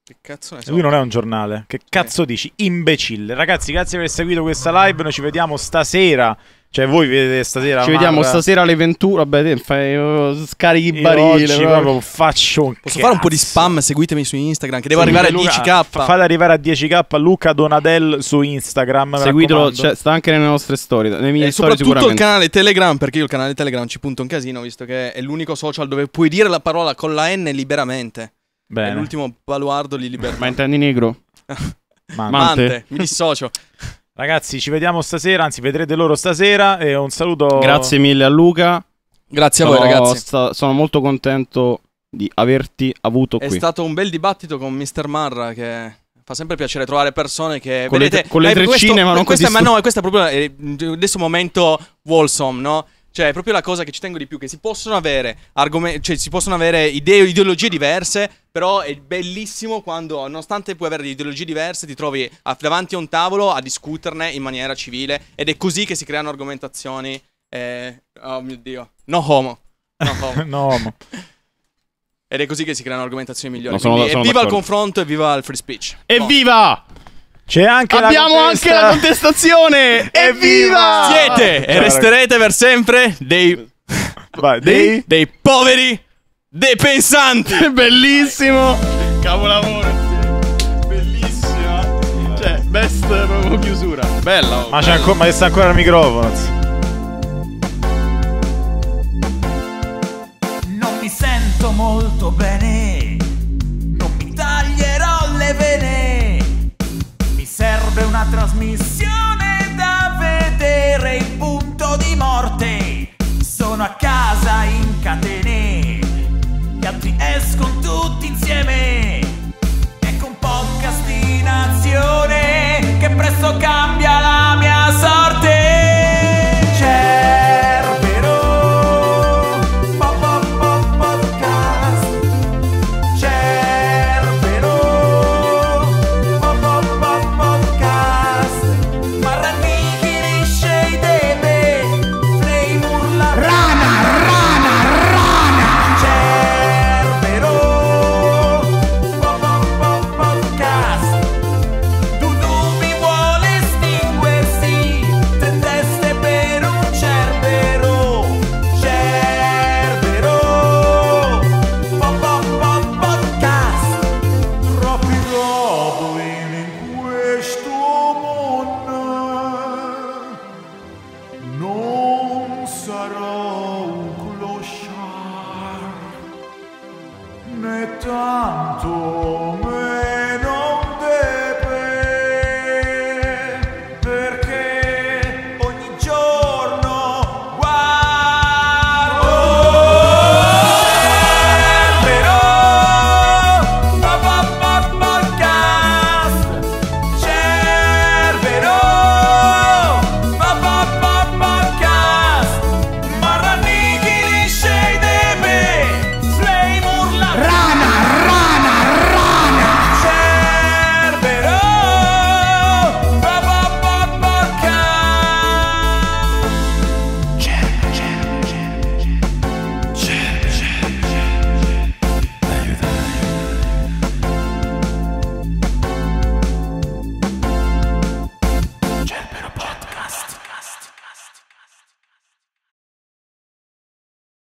Che cazzo ne so? Lui non è un giornale. Che cazzo eh. dici? Imbecille. Ragazzi, grazie per aver seguito questa live. Noi ci vediamo stasera. Cioè, voi vedete stasera. Ci vediamo Marra. stasera alle 21. Vabbè, te fai, oh, scarichi i barili. Oggi proprio, proprio faccio un Posso cazzo. fare un po' di spam? Seguitemi su Instagram, che devo sì, arrivare Luca, a 10k. Fate arrivare a 10k Luca Donadel su Instagram. Seguitelo, cioè, sta anche nelle nostre storie. Nelle mie e storie soprattutto il canale Telegram, perché io il canale Telegram ci punto un casino, visto che è l'unico social dove puoi dire la parola con la N liberamente. Bene. È l'ultimo baluardo di libertà. Ma intendi negro? Mante. Mante. Mi dissocio. Ragazzi, ci vediamo stasera, anzi vedrete loro stasera e un saluto. Grazie mille a Luca. Grazie sono, a voi ragazzi. Sta, sono molto contento di averti avuto È qui. È stato un bel dibattito con Mr. Marra che fa sempre piacere trovare persone che con vedete le, con le trecine ma non questo, ma no, questo è proprio eh, in questo momento Wolsom, no? Cioè, è proprio la cosa che ci tengo di più, che si possono avere, argomenti, cioè, si possono avere idee- ideologie diverse, però è bellissimo quando, nonostante puoi avere ideologie diverse, ti trovi davanti a un tavolo a discuterne in maniera civile, ed è così che si creano argomentazioni. Eh, oh mio Dio. No homo. No homo. no homo. Ed è così che si creano argomentazioni migliori. No, sono, Quindi, sono evviva d'accordo. il confronto, evviva il free speech. Evviva! Boh. C'è anche Abbiamo la anche la contestazione! Evviva! Siete e resterete per sempre dei. Vai, dei... dei poveri depensanti! Bellissimo! Capolavoro! Bellissima! Cioè, best proprio chiusura. Bella! Oh, ma, c'è ancora, ma sta ancora il microfono. Non mi sento molto bene a casa in catene, gli altri escono tutti insieme. Ecco un podcast di nazione che presto cambia la mia sorte.